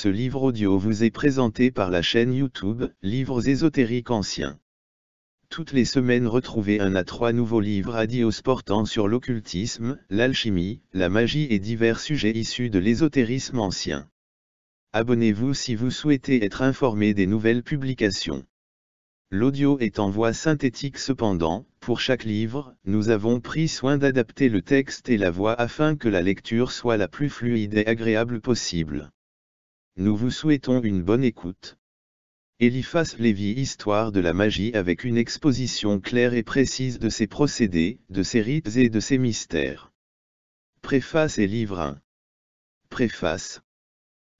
Ce livre audio vous est présenté par la chaîne YouTube Livres ésotériques anciens. Toutes les semaines retrouvez un à trois nouveaux livres adios portant sur l'occultisme, l'alchimie, la magie et divers sujets issus de l'ésotérisme ancien. Abonnez-vous si vous souhaitez être informé des nouvelles publications. L'audio est en voix synthétique cependant, pour chaque livre, nous avons pris soin d'adapter le texte et la voix afin que la lecture soit la plus fluide et agréable possible nous vous souhaitons une bonne écoute. Eliphas Lévy Histoire de la magie avec une exposition claire et précise de ses procédés, de ses rites et de ses mystères. Préface et livre 1. Préface.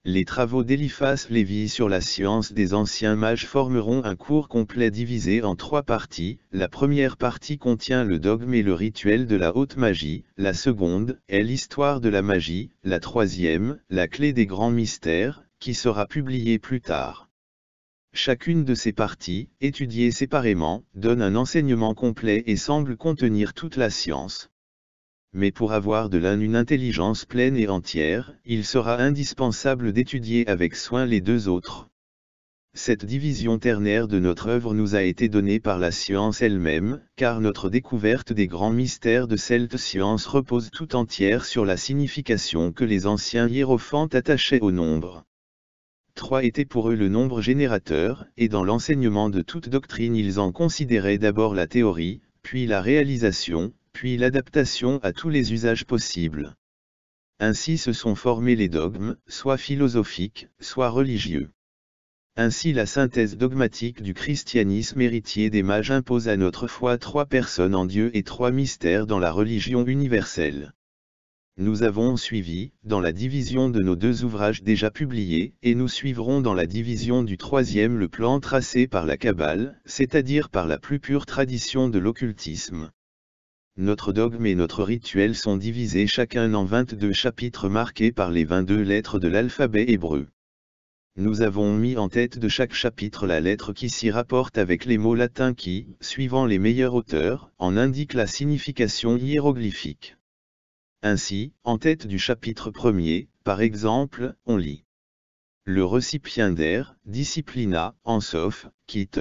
Les travaux d'Eliphas Lévy sur la science des anciens mages formeront un cours complet divisé en trois parties. La première partie contient le dogme et le rituel de la haute magie, la seconde est l'histoire de la magie, la troisième, la clé des grands mystères, qui sera publié plus tard. Chacune de ces parties, étudiées séparément, donne un enseignement complet et semble contenir toute la science. Mais pour avoir de l'un une intelligence pleine et entière, il sera indispensable d'étudier avec soin les deux autres. Cette division ternaire de notre œuvre nous a été donnée par la science elle-même, car notre découverte des grands mystères de cette science repose tout entière sur la signification que les anciens hiérophantes attachaient au nombre. 3 était pour eux le nombre générateur, et dans l'enseignement de toute doctrine ils en considéraient d'abord la théorie, puis la réalisation, puis l'adaptation à tous les usages possibles. Ainsi se sont formés les dogmes, soit philosophiques, soit religieux. Ainsi la synthèse dogmatique du christianisme héritier des mages impose à notre foi trois personnes en Dieu et trois mystères dans la religion universelle. Nous avons suivi, dans la division de nos deux ouvrages déjà publiés, et nous suivrons dans la division du troisième le plan tracé par la Kabbale, c'est-à-dire par la plus pure tradition de l'occultisme. Notre dogme et notre rituel sont divisés chacun en 22 chapitres marqués par les 22 lettres de l'alphabet hébreu. Nous avons mis en tête de chaque chapitre la lettre qui s'y rapporte avec les mots latins qui, suivant les meilleurs auteurs, en indiquent la signification hiéroglyphique. Ainsi, en tête du chapitre 1er, par exemple, on lit Le récipiendaire d'air, disciplina, en sauf, quitte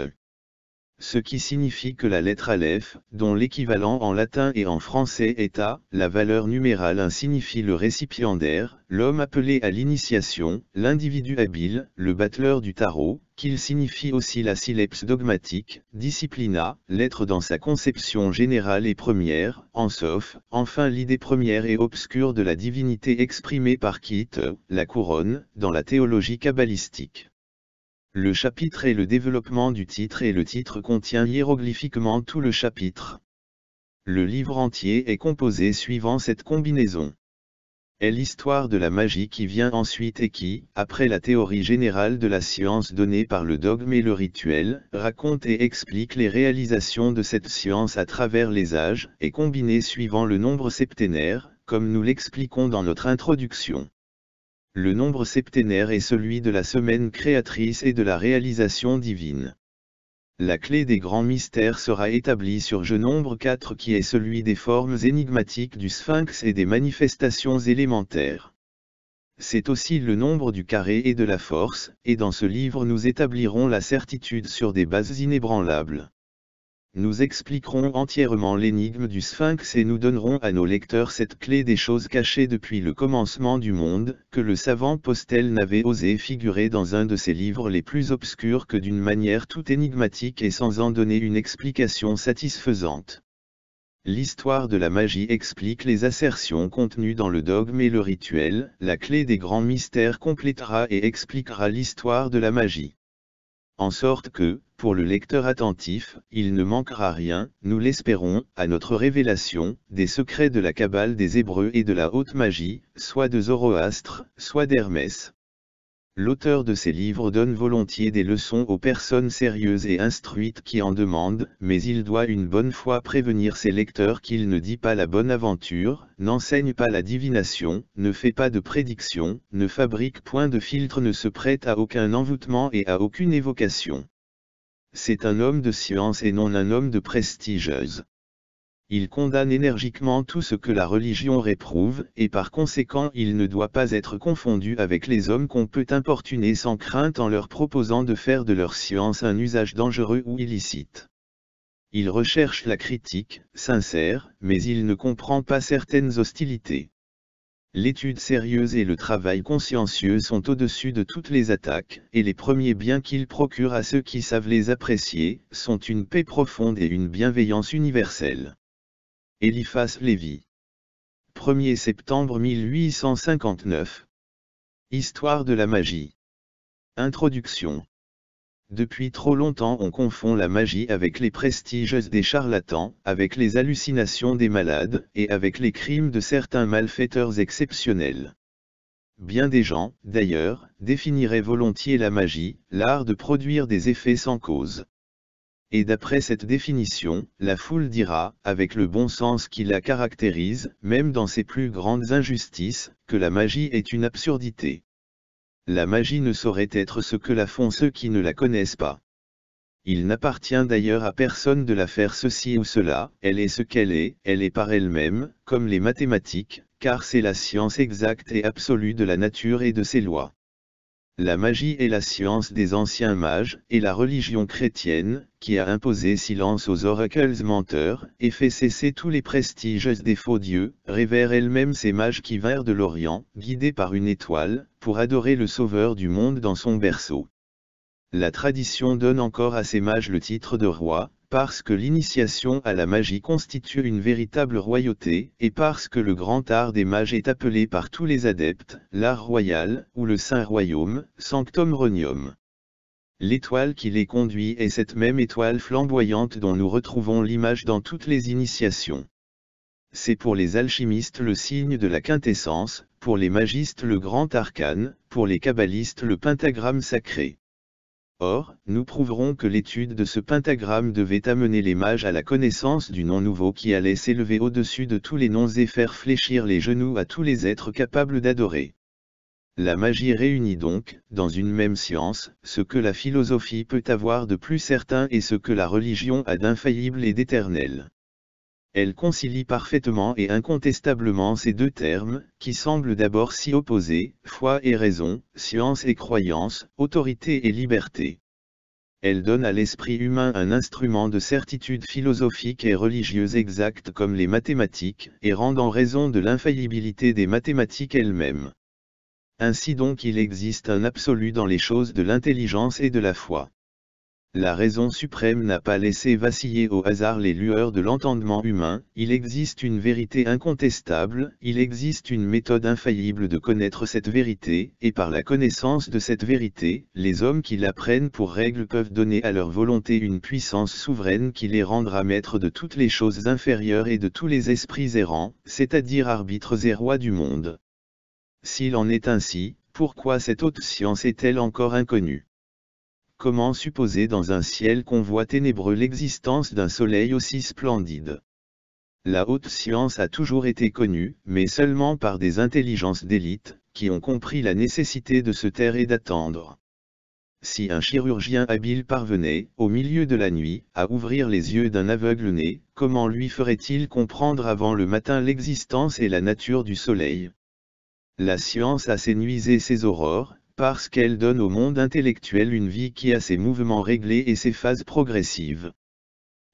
ce qui signifie que la lettre Aleph, dont l'équivalent en latin et en français est A, la valeur numérale signifie le récipiendaire, l'homme appelé à l'initiation, l'individu habile, le battleur du tarot, qu'il signifie aussi la sylepse dogmatique, disciplina, l'être dans sa conception générale et première, en sauf, enfin l'idée première et obscure de la divinité exprimée par Kit, la couronne, dans la théologie kabbalistique. Le chapitre est le développement du titre et le titre contient hiéroglyphiquement tout le chapitre. Le livre entier est composé suivant cette combinaison. Est l'histoire de la magie qui vient ensuite et qui, après la théorie générale de la science donnée par le dogme et le rituel, raconte et explique les réalisations de cette science à travers les âges, et combinée suivant le nombre septénaire, comme nous l'expliquons dans notre introduction le nombre septénaire est celui de la semaine créatrice et de la réalisation divine. La clé des grands mystères sera établie sur jeu nombre 4 qui est celui des formes énigmatiques du sphinx et des manifestations élémentaires. C'est aussi le nombre du carré et de la force, et dans ce livre nous établirons la certitude sur des bases inébranlables nous expliquerons entièrement l'énigme du sphinx et nous donnerons à nos lecteurs cette clé des choses cachées depuis le commencement du monde, que le savant Postel n'avait osé figurer dans un de ses livres les plus obscurs que d'une manière tout énigmatique et sans en donner une explication satisfaisante. L'histoire de la magie explique les assertions contenues dans le dogme et le rituel, la clé des grands mystères complétera et expliquera l'histoire de la magie. En sorte que, pour le lecteur attentif, il ne manquera rien, nous l'espérons, à notre révélation, des secrets de la cabale des Hébreux et de la haute magie, soit de Zoroastre, soit d'Hermès. L'auteur de ces livres donne volontiers des leçons aux personnes sérieuses et instruites qui en demandent, mais il doit une bonne fois prévenir ses lecteurs qu'il ne dit pas la bonne aventure, n'enseigne pas la divination, ne fait pas de prédiction, ne fabrique point de filtre ne se prête à aucun envoûtement et à aucune évocation c'est un homme de science et non un homme de prestigeuse. Il condamne énergiquement tout ce que la religion réprouve, et par conséquent il ne doit pas être confondu avec les hommes qu'on peut importuner sans crainte en leur proposant de faire de leur science un usage dangereux ou illicite. Il recherche la critique, sincère, mais il ne comprend pas certaines hostilités. L'étude sérieuse et le travail consciencieux sont au-dessus de toutes les attaques, et les premiers biens qu'ils procurent à ceux qui savent les apprécier, sont une paix profonde et une bienveillance universelle. Eliphas Lévy 1er septembre 1859 Histoire de la magie Introduction depuis trop longtemps on confond la magie avec les prestigieuses des charlatans, avec les hallucinations des malades, et avec les crimes de certains malfaiteurs exceptionnels. Bien des gens, d'ailleurs, définiraient volontiers la magie, l'art de produire des effets sans cause. Et d'après cette définition, la foule dira, avec le bon sens qui la caractérise, même dans ses plus grandes injustices, que la magie est une absurdité la magie ne saurait être ce que la font ceux qui ne la connaissent pas. Il n'appartient d'ailleurs à personne de la faire ceci ou cela, elle est ce qu'elle est, elle est par elle-même, comme les mathématiques, car c'est la science exacte et absolue de la nature et de ses lois la magie est la science des anciens mages et la religion chrétienne, qui a imposé silence aux oracles menteurs et fait cesser tous les prestiges des faux dieux, révèrent elle-même ces mages qui vinrent de l'Orient, guidés par une étoile, pour adorer le Sauveur du monde dans son berceau. La tradition donne encore à ces mages le titre de roi, parce que l'initiation à la magie constitue une véritable royauté, et parce que le grand art des mages est appelé par tous les adeptes, l'art royal, ou le saint royaume, sanctum ronium. L'étoile qui les conduit est cette même étoile flamboyante dont nous retrouvons l'image dans toutes les initiations. C'est pour les alchimistes le signe de la quintessence, pour les magistes le grand arcane, pour les kabbalistes le pentagramme sacré. Or, nous prouverons que l'étude de ce pentagramme devait amener les mages à la connaissance du nom nouveau qui allait s'élever au-dessus de tous les noms et faire fléchir les genoux à tous les êtres capables d'adorer. La magie réunit donc, dans une même science, ce que la philosophie peut avoir de plus certain et ce que la religion a d'infaillible et d'éternel elle concilie parfaitement et incontestablement ces deux termes, qui semblent d'abord si opposés, foi et raison, science et croyance, autorité et liberté. Elle donne à l'esprit humain un instrument de certitude philosophique et religieuse exacte comme les mathématiques, et rend en raison de l'infaillibilité des mathématiques elles-mêmes. Ainsi donc il existe un absolu dans les choses de l'intelligence et de la foi la raison suprême n'a pas laissé vaciller au hasard les lueurs de l'entendement humain, il existe une vérité incontestable, il existe une méthode infaillible de connaître cette vérité, et par la connaissance de cette vérité, les hommes qui la prennent pour règle peuvent donner à leur volonté une puissance souveraine qui les rendra maîtres de toutes les choses inférieures et de tous les esprits errants, c'est-à-dire arbitres et rois du monde. S'il en est ainsi, pourquoi cette haute science est-elle encore inconnue comment supposer dans un ciel qu'on voit ténébreux l'existence d'un soleil aussi splendide La haute science a toujours été connue, mais seulement par des intelligences d'élite, qui ont compris la nécessité de se taire et d'attendre. Si un chirurgien habile parvenait, au milieu de la nuit, à ouvrir les yeux d'un aveugle né, comment lui ferait-il comprendre avant le matin l'existence et la nature du soleil La science a ses nuits et ses aurores, parce qu'elle donne au monde intellectuel une vie qui a ses mouvements réglés et ses phases progressives.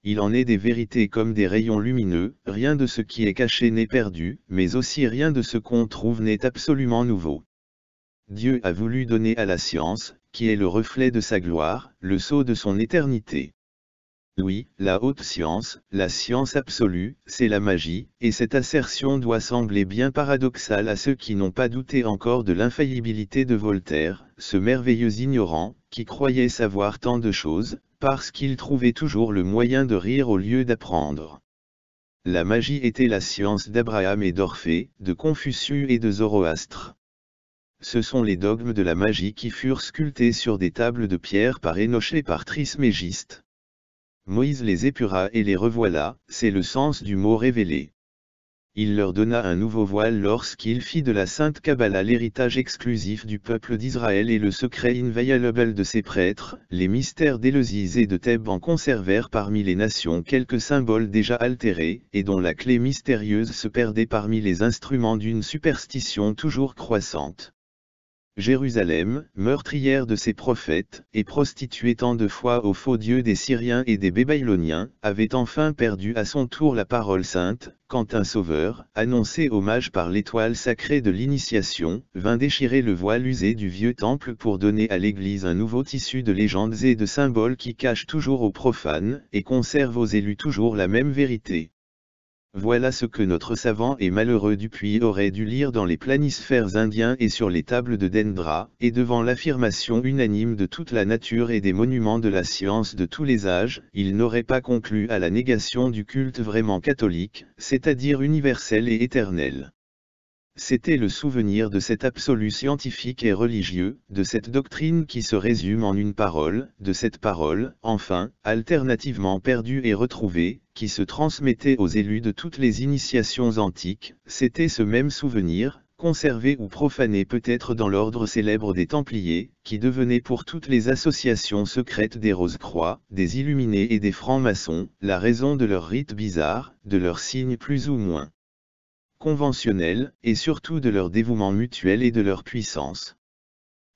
Il en est des vérités comme des rayons lumineux, rien de ce qui est caché n'est perdu, mais aussi rien de ce qu'on trouve n'est absolument nouveau. Dieu a voulu donner à la science, qui est le reflet de sa gloire, le sceau de son éternité. Oui, la haute science, la science absolue, c'est la magie, et cette assertion doit sembler bien paradoxale à ceux qui n'ont pas douté encore de l'infaillibilité de Voltaire, ce merveilleux ignorant, qui croyait savoir tant de choses, parce qu'il trouvait toujours le moyen de rire au lieu d'apprendre. La magie était la science d'Abraham et d'Orphée, de Confucius et de Zoroastre. Ce sont les dogmes de la magie qui furent sculptés sur des tables de pierre par Enoch et par Trismégiste. Moïse les épura et les revoila, c'est le sens du mot révélé. Il leur donna un nouveau voile lorsqu'il fit de la Sainte Kabbalah l'héritage exclusif du peuple d'Israël et le secret inviolable de ses prêtres, les mystères d'Éleusis et de Thèbes en conservèrent parmi les nations quelques symboles déjà altérés, et dont la clé mystérieuse se perdait parmi les instruments d'une superstition toujours croissante. Jérusalem, meurtrière de ses prophètes, et prostituée tant de fois aux faux dieux des Syriens et des Babyloniens, avait enfin perdu à son tour la parole sainte, quand un sauveur, annoncé hommage par l'étoile sacrée de l'initiation, vint déchirer le voile usé du vieux temple pour donner à l'Église un nouveau tissu de légendes et de symboles qui cachent toujours aux profanes, et conserve aux élus toujours la même vérité. Voilà ce que notre savant et malheureux Dupuis aurait dû lire dans les planisphères indiens et sur les tables de Dendra, et devant l'affirmation unanime de toute la nature et des monuments de la science de tous les âges, il n'aurait pas conclu à la négation du culte vraiment catholique, c'est-à-dire universel et éternel. C'était le souvenir de cet absolu scientifique et religieux, de cette doctrine qui se résume en une parole, de cette parole, enfin, alternativement perdue et retrouvée, qui se transmettait aux élus de toutes les initiations antiques, c'était ce même souvenir, conservé ou profané peut-être dans l'ordre célèbre des Templiers, qui devenait pour toutes les associations secrètes des Rose-Croix, des Illuminés et des francs-maçons, la raison de leurs rites bizarres, de leurs signes plus ou moins conventionnels, et surtout de leur dévouement mutuel et de leur puissance.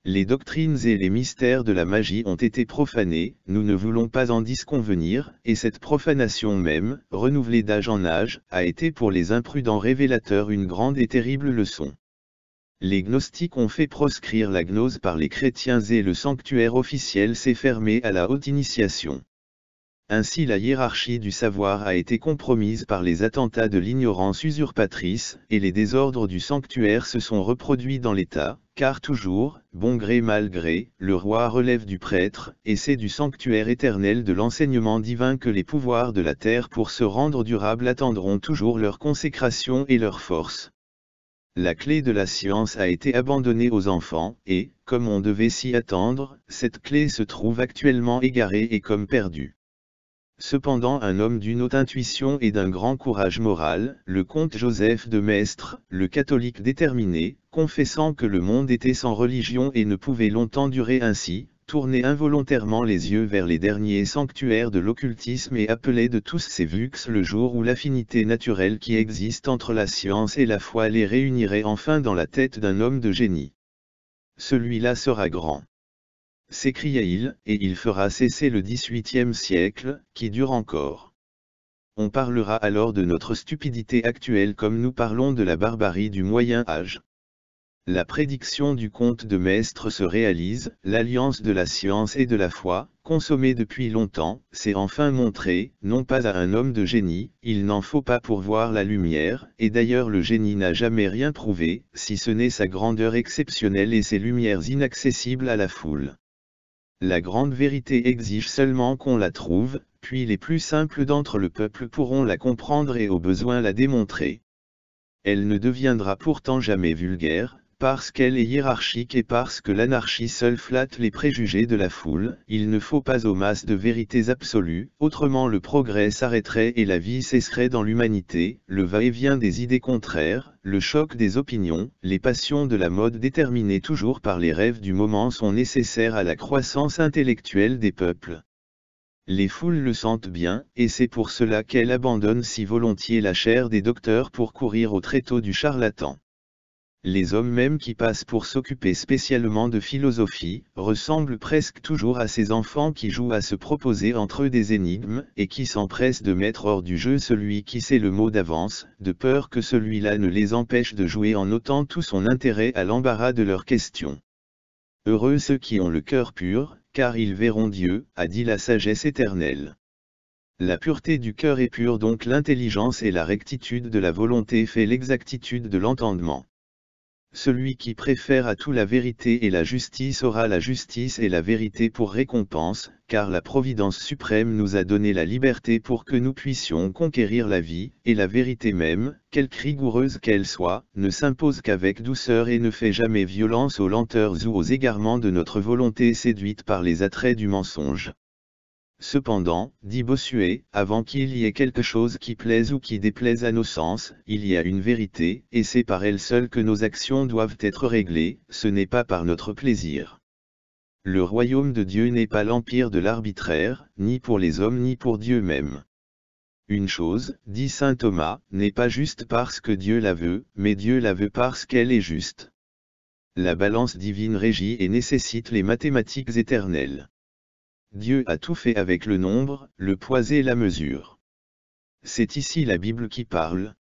Les doctrines et les mystères de la magie ont été profanés, nous ne voulons pas en disconvenir, et cette profanation même, renouvelée d'âge en âge, a été pour les imprudents révélateurs une grande et terrible leçon. Les gnostiques ont fait proscrire la gnose par les chrétiens et le sanctuaire officiel s'est fermé à la haute initiation. Ainsi la hiérarchie du savoir a été compromise par les attentats de l'ignorance usurpatrice, et les désordres du sanctuaire se sont reproduits dans l'État, car toujours, bon gré mal gré, le roi relève du prêtre, et c'est du sanctuaire éternel de l'enseignement divin que les pouvoirs de la terre pour se rendre durables attendront toujours leur consécration et leur force. La clé de la science a été abandonnée aux enfants, et, comme on devait s'y attendre, cette clé se trouve actuellement égarée et comme perdue. Cependant un homme d'une haute intuition et d'un grand courage moral, le comte Joseph de Maistre, le catholique déterminé, confessant que le monde était sans religion et ne pouvait longtemps durer ainsi, tournait involontairement les yeux vers les derniers sanctuaires de l'occultisme et appelait de tous ses vux le jour où l'affinité naturelle qui existe entre la science et la foi les réunirait enfin dans la tête d'un homme de génie. Celui-là sera grand s'écria-il, et il fera cesser le XVIIIe siècle, qui dure encore. On parlera alors de notre stupidité actuelle comme nous parlons de la barbarie du Moyen Âge. La prédiction du comte de Maistre se réalise, l'alliance de la science et de la foi, consommée depuis longtemps, s'est enfin montrée, non pas à un homme de génie, il n'en faut pas pour voir la lumière, et d'ailleurs le génie n'a jamais rien prouvé, si ce n'est sa grandeur exceptionnelle et ses lumières inaccessibles à la foule. La grande vérité exige seulement qu'on la trouve, puis les plus simples d'entre le peuple pourront la comprendre et au besoin la démontrer. Elle ne deviendra pourtant jamais vulgaire, parce qu'elle est hiérarchique et parce que l'anarchie seule flatte les préjugés de la foule, il ne faut pas aux masses de vérités absolues, autrement le progrès s'arrêterait et la vie cesserait dans l'humanité, le va-et-vient des idées contraires, le choc des opinions, les passions de la mode déterminées toujours par les rêves du moment sont nécessaires à la croissance intellectuelle des peuples. Les foules le sentent bien, et c'est pour cela qu'elles abandonnent si volontiers la chair des docteurs pour courir au tréteau du charlatan les hommes mêmes qui passent pour s'occuper spécialement de philosophie, ressemblent presque toujours à ces enfants qui jouent à se proposer entre eux des énigmes, et qui s'empressent de mettre hors du jeu celui qui sait le mot d'avance, de peur que celui-là ne les empêche de jouer en ôtant tout son intérêt à l'embarras de leurs questions. Heureux ceux qui ont le cœur pur, car ils verront Dieu, a dit la sagesse éternelle. La pureté du cœur est pure donc l'intelligence et la rectitude de la volonté fait l'exactitude de l'entendement. Celui qui préfère à tout la vérité et la justice aura la justice et la vérité pour récompense, car la Providence suprême nous a donné la liberté pour que nous puissions conquérir la vie, et la vérité même, quelque rigoureuse qu'elle soit, ne s'impose qu'avec douceur et ne fait jamais violence aux lenteurs ou aux égarements de notre volonté séduite par les attraits du mensonge. Cependant, dit Bossuet, avant qu'il y ait quelque chose qui plaise ou qui déplaise à nos sens, il y a une vérité, et c'est par elle seule que nos actions doivent être réglées, ce n'est pas par notre plaisir. Le royaume de Dieu n'est pas l'empire de l'arbitraire, ni pour les hommes ni pour Dieu même. Une chose, dit saint Thomas, n'est pas juste parce que Dieu la veut, mais Dieu la veut parce qu'elle est juste. La balance divine régit et nécessite les mathématiques éternelles. Dieu a tout fait avec le nombre, le poids et la mesure. C'est ici la Bible qui parle,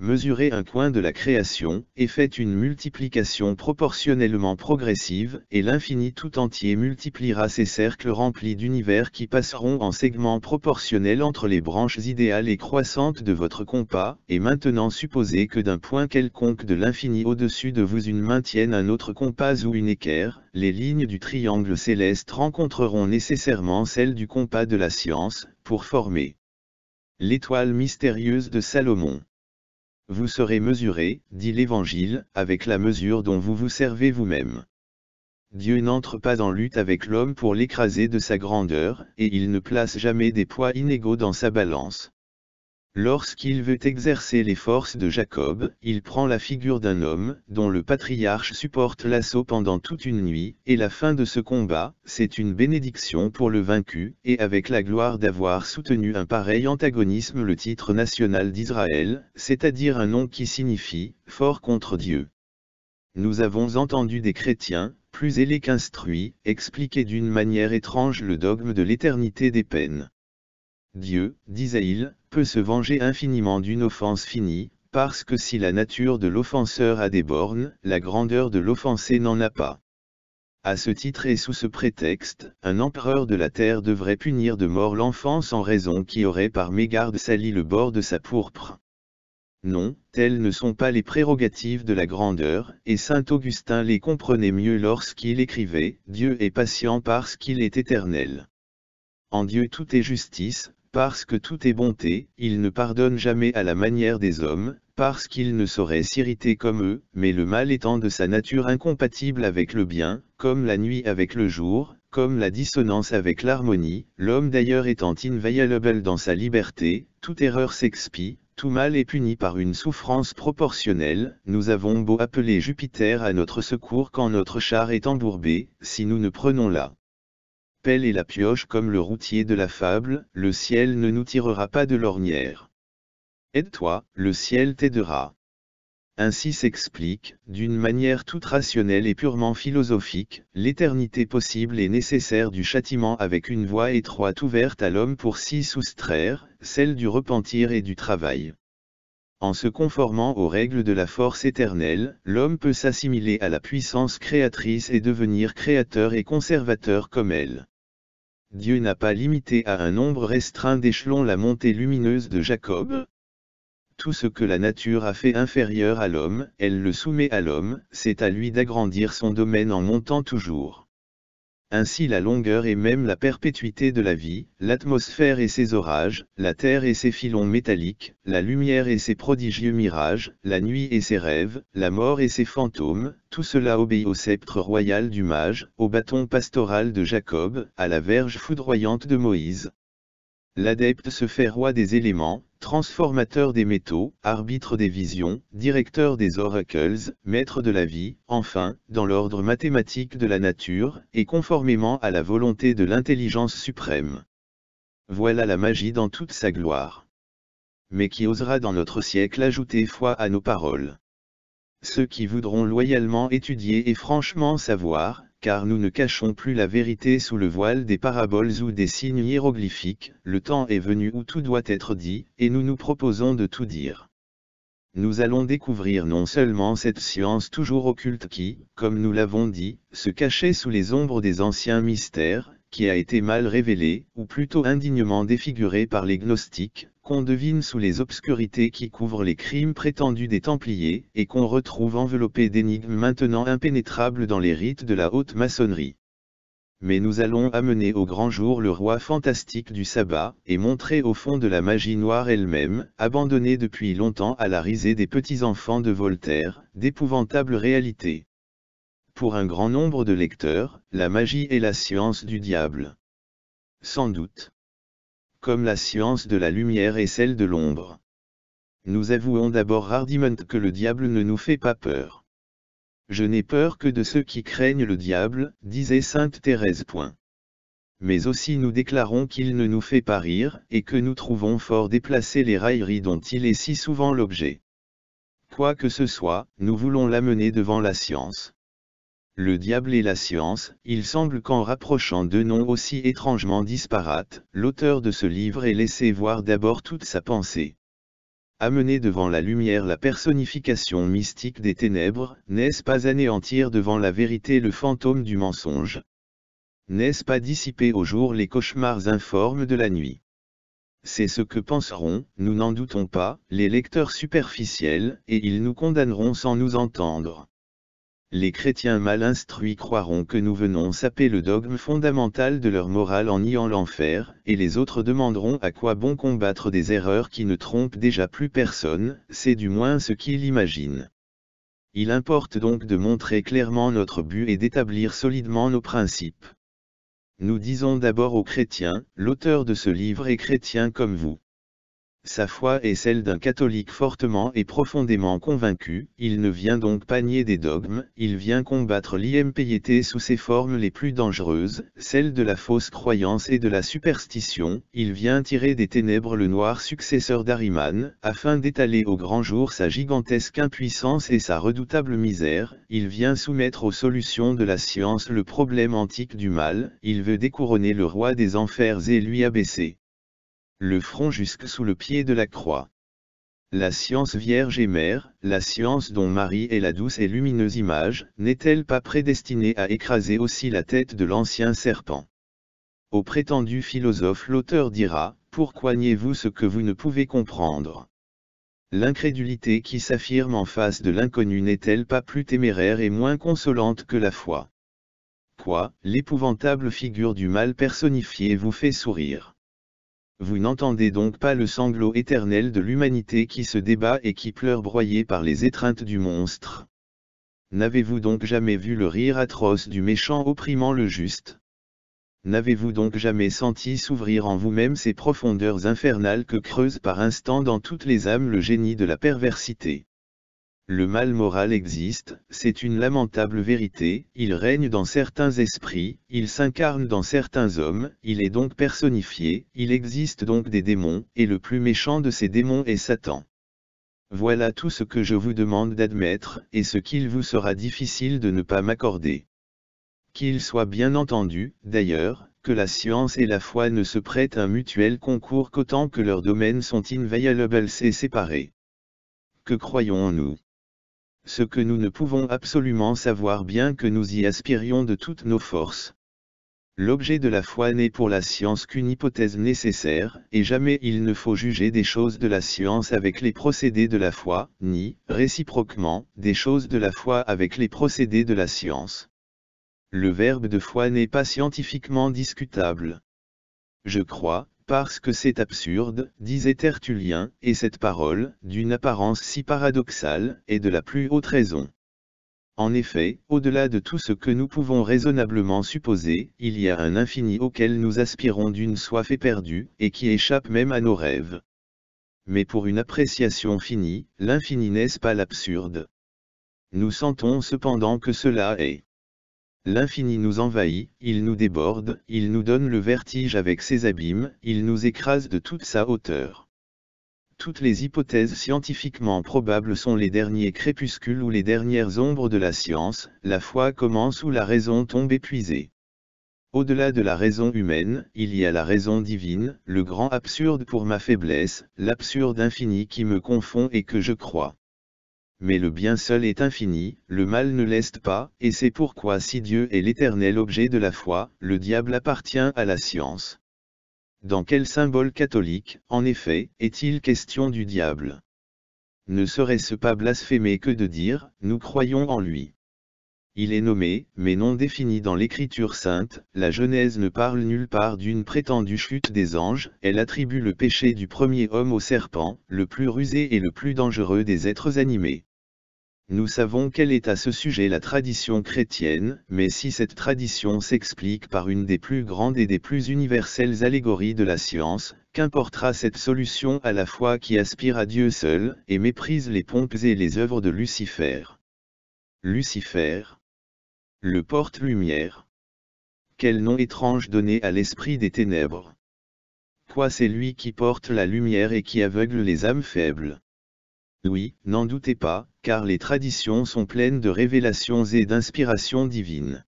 mesurez un coin de la création, et faites une multiplication proportionnellement progressive, et l'infini tout entier multipliera ces cercles remplis d'univers qui passeront en segments proportionnels entre les branches idéales et croissantes de votre compas, et maintenant supposez que d'un point quelconque de l'infini au-dessus de vous une main tienne un autre compas ou une équerre, les lignes du triangle céleste rencontreront nécessairement celles du compas de la science, pour former l'étoile mystérieuse de Salomon. Vous serez mesurés, dit l'Évangile, avec la mesure dont vous vous servez vous-même. Dieu n'entre pas en lutte avec l'homme pour l'écraser de sa grandeur, et il ne place jamais des poids inégaux dans sa balance. Lorsqu'il veut exercer les forces de Jacob, il prend la figure d'un homme, dont le patriarche supporte l'assaut pendant toute une nuit, et la fin de ce combat, c'est une bénédiction pour le vaincu, et avec la gloire d'avoir soutenu un pareil antagonisme le titre national d'Israël, c'est-à-dire un nom qui signifie « fort contre Dieu ». Nous avons entendu des chrétiens, plus ailés qu'instruits, expliquer d'une manière étrange le dogme de l'éternité des peines. Dieu, disait-il, peut se venger infiniment d'une offense finie, parce que si la nature de l'offenseur a des bornes, la grandeur de l'offensé n'en a pas. À ce titre et sous ce prétexte, un empereur de la terre devrait punir de mort l'enfant sans raison qui aurait par mégarde sali le bord de sa pourpre. Non, telles ne sont pas les prérogatives de la grandeur, et saint Augustin les comprenait mieux lorsqu'il écrivait « Dieu est patient parce qu'il est éternel ». En Dieu tout est justice, parce que tout est bonté, il ne pardonne jamais à la manière des hommes, parce qu'il ne saurait s'irriter comme eux, mais le mal étant de sa nature incompatible avec le bien, comme la nuit avec le jour, comme la dissonance avec l'harmonie, l'homme d'ailleurs étant inviolable dans sa liberté, toute erreur s'expie, tout mal est puni par une souffrance proportionnelle, nous avons beau appeler Jupiter à notre secours quand notre char est embourbé, si nous ne prenons la pelle et la pioche comme le routier de la fable, le ciel ne nous tirera pas de l'ornière. Aide-toi, le ciel t'aidera. Ainsi s'explique, d'une manière toute rationnelle et purement philosophique, l'éternité possible et nécessaire du châtiment avec une voie étroite ouverte à l'homme pour s'y soustraire, celle du repentir et du travail. En se conformant aux règles de la force éternelle, l'homme peut s'assimiler à la puissance créatrice et devenir créateur et conservateur comme elle. Dieu n'a pas limité à un nombre restreint d'échelons la montée lumineuse de Jacob. Tout ce que la nature a fait inférieur à l'homme, elle le soumet à l'homme, c'est à lui d'agrandir son domaine en montant toujours ainsi la longueur et même la perpétuité de la vie, l'atmosphère et ses orages, la terre et ses filons métalliques, la lumière et ses prodigieux mirages, la nuit et ses rêves, la mort et ses fantômes, tout cela obéit au sceptre royal du mage, au bâton pastoral de Jacob, à la verge foudroyante de Moïse, L'adepte se fait roi des éléments, transformateur des métaux, arbitre des visions, directeur des oracles, maître de la vie, enfin, dans l'ordre mathématique de la nature, et conformément à la volonté de l'intelligence suprême. Voilà la magie dans toute sa gloire. Mais qui osera dans notre siècle ajouter foi à nos paroles Ceux qui voudront loyalement étudier et franchement savoir, car nous ne cachons plus la vérité sous le voile des paraboles ou des signes hiéroglyphiques, le temps est venu où tout doit être dit, et nous nous proposons de tout dire. Nous allons découvrir non seulement cette science toujours occulte qui, comme nous l'avons dit, se cachait sous les ombres des anciens mystères, qui a été mal révélée, ou plutôt indignement défigurée par les gnostiques, qu'on devine sous les obscurités qui couvrent les crimes prétendus des Templiers, et qu'on retrouve enveloppés d'énigmes maintenant impénétrables dans les rites de la haute maçonnerie. Mais nous allons amener au grand jour le roi fantastique du sabbat, et montrer au fond de la magie noire elle-même, abandonnée depuis longtemps à la risée des petits-enfants de Voltaire, d'épouvantables réalités. Pour un grand nombre de lecteurs, la magie est la science du diable. Sans doute comme la science de la lumière et celle de l'ombre. Nous avouons d'abord hardiment que le diable ne nous fait pas peur. Je n'ai peur que de ceux qui craignent le diable, disait sainte Thérèse. Mais aussi nous déclarons qu'il ne nous fait pas rire, et que nous trouvons fort déplacées les railleries dont il est si souvent l'objet. Quoi que ce soit, nous voulons l'amener devant la science le diable et la science, il semble qu'en rapprochant deux noms aussi étrangement disparates, l'auteur de ce livre ait laissé voir d'abord toute sa pensée. Amener devant la lumière la personnification mystique des ténèbres, n'est-ce pas anéantir devant la vérité le fantôme du mensonge N'est-ce pas dissiper au jour les cauchemars informes de la nuit C'est ce que penseront, nous n'en doutons pas, les lecteurs superficiels, et ils nous condamneront sans nous entendre les chrétiens mal instruits croiront que nous venons saper le dogme fondamental de leur morale en niant l'enfer, et les autres demanderont à quoi bon combattre des erreurs qui ne trompent déjà plus personne, c'est du moins ce qu'ils imaginent. Il importe donc de montrer clairement notre but et d'établir solidement nos principes. Nous disons d'abord aux chrétiens, l'auteur de ce livre est chrétien comme vous. Sa foi est celle d'un catholique fortement et profondément convaincu, il ne vient donc pas nier des dogmes, il vient combattre l'IMPIété sous ses formes les plus dangereuses, celle de la fausse croyance et de la superstition, il vient tirer des ténèbres le noir successeur d'Ariman, afin d'étaler au grand jour sa gigantesque impuissance et sa redoutable misère, il vient soumettre aux solutions de la science le problème antique du mal, il veut découronner le roi des enfers et lui abaisser le front jusque sous le pied de la croix. La science vierge et mère, la science dont Marie est la douce et lumineuse image, n'est-elle pas prédestinée à écraser aussi la tête de l'ancien serpent Au prétendu philosophe l'auteur dira, Pourquoi niez-vous ce que vous ne pouvez comprendre L'incrédulité qui s'affirme en face de l'inconnu n'est-elle pas plus téméraire et moins consolante que la foi Quoi, l'épouvantable figure du mal personnifié vous fait sourire vous n'entendez donc pas le sanglot éternel de l'humanité qui se débat et qui pleure broyé par les étreintes du monstre. N'avez-vous donc jamais vu le rire atroce du méchant opprimant le juste N'avez-vous donc jamais senti s'ouvrir en vous-même ces profondeurs infernales que creuse par instant dans toutes les âmes le génie de la perversité le mal moral existe, c'est une lamentable vérité, il règne dans certains esprits, il s'incarne dans certains hommes, il est donc personnifié, il existe donc des démons, et le plus méchant de ces démons est Satan. Voilà tout ce que je vous demande d'admettre, et ce qu'il vous sera difficile de ne pas m'accorder. Qu'il soit bien entendu, d'ailleurs, que la science et la foi ne se prêtent un mutuel concours qu'autant que leurs domaines sont inviolables et séparés. Que croyons-nous ce que nous ne pouvons absolument savoir bien que nous y aspirions de toutes nos forces. L'objet de la foi n'est pour la science qu'une hypothèse nécessaire, et jamais il ne faut juger des choses de la science avec les procédés de la foi, ni, réciproquement, des choses de la foi avec les procédés de la science. Le verbe de foi n'est pas scientifiquement discutable. Je crois, parce que c'est absurde, disait Tertullien, et cette parole, d'une apparence si paradoxale, est de la plus haute raison. En effet, au-delà de tout ce que nous pouvons raisonnablement supposer, il y a un infini auquel nous aspirons d'une soif éperdue, et qui échappe même à nos rêves. Mais pour une appréciation finie, l'infini n'est ce pas l'absurde. Nous sentons cependant que cela est L'infini nous envahit, il nous déborde, il nous donne le vertige avec ses abîmes, il nous écrase de toute sa hauteur. Toutes les hypothèses scientifiquement probables sont les derniers crépuscules ou les dernières ombres de la science, la foi commence où la raison tombe épuisée. Au-delà de la raison humaine, il y a la raison divine, le grand absurde pour ma faiblesse, l'absurde infini qui me confond et que je crois mais le bien seul est infini, le mal ne l'est pas, et c'est pourquoi si Dieu est l'éternel objet de la foi, le diable appartient à la science. Dans quel symbole catholique, en effet, est-il question du diable Ne serait-ce pas blasphémé que de dire, nous croyons en lui il est nommé, mais non défini dans l'Écriture sainte, la Genèse ne parle nulle part d'une prétendue chute des anges, elle attribue le péché du premier homme au serpent, le plus rusé et le plus dangereux des êtres animés. Nous savons quelle est à ce sujet la tradition chrétienne, mais si cette tradition s'explique par une des plus grandes et des plus universelles allégories de la science, qu'importera cette solution à la foi qui aspire à Dieu seul, et méprise les pompes et les œuvres de Lucifer Lucifer Le porte-lumière Quel nom étrange donné à l'esprit des ténèbres Quoi c'est lui qui porte la lumière et qui aveugle les âmes faibles oui, n'en doutez pas, car les traditions sont pleines de révélations et d'inspirations divines.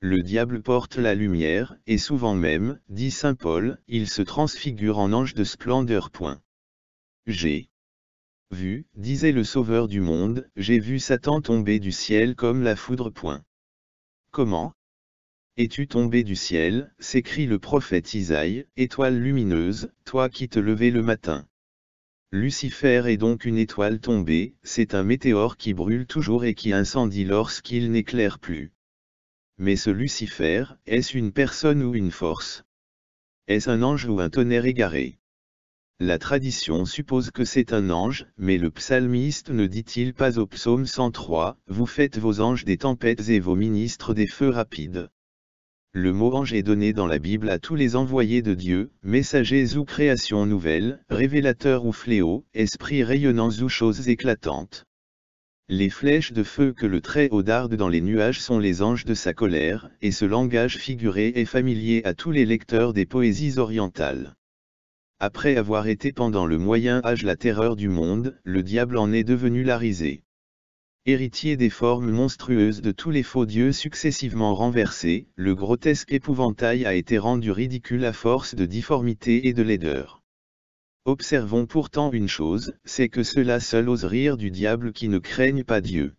Le diable porte la lumière, et souvent même, dit saint Paul, il se transfigure en ange de splendeur. J'ai vu, disait le Sauveur du monde, j'ai vu Satan tomber du ciel comme la foudre. Comment Es-tu tombé du ciel s'écrie le prophète Isaïe, étoile lumineuse, toi qui te levais le matin. Lucifer est donc une étoile tombée, c'est un météore qui brûle toujours et qui incendie lorsqu'il n'éclaire plus. Mais ce Lucifer, est-ce une personne ou une force Est-ce un ange ou un tonnerre égaré La tradition suppose que c'est un ange, mais le psalmiste ne dit-il pas au psaume 103, Vous faites vos anges des tempêtes et vos ministres des feux rapides le mot ange est donné dans la Bible à tous les envoyés de Dieu, messagers ou créations nouvelles, révélateurs ou fléaux, esprits rayonnants ou choses éclatantes. Les flèches de feu que le trait haut darde dans les nuages sont les anges de sa colère, et ce langage figuré est familier à tous les lecteurs des poésies orientales. Après avoir été pendant le Moyen Âge la terreur du monde, le diable en est devenu la risée héritier des formes monstrueuses de tous les faux dieux successivement renversés, le grotesque épouvantail a été rendu ridicule à force de difformité et de laideur. Observons pourtant une chose, c'est que cela seul ose rire du diable qui ne craigne pas Dieu.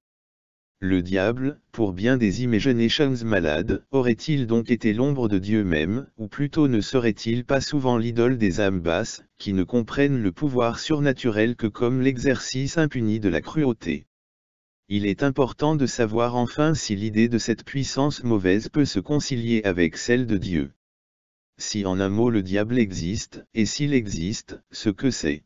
Le diable, pour bien des imaginations malades, aurait-il donc été l'ombre de Dieu même, ou plutôt ne serait-il pas souvent l'idole des âmes basses, qui ne comprennent le pouvoir surnaturel que comme l'exercice impuni de la cruauté il est important de savoir enfin si l'idée de cette puissance mauvaise peut se concilier avec celle de Dieu. Si en un mot le diable existe, et s'il existe, ce que c'est.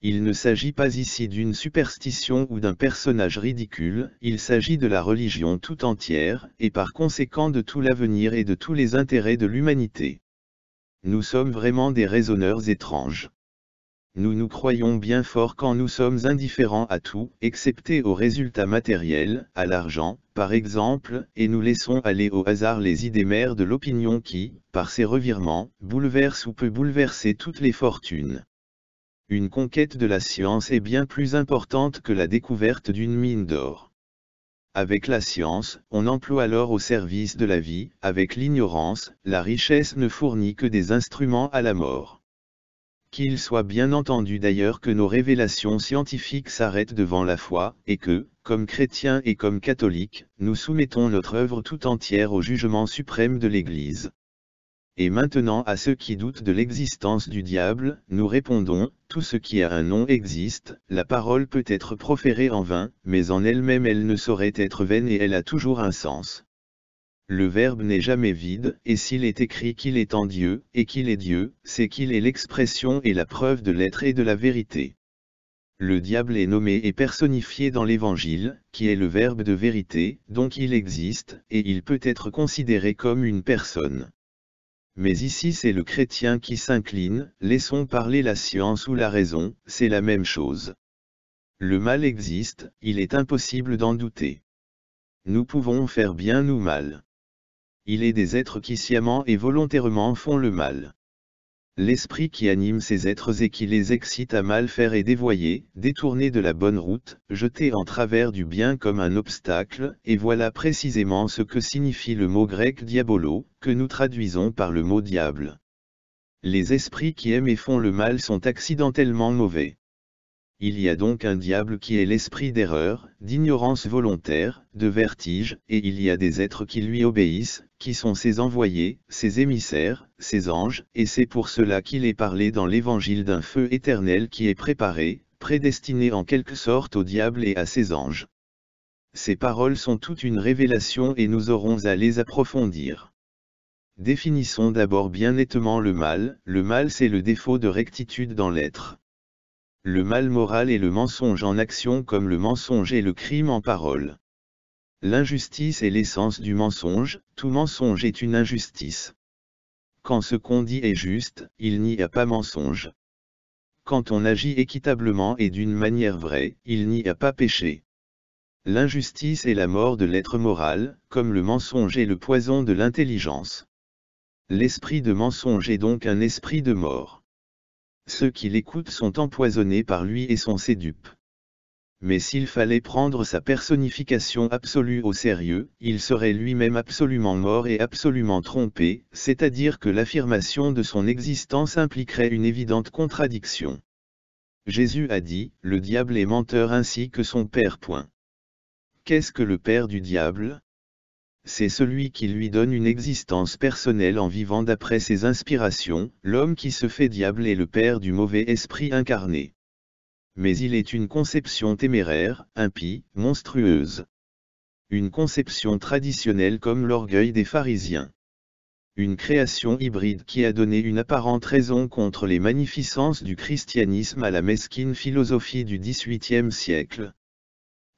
Il ne s'agit pas ici d'une superstition ou d'un personnage ridicule, il s'agit de la religion tout entière, et par conséquent de tout l'avenir et de tous les intérêts de l'humanité. Nous sommes vraiment des raisonneurs étranges nous nous croyons bien forts quand nous sommes indifférents à tout, excepté aux résultats matériels, à l'argent, par exemple, et nous laissons aller au hasard les idées mères de l'opinion qui, par ses revirements, bouleverse ou peut bouleverser toutes les fortunes. Une conquête de la science est bien plus importante que la découverte d'une mine d'or. Avec la science, on emploie alors au service de la vie, avec l'ignorance, la richesse ne fournit que des instruments à la mort. Qu'il soit bien entendu d'ailleurs que nos révélations scientifiques s'arrêtent devant la foi, et que, comme chrétiens et comme catholiques, nous soumettons notre œuvre tout entière au jugement suprême de l'Église. Et maintenant à ceux qui doutent de l'existence du diable, nous répondons, tout ce qui a un nom existe, la parole peut être proférée en vain, mais en elle-même elle ne saurait être vaine et elle a toujours un sens. Le Verbe n'est jamais vide, et s'il est écrit qu'il est en Dieu, et qu'il est Dieu, c'est qu'il est l'expression et la preuve de l'être et de la vérité. Le diable est nommé et personnifié dans l'Évangile, qui est le Verbe de vérité, donc il existe, et il peut être considéré comme une personne. Mais ici c'est le chrétien qui s'incline, laissons parler la science ou la raison, c'est la même chose. Le mal existe, il est impossible d'en douter. Nous pouvons faire bien ou mal il est des êtres qui sciemment et volontairement font le mal. L'esprit qui anime ces êtres et qui les excite à mal faire est dévoyé, détourné de la bonne route, jeté en travers du bien comme un obstacle, et voilà précisément ce que signifie le mot grec diabolo, que nous traduisons par le mot diable. Les esprits qui aiment et font le mal sont accidentellement mauvais. Il y a donc un diable qui est l'esprit d'erreur, d'ignorance volontaire, de vertige, et il y a des êtres qui lui obéissent, qui sont ses envoyés, ses émissaires, ses anges, et c'est pour cela qu'il est parlé dans l'évangile d'un feu éternel qui est préparé, prédestiné en quelque sorte au diable et à ses anges. Ces paroles sont toute une révélation et nous aurons à les approfondir. Définissons d'abord bien nettement le mal, le mal c'est le défaut de rectitude dans l'être le mal moral est le mensonge en action comme le mensonge et le crime en parole. L'injustice est l'essence du mensonge, tout mensonge est une injustice. Quand ce qu'on dit est juste, il n'y a pas mensonge. Quand on agit équitablement et d'une manière vraie, il n'y a pas péché. L'injustice est la mort de l'être moral, comme le mensonge est le poison de l'intelligence. L'esprit de mensonge est donc un esprit de mort. Ceux qui l'écoutent sont empoisonnés par lui et sont ses dupes. Mais s'il fallait prendre sa personnification absolue au sérieux, il serait lui-même absolument mort et absolument trompé, c'est-à-dire que l'affirmation de son existence impliquerait une évidente contradiction. Jésus a dit, le diable est menteur ainsi que son Père. Qu'est-ce que le Père du diable c'est celui qui lui donne une existence personnelle en vivant d'après ses inspirations, l'homme qui se fait diable est le père du mauvais esprit incarné. Mais il est une conception téméraire, impie, monstrueuse. Une conception traditionnelle comme l'orgueil des pharisiens. Une création hybride qui a donné une apparente raison contre les magnificences du christianisme à la mesquine philosophie du XVIIIe siècle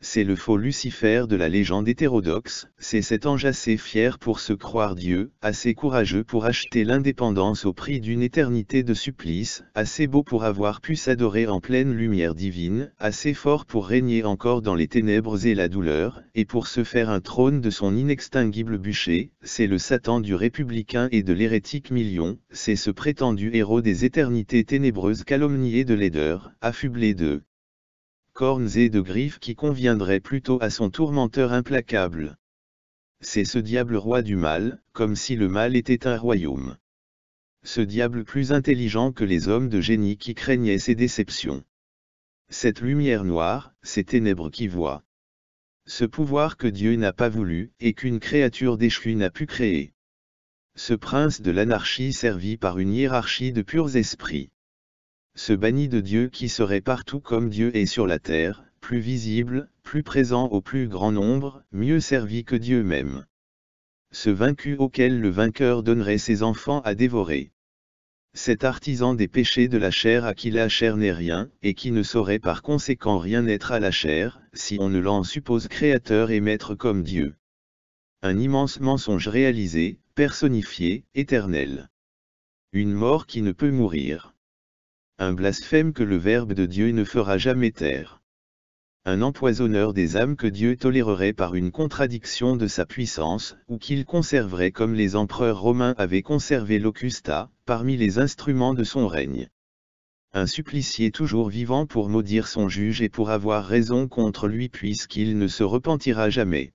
c'est le faux Lucifer de la légende hétérodoxe, c'est cet ange assez fier pour se croire Dieu, assez courageux pour acheter l'indépendance au prix d'une éternité de supplice, assez beau pour avoir pu s'adorer en pleine lumière divine, assez fort pour régner encore dans les ténèbres et la douleur, et pour se faire un trône de son inextinguible bûcher, c'est le Satan du républicain et de l'hérétique million, c'est ce prétendu héros des éternités ténébreuses calomnié de laideur, affublé de cornes et de griffes qui conviendraient plutôt à son tourmenteur implacable. C'est ce diable roi du mal, comme si le mal était un royaume. Ce diable plus intelligent que les hommes de génie qui craignaient ses déceptions. Cette lumière noire, ces ténèbres qui voient. Ce pouvoir que Dieu n'a pas voulu et qu'une créature déchue n'a pu créer. Ce prince de l'anarchie servi par une hiérarchie de purs esprits ce banni de Dieu qui serait partout comme Dieu et sur la terre, plus visible, plus présent au plus grand nombre, mieux servi que Dieu même. Ce vaincu auquel le vainqueur donnerait ses enfants à dévorer. Cet artisan des péchés de la chair à qui la chair n'est rien, et qui ne saurait par conséquent rien être à la chair, si on ne l'en suppose créateur et maître comme Dieu. Un immense mensonge réalisé, personnifié, éternel. Une mort qui ne peut mourir un blasphème que le Verbe de Dieu ne fera jamais taire. Un empoisonneur des âmes que Dieu tolérerait par une contradiction de sa puissance, ou qu'il conserverait comme les empereurs romains avaient conservé l'Ocusta, parmi les instruments de son règne. Un supplicié toujours vivant pour maudire son juge et pour avoir raison contre lui puisqu'il ne se repentira jamais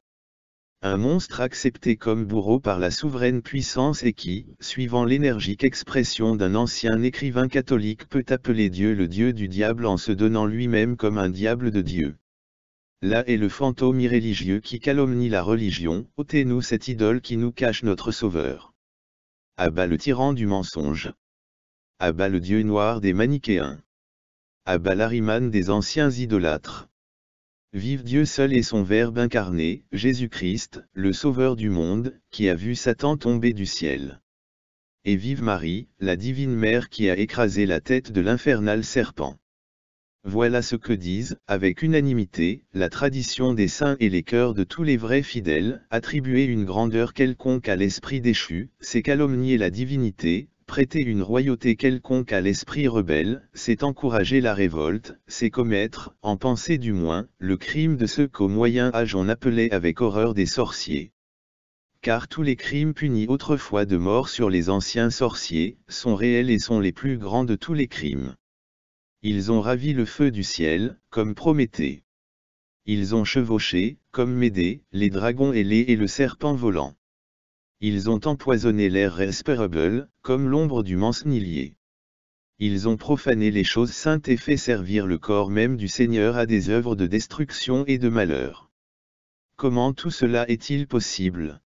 un monstre accepté comme bourreau par la souveraine puissance et qui, suivant l'énergique expression d'un ancien écrivain catholique peut appeler Dieu le Dieu du diable en se donnant lui-même comme un diable de Dieu. Là est le fantôme irréligieux qui calomnie la religion, ôtez-nous cette idole qui nous cache notre sauveur. À le tyran du mensonge. À le dieu noir des manichéens. Abba bas des anciens idolâtres. Vive Dieu seul et son Verbe incarné, Jésus-Christ, le Sauveur du monde, qui a vu Satan tomber du ciel. Et vive Marie, la divine mère qui a écrasé la tête de l'infernal serpent. Voilà ce que disent, avec unanimité, la tradition des saints et les cœurs de tous les vrais fidèles, attribuer une grandeur quelconque à l'esprit déchu, c'est calomnier la divinité, Prêter une royauté quelconque à l'esprit rebelle, c'est encourager la révolte, c'est commettre, en pensée du moins, le crime de ceux qu'au Moyen Âge on appelait avec horreur des sorciers. Car tous les crimes punis autrefois de mort sur les anciens sorciers, sont réels et sont les plus grands de tous les crimes. Ils ont ravi le feu du ciel, comme Prométhée. Ils ont chevauché, comme Médée, les dragons ailés et le serpent volant. Ils ont empoisonné l'air respirable, comme l'ombre du mancenilier. Ils ont profané les choses saintes et fait servir le corps même du Seigneur à des œuvres de destruction et de malheur. Comment tout cela est-il possible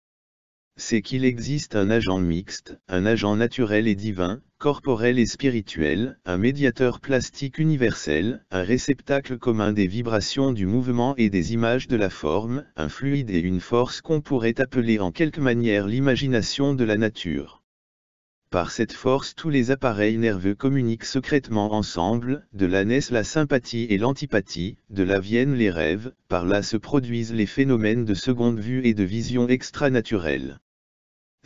c'est qu'il existe un agent mixte, un agent naturel et divin, corporel et spirituel, un médiateur plastique universel, un réceptacle commun des vibrations du mouvement et des images de la forme, un fluide et une force qu'on pourrait appeler en quelque manière l'imagination de la nature. Par cette force tous les appareils nerveux communiquent secrètement ensemble, de là naissent la sympathie et l'antipathie, de là viennent les rêves, par là se produisent les phénomènes de seconde vue et de vision extranaturelle.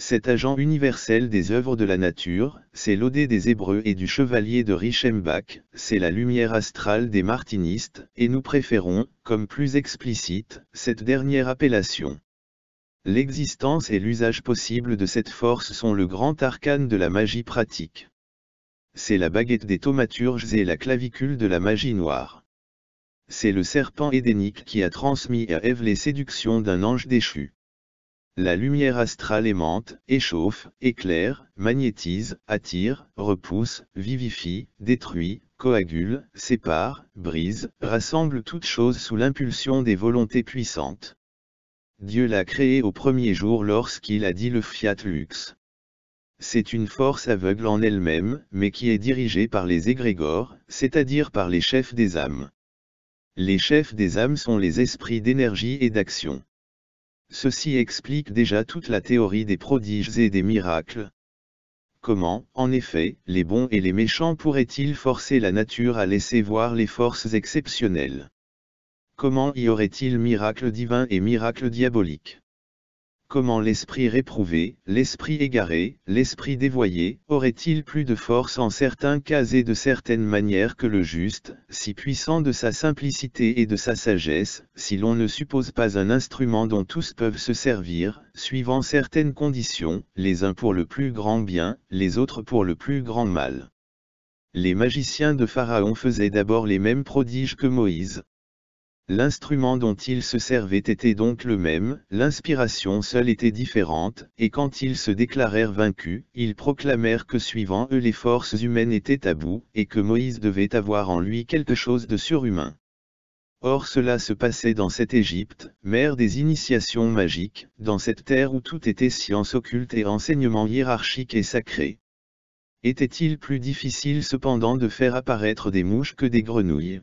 Cet agent universel des œuvres de la nature, c'est l'odé des Hébreux et du chevalier de Richembach, c'est la lumière astrale des martinistes, et nous préférons, comme plus explicite, cette dernière appellation. L'existence et l'usage possible de cette force sont le grand arcane de la magie pratique. C'est la baguette des thaumaturges et la clavicule de la magie noire. C'est le serpent édénique qui a transmis à Ève les séductions d'un ange déchu. La lumière astrale aimante, échauffe, éclaire, magnétise, attire, repousse, vivifie, détruit, coagule, sépare, brise, rassemble toutes choses sous l'impulsion des volontés puissantes. Dieu l'a créé au premier jour lorsqu'il a dit le fiat lux. C'est une force aveugle en elle-même, mais qui est dirigée par les égrégores, c'est-à-dire par les chefs des âmes. Les chefs des âmes sont les esprits d'énergie et d'action. Ceci explique déjà toute la théorie des prodiges et des miracles. Comment, en effet, les bons et les méchants pourraient-ils forcer la nature à laisser voir les forces exceptionnelles Comment y aurait-il miracle divin et miracle diabolique comment l'esprit réprouvé, l'esprit égaré, l'esprit dévoyé, aurait-il plus de force en certains cas et de certaines manières que le juste, si puissant de sa simplicité et de sa sagesse, si l'on ne suppose pas un instrument dont tous peuvent se servir, suivant certaines conditions, les uns pour le plus grand bien, les autres pour le plus grand mal. Les magiciens de Pharaon faisaient d'abord les mêmes prodiges que Moïse, L'instrument dont ils se servaient était donc le même, l'inspiration seule était différente, et quand ils se déclarèrent vaincus, ils proclamèrent que suivant eux les forces humaines étaient à bout, et que Moïse devait avoir en lui quelque chose de surhumain. Or cela se passait dans cette Égypte, mère des initiations magiques, dans cette terre où tout était science occulte et enseignement hiérarchique et sacré. Était-il plus difficile cependant de faire apparaître des mouches que des grenouilles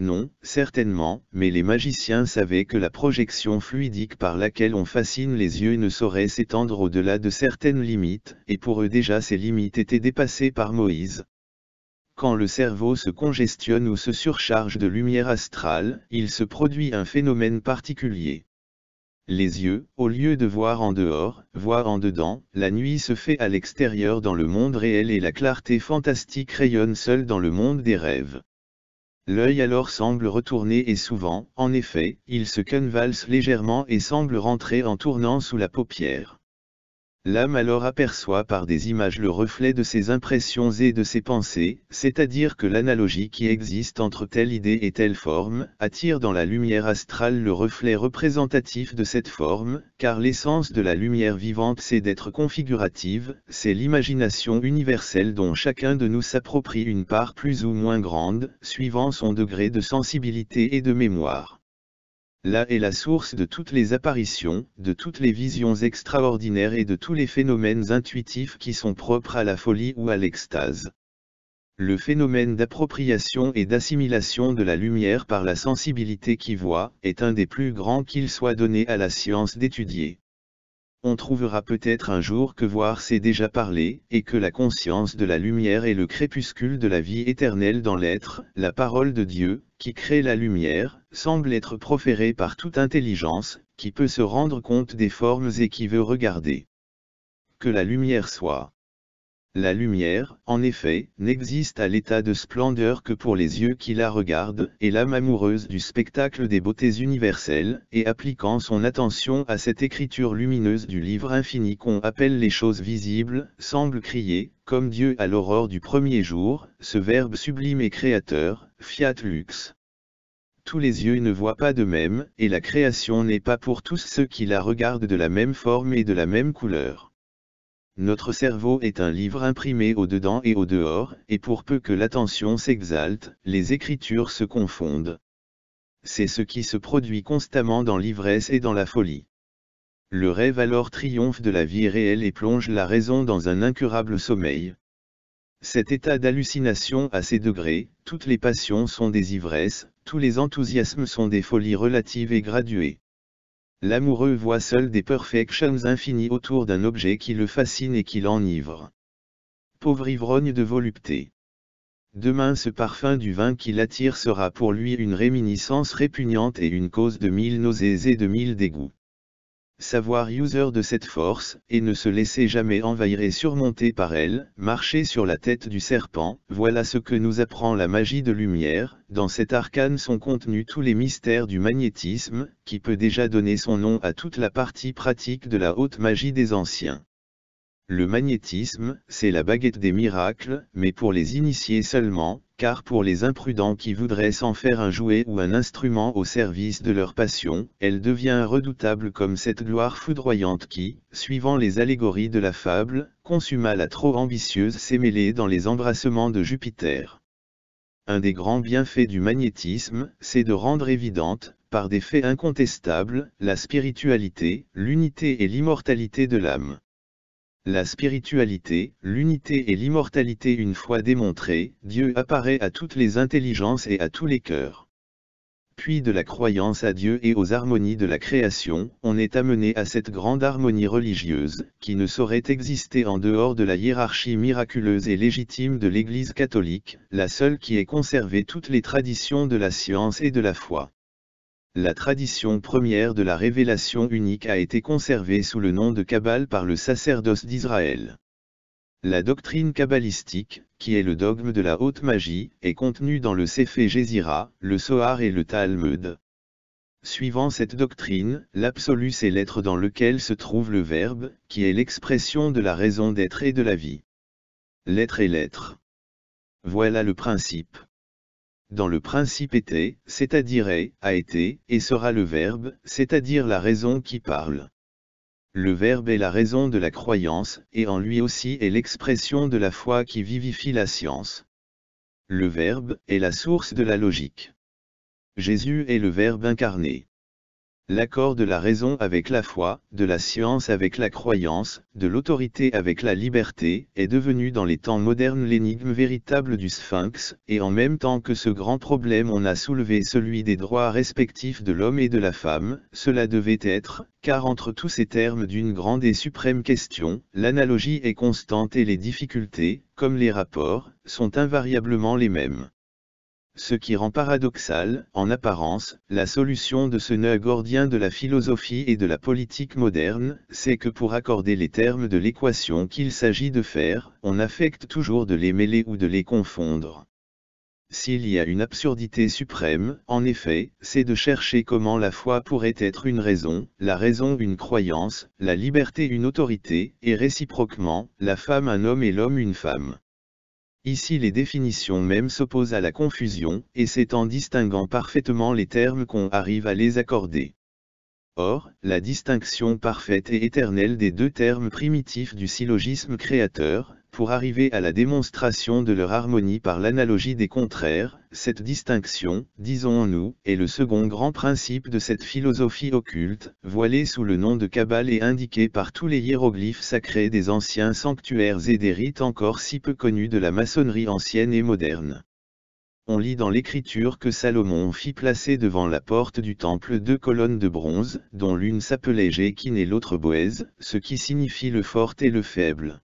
non, certainement, mais les magiciens savaient que la projection fluidique par laquelle on fascine les yeux ne saurait s'étendre au-delà de certaines limites, et pour eux déjà ces limites étaient dépassées par Moïse. Quand le cerveau se congestionne ou se surcharge de lumière astrale, il se produit un phénomène particulier. Les yeux, au lieu de voir en dehors, voient en dedans, la nuit se fait à l'extérieur dans le monde réel et la clarté fantastique rayonne seule dans le monde des rêves. L'œil alors semble retourner et souvent, en effet, il se convalse légèrement et semble rentrer en tournant sous la paupière. L'âme alors aperçoit par des images le reflet de ses impressions et de ses pensées, c'est-à-dire que l'analogie qui existe entre telle idée et telle forme, attire dans la lumière astrale le reflet représentatif de cette forme, car l'essence de la lumière vivante c'est d'être configurative, c'est l'imagination universelle dont chacun de nous s'approprie une part plus ou moins grande, suivant son degré de sensibilité et de mémoire. Là est la source de toutes les apparitions, de toutes les visions extraordinaires et de tous les phénomènes intuitifs qui sont propres à la folie ou à l'extase. Le phénomène d'appropriation et d'assimilation de la lumière par la sensibilité qui voit, est un des plus grands qu'il soit donné à la science d'étudier on trouvera peut-être un jour que voir c'est déjà parler, et que la conscience de la lumière est le crépuscule de la vie éternelle dans l'être, la parole de Dieu, qui crée la lumière, semble être proférée par toute intelligence, qui peut se rendre compte des formes et qui veut regarder. Que la lumière soit. La lumière, en effet, n'existe à l'état de splendeur que pour les yeux qui la regardent, et l'âme amoureuse du spectacle des beautés universelles, et appliquant son attention à cette écriture lumineuse du livre infini qu'on appelle les choses visibles, semble crier, comme Dieu à l'aurore du premier jour, ce Verbe sublime et créateur, fiat lux. Tous les yeux ne voient pas de même, et la création n'est pas pour tous ceux qui la regardent de la même forme et de la même couleur. Notre cerveau est un livre imprimé au dedans et au dehors, et pour peu que l'attention s'exalte, les écritures se confondent. C'est ce qui se produit constamment dans l'ivresse et dans la folie. Le rêve alors triomphe de la vie réelle et plonge la raison dans un incurable sommeil. Cet état d'hallucination à ses degrés, toutes les passions sont des ivresses, tous les enthousiasmes sont des folies relatives et graduées l'amoureux voit seul des perfections infinies autour d'un objet qui le fascine et qui l'enivre. Pauvre ivrogne de volupté. Demain ce parfum du vin qui l'attire sera pour lui une réminiscence répugnante et une cause de mille nausées et de mille dégoûts savoir user de cette force, et ne se laisser jamais envahir et surmonter par elle, marcher sur la tête du serpent, voilà ce que nous apprend la magie de lumière, dans cet arcane sont contenus tous les mystères du magnétisme, qui peut déjà donner son nom à toute la partie pratique de la haute magie des anciens. Le magnétisme, c'est la baguette des miracles, mais pour les initiés seulement, car pour les imprudents qui voudraient s'en faire un jouet ou un instrument au service de leur passion, elle devient redoutable comme cette gloire foudroyante qui, suivant les allégories de la fable, consuma la trop ambitieuse s'est dans les embrassements de Jupiter. Un des grands bienfaits du magnétisme, c'est de rendre évidente, par des faits incontestables, la spiritualité, l'unité et l'immortalité de l'âme la spiritualité, l'unité et l'immortalité une fois démontrées, Dieu apparaît à toutes les intelligences et à tous les cœurs. Puis de la croyance à Dieu et aux harmonies de la création, on est amené à cette grande harmonie religieuse, qui ne saurait exister en dehors de la hiérarchie miraculeuse et légitime de l'Église catholique, la seule qui ait conservé toutes les traditions de la science et de la foi la tradition première de la révélation unique a été conservée sous le nom de Kabbale par le sacerdoce d'Israël. La doctrine kabbalistique, qui est le dogme de la haute magie, est contenue dans le Sefer Gézira, le Sohar et le Talmud. Suivant cette doctrine, l'absolu c'est l'être dans lequel se trouve le verbe, qui est l'expression de la raison d'être et de la vie. L'être est l'être. Voilà le principe dans le principe était, c'est-à-dire est, a été, et sera le Verbe, c'est-à-dire la raison qui parle. Le Verbe est la raison de la croyance, et en lui aussi est l'expression de la foi qui vivifie la science. Le Verbe est la source de la logique. Jésus est le Verbe incarné l'accord de la raison avec la foi, de la science avec la croyance, de l'autorité avec la liberté, est devenu dans les temps modernes l'énigme véritable du sphinx, et en même temps que ce grand problème on a soulevé celui des droits respectifs de l'homme et de la femme, cela devait être, car entre tous ces termes d'une grande et suprême question, l'analogie est constante et les difficultés, comme les rapports, sont invariablement les mêmes ce qui rend paradoxal, en apparence, la solution de ce nœud gordien de la philosophie et de la politique moderne, c'est que pour accorder les termes de l'équation qu'il s'agit de faire, on affecte toujours de les mêler ou de les confondre. S'il y a une absurdité suprême, en effet, c'est de chercher comment la foi pourrait être une raison, la raison une croyance, la liberté une autorité, et réciproquement, la femme un homme et l'homme une femme. Ici les définitions mêmes s'opposent à la confusion, et c'est en distinguant parfaitement les termes qu'on arrive à les accorder. Or, la distinction parfaite et éternelle des deux termes primitifs du syllogisme créateur, pour arriver à la démonstration de leur harmonie par l'analogie des contraires, cette distinction, disons-nous, est le second grand principe de cette philosophie occulte, voilée sous le nom de Kabbale et indiquée par tous les hiéroglyphes sacrés des anciens sanctuaires et des rites encore si peu connus de la maçonnerie ancienne et moderne. On lit dans l'écriture que Salomon fit placer devant la porte du temple deux colonnes de bronze, dont l'une s'appelait Jékin et l'autre Boèze, ce qui signifie le fort et le faible.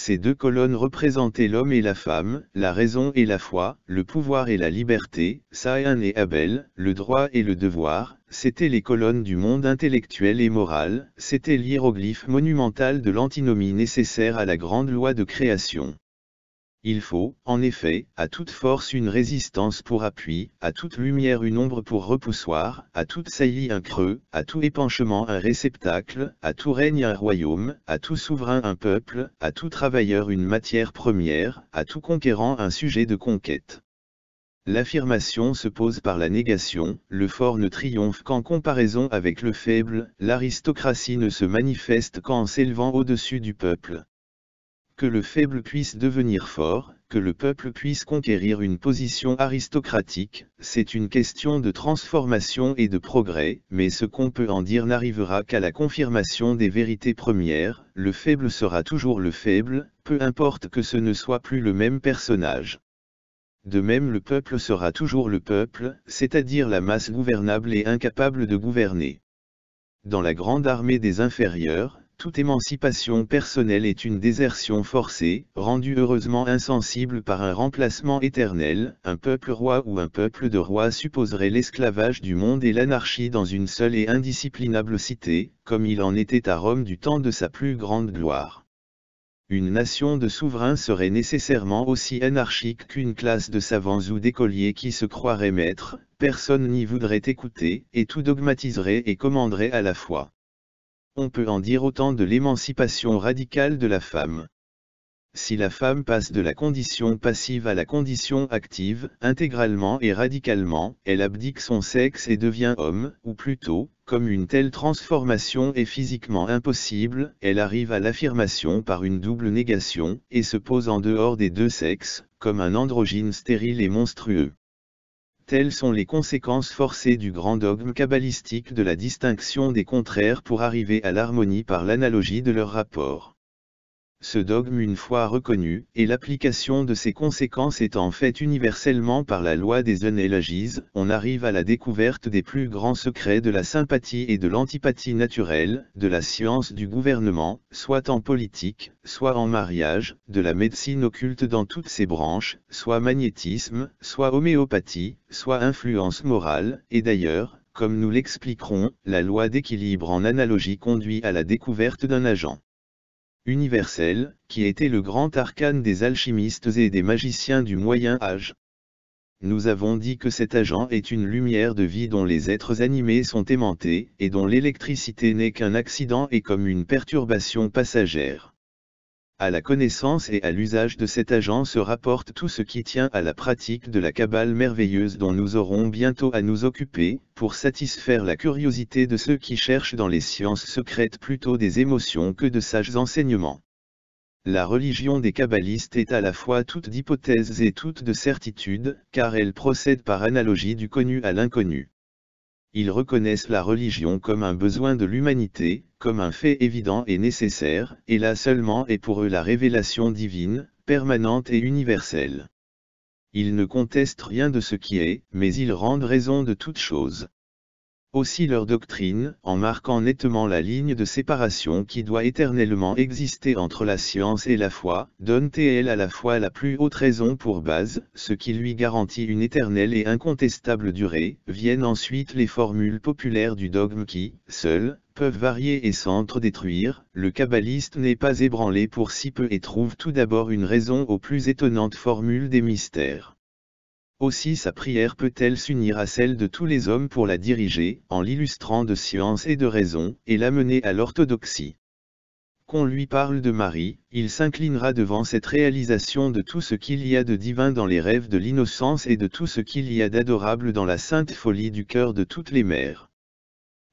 Ces deux colonnes représentaient l'homme et la femme, la raison et la foi, le pouvoir et la liberté, Saïn et Abel, le droit et le devoir, c'étaient les colonnes du monde intellectuel et moral, c'était l'hiéroglyphe monumental de l'antinomie nécessaire à la grande loi de création. Il faut, en effet, à toute force une résistance pour appui, à toute lumière une ombre pour repoussoir, à toute saillie un creux, à tout épanchement un réceptacle, à tout règne un royaume, à tout souverain un peuple, à tout travailleur une matière première, à tout conquérant un sujet de conquête. L'affirmation se pose par la négation, le fort ne triomphe qu'en comparaison avec le faible, l'aristocratie ne se manifeste qu'en s'élevant au-dessus du peuple que le faible puisse devenir fort, que le peuple puisse conquérir une position aristocratique, c'est une question de transformation et de progrès, mais ce qu'on peut en dire n'arrivera qu'à la confirmation des vérités premières, le faible sera toujours le faible, peu importe que ce ne soit plus le même personnage. De même le peuple sera toujours le peuple, c'est-à-dire la masse gouvernable et incapable de gouverner. Dans la grande armée des inférieurs, toute émancipation personnelle est une désertion forcée, rendue heureusement insensible par un remplacement éternel, un peuple roi ou un peuple de rois supposerait l'esclavage du monde et l'anarchie dans une seule et indisciplinable cité, comme il en était à Rome du temps de sa plus grande gloire. Une nation de souverains serait nécessairement aussi anarchique qu'une classe de savants ou d'écoliers qui se croiraient maîtres, personne n'y voudrait écouter, et tout dogmatiserait et commanderait à la fois. On peut en dire autant de l'émancipation radicale de la femme. Si la femme passe de la condition passive à la condition active, intégralement et radicalement, elle abdique son sexe et devient homme, ou plutôt, comme une telle transformation est physiquement impossible, elle arrive à l'affirmation par une double négation, et se pose en dehors des deux sexes, comme un androgyne stérile et monstrueux. Telles sont les conséquences forcées du grand dogme kabbalistique de la distinction des contraires pour arriver à l'harmonie par l'analogie de leur rapport ce dogme une fois reconnu, et l'application de ses conséquences étant faite universellement par la loi des analogies on arrive à la découverte des plus grands secrets de la sympathie et de l'antipathie naturelle, de la science du gouvernement, soit en politique, soit en mariage, de la médecine occulte dans toutes ses branches, soit magnétisme, soit homéopathie, soit influence morale, et d'ailleurs, comme nous l'expliquerons, la loi d'équilibre en analogie conduit à la découverte d'un agent universel, qui était le grand arcane des alchimistes et des magiciens du Moyen Âge. Nous avons dit que cet agent est une lumière de vie dont les êtres animés sont aimantés, et dont l'électricité n'est qu'un accident et comme une perturbation passagère. À la connaissance et à l'usage de cet agent se rapporte tout ce qui tient à la pratique de la cabale merveilleuse dont nous aurons bientôt à nous occuper, pour satisfaire la curiosité de ceux qui cherchent dans les sciences secrètes plutôt des émotions que de sages enseignements. La religion des kabbalistes est à la fois toute d'hypothèses et toute de certitudes, car elle procède par analogie du connu à l'inconnu ils reconnaissent la religion comme un besoin de l'humanité, comme un fait évident et nécessaire, et là seulement est pour eux la révélation divine, permanente et universelle. Ils ne contestent rien de ce qui est, mais ils rendent raison de toute chose aussi leur doctrine, en marquant nettement la ligne de séparation qui doit éternellement exister entre la science et la foi, donne elle à la fois la plus haute raison pour base, ce qui lui garantit une éternelle et incontestable durée, viennent ensuite les formules populaires du dogme qui, seules, peuvent varier et s'entre-détruire, le kabbaliste n'est pas ébranlé pour si peu et trouve tout d'abord une raison aux plus étonnantes formules des mystères. Aussi sa prière peut-elle s'unir à celle de tous les hommes pour la diriger, en l'illustrant de science et de raison, et l'amener à l'orthodoxie. Qu'on lui parle de Marie, il s'inclinera devant cette réalisation de tout ce qu'il y a de divin dans les rêves de l'innocence et de tout ce qu'il y a d'adorable dans la sainte folie du cœur de toutes les mères.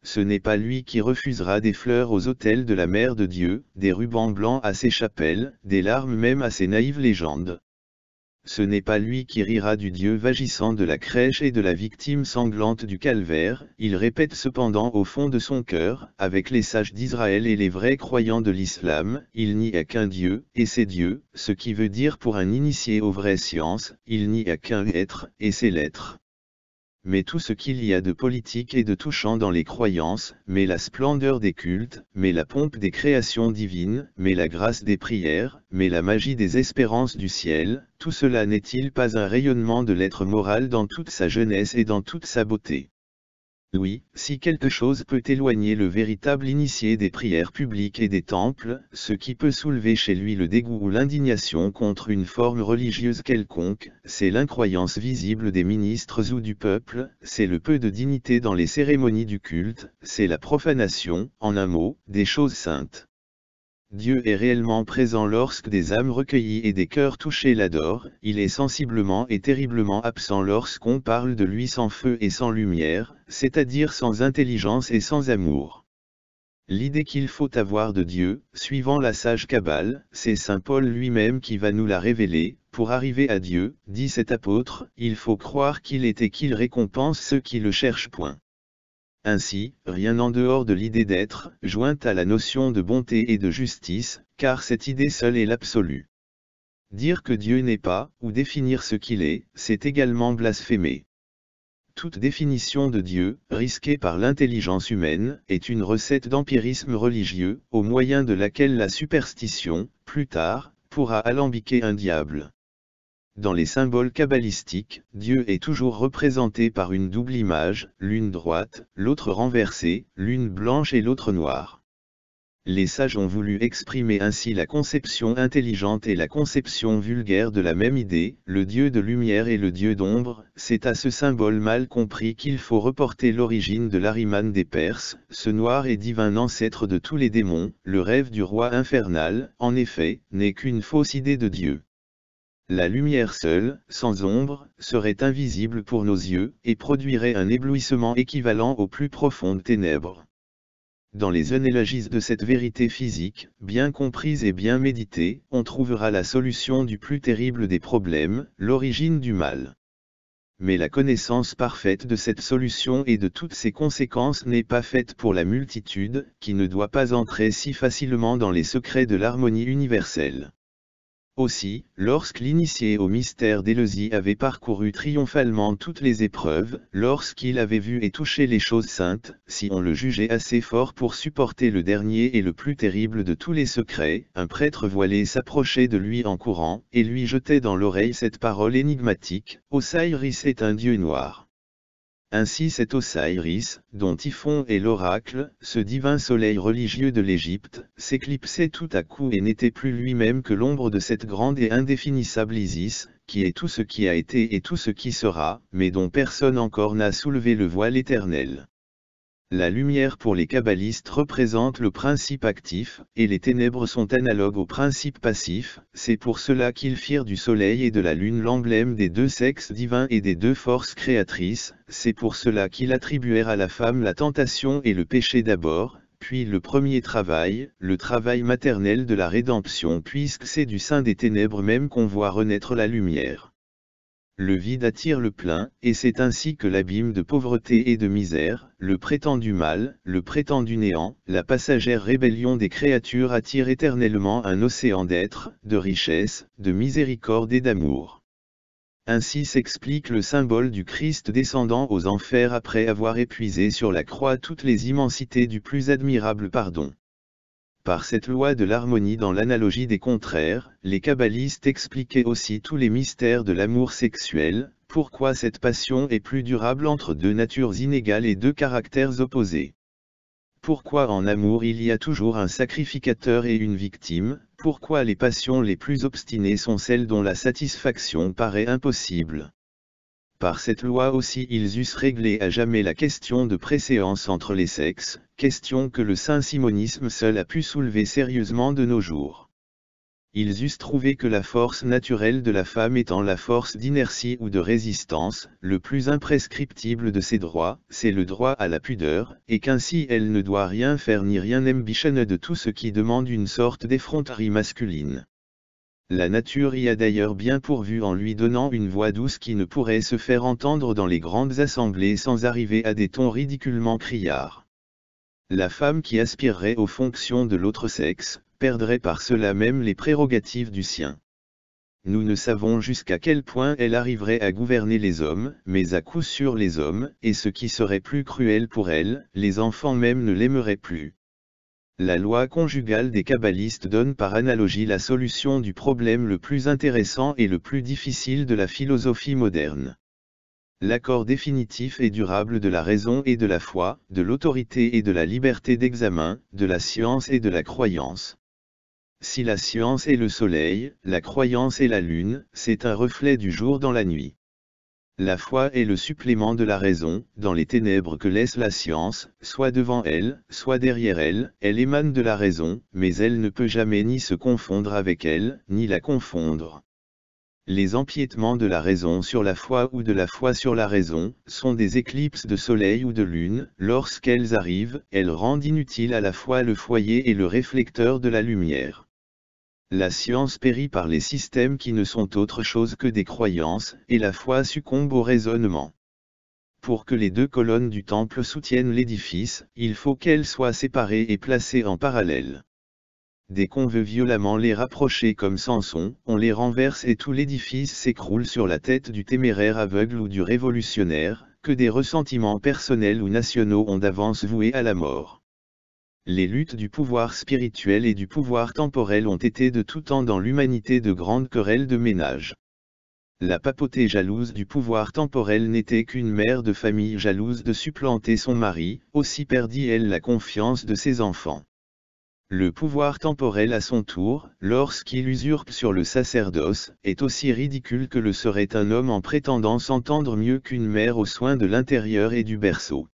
Ce n'est pas lui qui refusera des fleurs aux autels de la Mère de Dieu, des rubans blancs à ses chapelles, des larmes même à ses naïves légendes ce n'est pas lui qui rira du Dieu vagissant de la crèche et de la victime sanglante du calvaire, il répète cependant au fond de son cœur, avec les sages d'Israël et les vrais croyants de l'islam, il n'y a qu'un Dieu, et c'est Dieu, ce qui veut dire pour un initié aux vraies sciences, il n'y a qu'un être, et c'est l'être mais tout ce qu'il y a de politique et de touchant dans les croyances, mais la splendeur des cultes, mais la pompe des créations divines, mais la grâce des prières, mais la magie des espérances du ciel, tout cela n'est-il pas un rayonnement de l'être moral dans toute sa jeunesse et dans toute sa beauté oui, si quelque chose peut éloigner le véritable initié des prières publiques et des temples, ce qui peut soulever chez lui le dégoût ou l'indignation contre une forme religieuse quelconque, c'est l'incroyance visible des ministres ou du peuple, c'est le peu de dignité dans les cérémonies du culte, c'est la profanation, en un mot, des choses saintes. Dieu est réellement présent lorsque des âmes recueillies et des cœurs touchés l'adorent, il est sensiblement et terriblement absent lorsqu'on parle de lui sans feu et sans lumière, c'est-à-dire sans intelligence et sans amour. L'idée qu'il faut avoir de Dieu, suivant la sage Kabbale, c'est Saint Paul lui-même qui va nous la révéler, pour arriver à Dieu, dit cet apôtre, il faut croire qu'il est et qu'il récompense ceux qui le cherchent. Point. Ainsi, rien en dehors de l'idée d'être, jointe à la notion de bonté et de justice, car cette idée seule est l'absolu. Dire que Dieu n'est pas, ou définir ce qu'il est, c'est également blasphémer. Toute définition de Dieu, risquée par l'intelligence humaine, est une recette d'empirisme religieux, au moyen de laquelle la superstition, plus tard, pourra alambiquer un diable. Dans les symboles kabbalistiques, Dieu est toujours représenté par une double image, l'une droite, l'autre renversée, l'une blanche et l'autre noire. Les sages ont voulu exprimer ainsi la conception intelligente et la conception vulgaire de la même idée, le Dieu de lumière et le Dieu d'ombre, c'est à ce symbole mal compris qu'il faut reporter l'origine de l'Ariman des Perses, ce noir et divin ancêtre de tous les démons, le rêve du roi infernal, en effet, n'est qu'une fausse idée de Dieu. La lumière seule, sans ombre, serait invisible pour nos yeux et produirait un éblouissement équivalent aux plus profondes ténèbres. Dans les analogies de cette vérité physique, bien comprise et bien méditée, on trouvera la solution du plus terrible des problèmes, l'origine du mal. Mais la connaissance parfaite de cette solution et de toutes ses conséquences n'est pas faite pour la multitude, qui ne doit pas entrer si facilement dans les secrets de l'harmonie universelle. Aussi, lorsque l'initié au mystère d'Éleusie avait parcouru triomphalement toutes les épreuves, lorsqu'il avait vu et touché les choses saintes, si on le jugeait assez fort pour supporter le dernier et le plus terrible de tous les secrets, un prêtre voilé s'approchait de lui en courant, et lui jetait dans l'oreille cette parole énigmatique, Osiris est un dieu noir. Ainsi cet Osiris, dont Typhon est l'oracle, ce divin soleil religieux de l'Égypte, s'éclipsait tout à coup et n'était plus lui-même que l'ombre de cette grande et indéfinissable Isis, qui est tout ce qui a été et tout ce qui sera, mais dont personne encore n'a soulevé le voile éternel. La lumière pour les kabbalistes représente le principe actif, et les ténèbres sont analogues au principe passif, c'est pour cela qu'ils firent du soleil et de la lune l'emblème des deux sexes divins et des deux forces créatrices, c'est pour cela qu'ils attribuèrent à la femme la tentation et le péché d'abord, puis le premier travail, le travail maternel de la rédemption puisque c'est du sein des ténèbres même qu'on voit renaître la lumière. Le vide attire le plein, et c'est ainsi que l'abîme de pauvreté et de misère, le prétendu mal, le prétendu néant, la passagère rébellion des créatures attire éternellement un océan d'êtres, de richesse, de miséricorde et d'amour. Ainsi s'explique le symbole du Christ descendant aux enfers après avoir épuisé sur la croix toutes les immensités du plus admirable pardon. Par cette loi de l'harmonie dans l'analogie des contraires, les kabbalistes expliquaient aussi tous les mystères de l'amour sexuel, pourquoi cette passion est plus durable entre deux natures inégales et deux caractères opposés. Pourquoi en amour il y a toujours un sacrificateur et une victime, pourquoi les passions les plus obstinées sont celles dont la satisfaction paraît impossible. Par cette loi aussi ils eussent réglé à jamais la question de préséance entre les sexes, question que le saint-simonisme seul a pu soulever sérieusement de nos jours. Ils eussent trouvé que la force naturelle de la femme étant la force d'inertie ou de résistance, le plus imprescriptible de ses droits, c'est le droit à la pudeur, et qu'ainsi elle ne doit rien faire ni rien ambitionner de tout ce qui demande une sorte d'effronterie masculine. La nature y a d'ailleurs bien pourvu en lui donnant une voix douce qui ne pourrait se faire entendre dans les grandes assemblées sans arriver à des tons ridiculement criards. La femme qui aspirerait aux fonctions de l'autre sexe, perdrait par cela même les prérogatives du sien. Nous ne savons jusqu'à quel point elle arriverait à gouverner les hommes, mais à coup sûr les hommes, et ce qui serait plus cruel pour elle, les enfants même ne l'aimeraient plus la loi conjugale des kabbalistes donne par analogie la solution du problème le plus intéressant et le plus difficile de la philosophie moderne. L'accord définitif et durable de la raison et de la foi, de l'autorité et de la liberté d'examen, de la science et de la croyance. Si la science est le soleil, la croyance est la lune, c'est un reflet du jour dans la nuit la foi est le supplément de la raison, dans les ténèbres que laisse la science, soit devant elle, soit derrière elle, elle émane de la raison, mais elle ne peut jamais ni se confondre avec elle, ni la confondre. Les empiétements de la raison sur la foi ou de la foi sur la raison, sont des éclipses de soleil ou de lune, lorsqu'elles arrivent, elles rendent inutile à la fois le foyer et le réflecteur de la lumière la science périt par les systèmes qui ne sont autre chose que des croyances, et la foi succombe au raisonnement. Pour que les deux colonnes du temple soutiennent l'édifice, il faut qu'elles soient séparées et placées en parallèle. Dès qu'on veut violemment les rapprocher comme Samson, on les renverse et tout l'édifice s'écroule sur la tête du téméraire aveugle ou du révolutionnaire, que des ressentiments personnels ou nationaux ont d'avance voué à la mort les luttes du pouvoir spirituel et du pouvoir temporel ont été de tout temps dans l'humanité de grandes querelles de ménage. La papauté jalouse du pouvoir temporel n'était qu'une mère de famille jalouse de supplanter son mari, aussi perdit elle la confiance de ses enfants. Le pouvoir temporel à son tour, lorsqu'il usurpe sur le sacerdoce, est aussi ridicule que le serait un homme en prétendant s'entendre mieux qu'une mère aux soins de l'intérieur et du berceau.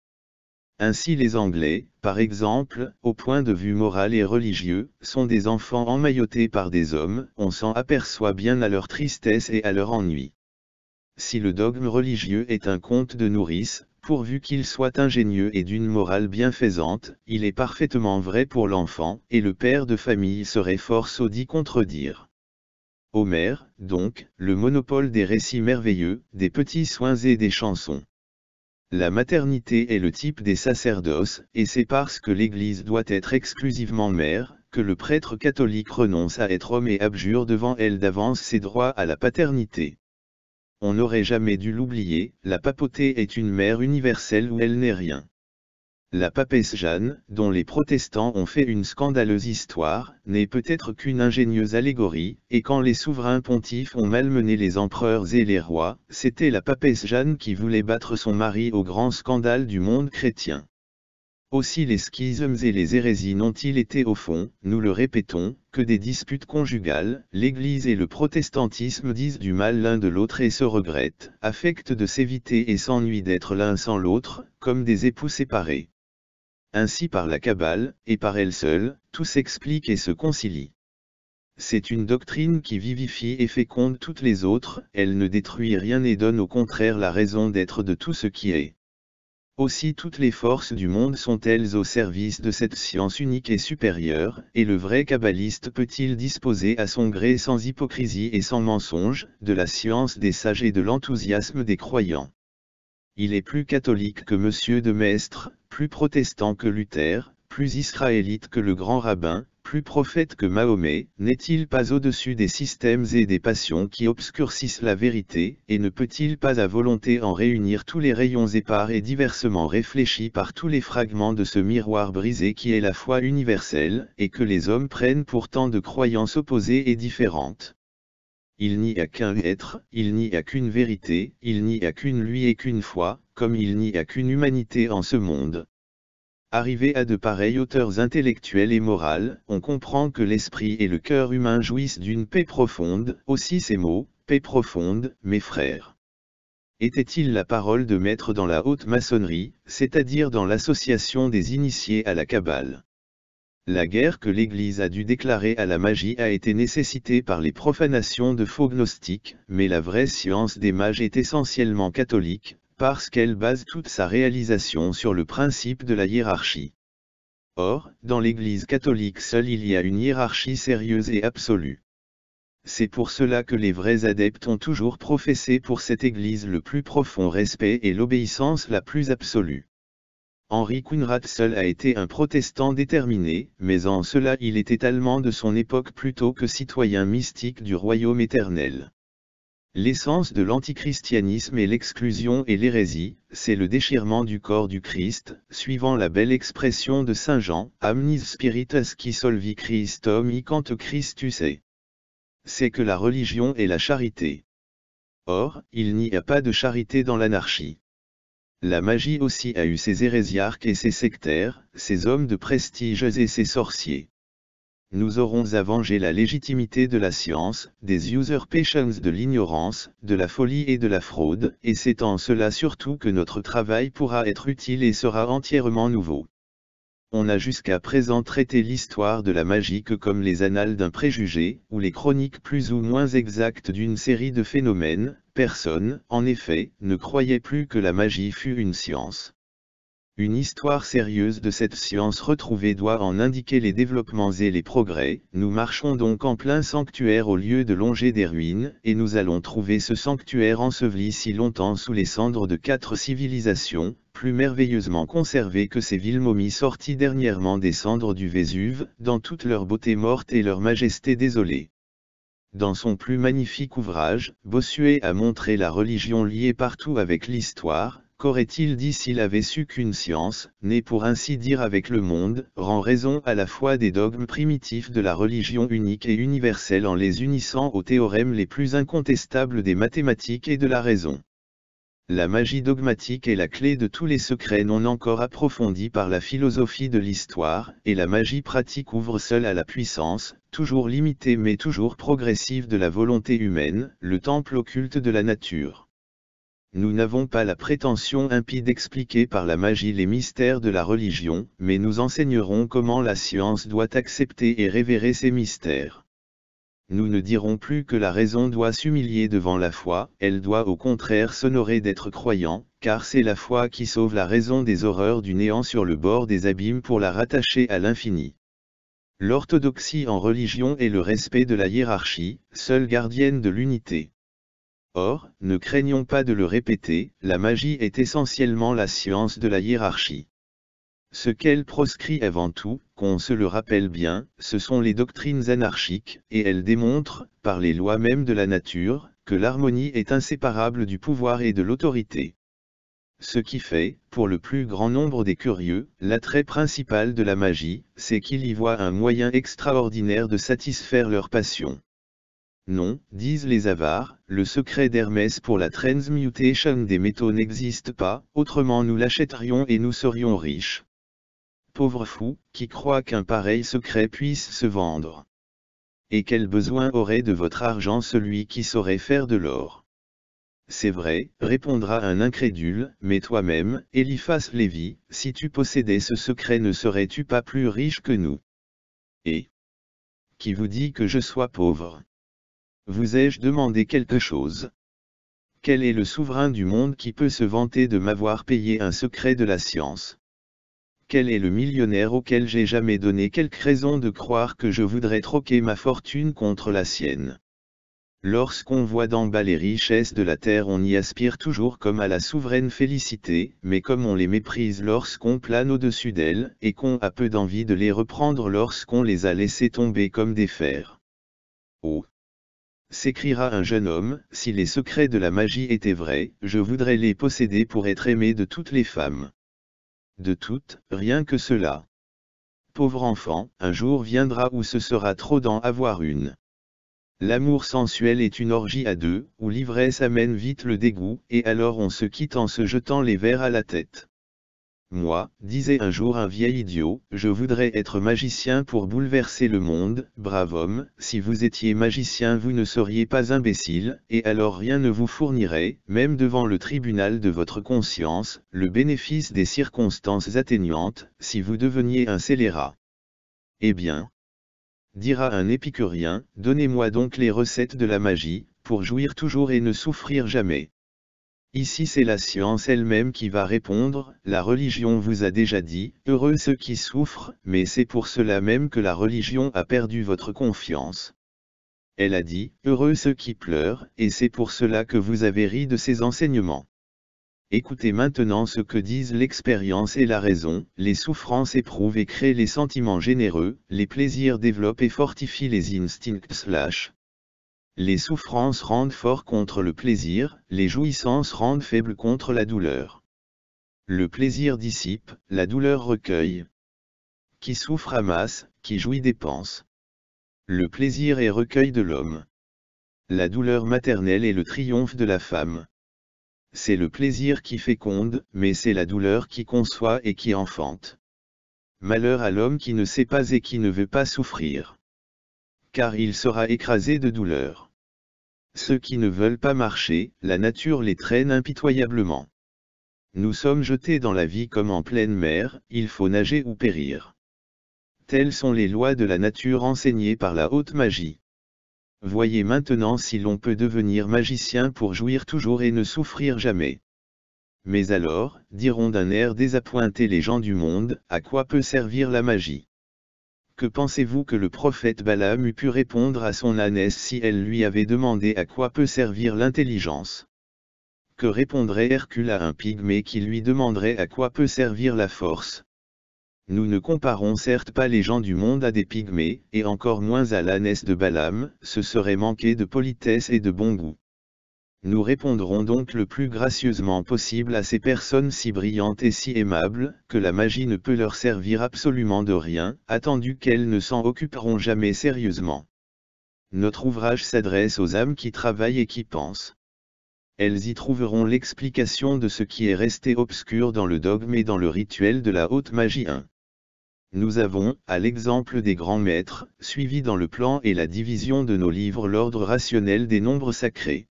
Ainsi les Anglais, par exemple, au point de vue moral et religieux, sont des enfants emmaillotés par des hommes, on s'en aperçoit bien à leur tristesse et à leur ennui. Si le dogme religieux est un conte de nourrice, pourvu qu'il soit ingénieux et d'une morale bienfaisante, il est parfaitement vrai pour l'enfant, et le père de famille serait force au dit contredire. Homère, donc, le monopole des récits merveilleux, des petits soins et des chansons. La maternité est le type des sacerdoces, et c'est parce que l'Église doit être exclusivement mère, que le prêtre catholique renonce à être homme et abjure devant elle d'avance ses droits à la paternité. On n'aurait jamais dû l'oublier, la papauté est une mère universelle où elle n'est rien. La papesse Jeanne, dont les protestants ont fait une scandaleuse histoire, n'est peut-être qu'une ingénieuse allégorie, et quand les souverains pontifs ont malmené les empereurs et les rois, c'était la papesse Jeanne qui voulait battre son mari au grand scandale du monde chrétien. Aussi les schismes et les hérésies n'ont-ils été au fond, nous le répétons, que des disputes conjugales, l'Église et le protestantisme disent du mal l'un de l'autre et se regrettent, affectent de s'éviter et s'ennuient d'être l'un sans l'autre, comme des époux séparés. Ainsi par la Kabbale, et par elle seule, tout s'explique et se concilie. C'est une doctrine qui vivifie et féconde toutes les autres, elle ne détruit rien et donne au contraire la raison d'être de tout ce qui est. Aussi toutes les forces du monde sont-elles au service de cette science unique et supérieure, et le vrai kabbaliste peut-il disposer à son gré sans hypocrisie et sans mensonge, de la science des sages et de l'enthousiasme des croyants il est plus catholique que Monsieur de Maistre, plus protestant que Luther, plus israélite que le grand rabbin, plus prophète que Mahomet, n'est-il pas au-dessus des systèmes et des passions qui obscurcissent la vérité, et ne peut-il pas à volonté en réunir tous les rayons épars et diversement réfléchis par tous les fragments de ce miroir brisé qui est la foi universelle, et que les hommes prennent pour tant de croyances opposées et différentes il n'y a qu'un être, il n'y a qu'une vérité, il n'y a qu'une lui et qu'une foi, comme il n'y a qu'une humanité en ce monde. Arrivé à de pareilles hauteurs intellectuelles et morales, on comprend que l'esprit et le cœur humain jouissent d'une paix profonde, aussi ces mots, paix profonde, mes frères. Était-il la parole de maître dans la haute maçonnerie, c'est-à-dire dans l'association des initiés à la cabale la guerre que l'Église a dû déclarer à la magie a été nécessitée par les profanations de faux gnostiques, mais la vraie science des mages est essentiellement catholique, parce qu'elle base toute sa réalisation sur le principe de la hiérarchie. Or, dans l'Église catholique seule il y a une hiérarchie sérieuse et absolue. C'est pour cela que les vrais adeptes ont toujours professé pour cette Église le plus profond respect et l'obéissance la plus absolue. Henri Kunrad seul a été un protestant déterminé, mais en cela il était allemand de son époque plutôt que citoyen mystique du royaume éternel. L'essence de l'antichristianisme est l'exclusion et l'hérésie, c'est le déchirement du corps du Christ, suivant la belle expression de Saint Jean, Amnis spiritus qui solvi Christum quant Christus est. C'est que la religion est la charité. Or, il n'y a pas de charité dans l'anarchie. La magie aussi a eu ses hérésiarques et ses sectaires, ses hommes de prestige et ses sorciers. Nous aurons à venger la légitimité de la science, des usurpations de l'ignorance, de la folie et de la fraude, et c'est en cela surtout que notre travail pourra être utile et sera entièrement nouveau. On a jusqu'à présent traité l'histoire de la magie que comme les annales d'un préjugé, ou les chroniques plus ou moins exactes d'une série de phénomènes, personne, en effet, ne croyait plus que la magie fût une science. Une histoire sérieuse de cette science retrouvée doit en indiquer les développements et les progrès. Nous marchons donc en plein sanctuaire au lieu de longer des ruines, et nous allons trouver ce sanctuaire enseveli si longtemps sous les cendres de quatre civilisations, plus merveilleusement conservées que ces villes momies sorties dernièrement des cendres du Vésuve, dans toute leur beauté morte et leur majesté désolée. Dans son plus magnifique ouvrage, Bossuet a montré la religion liée partout avec l'histoire, Qu'aurait-il dit s'il avait su qu'une science, née pour ainsi dire avec le monde, rend raison à la fois des dogmes primitifs de la religion unique et universelle en les unissant aux théorèmes les plus incontestables des mathématiques et de la raison La magie dogmatique est la clé de tous les secrets non encore approfondis par la philosophie de l'histoire, et la magie pratique ouvre seule à la puissance, toujours limitée mais toujours progressive de la volonté humaine, le temple occulte de la nature. Nous n'avons pas la prétention impie d'expliquer par la magie les mystères de la religion, mais nous enseignerons comment la science doit accepter et révérer ces mystères. Nous ne dirons plus que la raison doit s'humilier devant la foi, elle doit au contraire s'honorer d'être croyant, car c'est la foi qui sauve la raison des horreurs du néant sur le bord des abîmes pour la rattacher à l'infini. L'orthodoxie en religion est le respect de la hiérarchie, seule gardienne de l'unité. Or, ne craignons pas de le répéter, la magie est essentiellement la science de la hiérarchie. Ce qu'elle proscrit avant tout, qu'on se le rappelle bien, ce sont les doctrines anarchiques, et elle démontre, par les lois mêmes de la nature, que l'harmonie est inséparable du pouvoir et de l'autorité. Ce qui fait, pour le plus grand nombre des curieux, l'attrait principal de la magie, c'est qu'il y voit un moyen extraordinaire de satisfaire leurs passions. Non, disent les avares, le secret d'Hermès pour la transmutation des métaux n'existe pas, autrement nous l'achèterions et nous serions riches. Pauvre fou, qui croit qu'un pareil secret puisse se vendre. Et quel besoin aurait de votre argent celui qui saurait faire de l'or C'est vrai, répondra un incrédule, mais toi-même, Eliphas Lévi, si tu possédais ce secret ne serais-tu pas plus riche que nous Et qui vous dit que je sois pauvre vous ai-je demandé quelque chose Quel est le souverain du monde qui peut se vanter de m'avoir payé un secret de la science Quel est le millionnaire auquel j'ai jamais donné quelque raison de croire que je voudrais troquer ma fortune contre la sienne Lorsqu'on voit d'en bas les richesses de la terre on y aspire toujours comme à la souveraine félicité, mais comme on les méprise lorsqu'on plane au-dessus d'elles, et qu'on a peu d'envie de les reprendre lorsqu'on les a laissées tomber comme des fers. Oh s'écrira un jeune homme, si les secrets de la magie étaient vrais, je voudrais les posséder pour être aimé de toutes les femmes. De toutes, rien que cela. Pauvre enfant, un jour viendra où ce sera trop d'en avoir une. L'amour sensuel est une orgie à deux, où l'ivresse amène vite le dégoût, et alors on se quitte en se jetant les verres à la tête. Moi, disait un jour un vieil idiot, je voudrais être magicien pour bouleverser le monde, brave homme, si vous étiez magicien vous ne seriez pas imbécile, et alors rien ne vous fournirait, même devant le tribunal de votre conscience, le bénéfice des circonstances atténuantes, si vous deveniez un scélérat. Eh bien, dira un épicurien, donnez-moi donc les recettes de la magie, pour jouir toujours et ne souffrir jamais. Ici c'est la science elle-même qui va répondre, la religion vous a déjà dit, heureux ceux qui souffrent, mais c'est pour cela même que la religion a perdu votre confiance. Elle a dit, heureux ceux qui pleurent, et c'est pour cela que vous avez ri de ses enseignements. Écoutez maintenant ce que disent l'expérience et la raison, les souffrances éprouvent et créent les sentiments généreux, les plaisirs développent et fortifient les instincts les souffrances rendent fort contre le plaisir, les jouissances rendent faible contre la douleur. Le plaisir dissipe, la douleur recueille. Qui souffre amasse, qui jouit dépense. Le plaisir est recueil de l'homme. La douleur maternelle est le triomphe de la femme. C'est le plaisir qui féconde, mais c'est la douleur qui conçoit et qui enfante. Malheur à l'homme qui ne sait pas et qui ne veut pas souffrir car il sera écrasé de douleur. Ceux qui ne veulent pas marcher, la nature les traîne impitoyablement. Nous sommes jetés dans la vie comme en pleine mer, il faut nager ou périr. Telles sont les lois de la nature enseignées par la haute magie. Voyez maintenant si l'on peut devenir magicien pour jouir toujours et ne souffrir jamais. Mais alors, diront d'un air désappointé les gens du monde, à quoi peut servir la magie que pensez-vous que le prophète Balaam eût pu répondre à son ânesse si elle lui avait demandé à quoi peut servir l'intelligence Que répondrait Hercule à un pygmée qui lui demanderait à quoi peut servir la force Nous ne comparons certes pas les gens du monde à des pygmées, et encore moins à l'ânesse de Balaam, ce serait manquer de politesse et de bon goût. Nous répondrons donc le plus gracieusement possible à ces personnes si brillantes et si aimables, que la magie ne peut leur servir absolument de rien, attendu qu'elles ne s'en occuperont jamais sérieusement. Notre ouvrage s'adresse aux âmes qui travaillent et qui pensent. Elles y trouveront l'explication de ce qui est resté obscur dans le dogme et dans le rituel de la haute magie 1. Nous avons, à l'exemple des grands maîtres, suivi dans le plan et la division de nos livres l'ordre rationnel des nombres sacrés.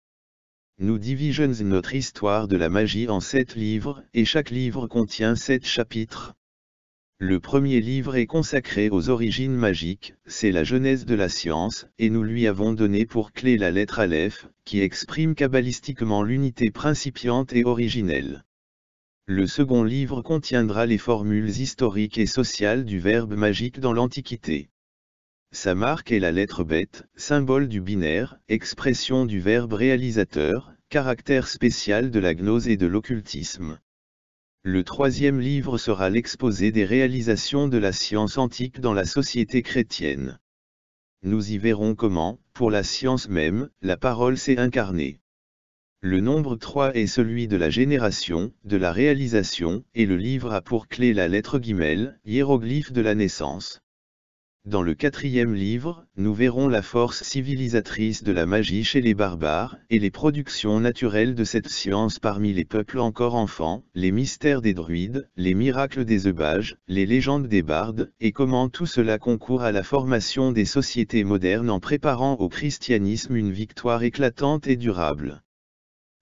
Nous divisions notre histoire de la magie en sept livres, et chaque livre contient sept chapitres. Le premier livre est consacré aux origines magiques, c'est la genèse de la science, et nous lui avons donné pour clé la lettre Aleph, qui exprime kabbalistiquement l'unité principiante et originelle. Le second livre contiendra les formules historiques et sociales du verbe magique dans l'Antiquité. Sa marque est la lettre bête, symbole du binaire, expression du verbe réalisateur, caractère spécial de la gnose et de l'occultisme. Le troisième livre sera l'exposé des réalisations de la science antique dans la société chrétienne. Nous y verrons comment, pour la science même, la parole s'est incarnée. Le nombre 3 est celui de la génération, de la réalisation, et le livre a pour clé la lettre guimel, hiéroglyphe de la naissance. Dans le quatrième livre, nous verrons la force civilisatrice de la magie chez les barbares, et les productions naturelles de cette science parmi les peuples encore enfants, les mystères des druides, les miracles des eubages, les légendes des bardes, et comment tout cela concourt à la formation des sociétés modernes en préparant au christianisme une victoire éclatante et durable.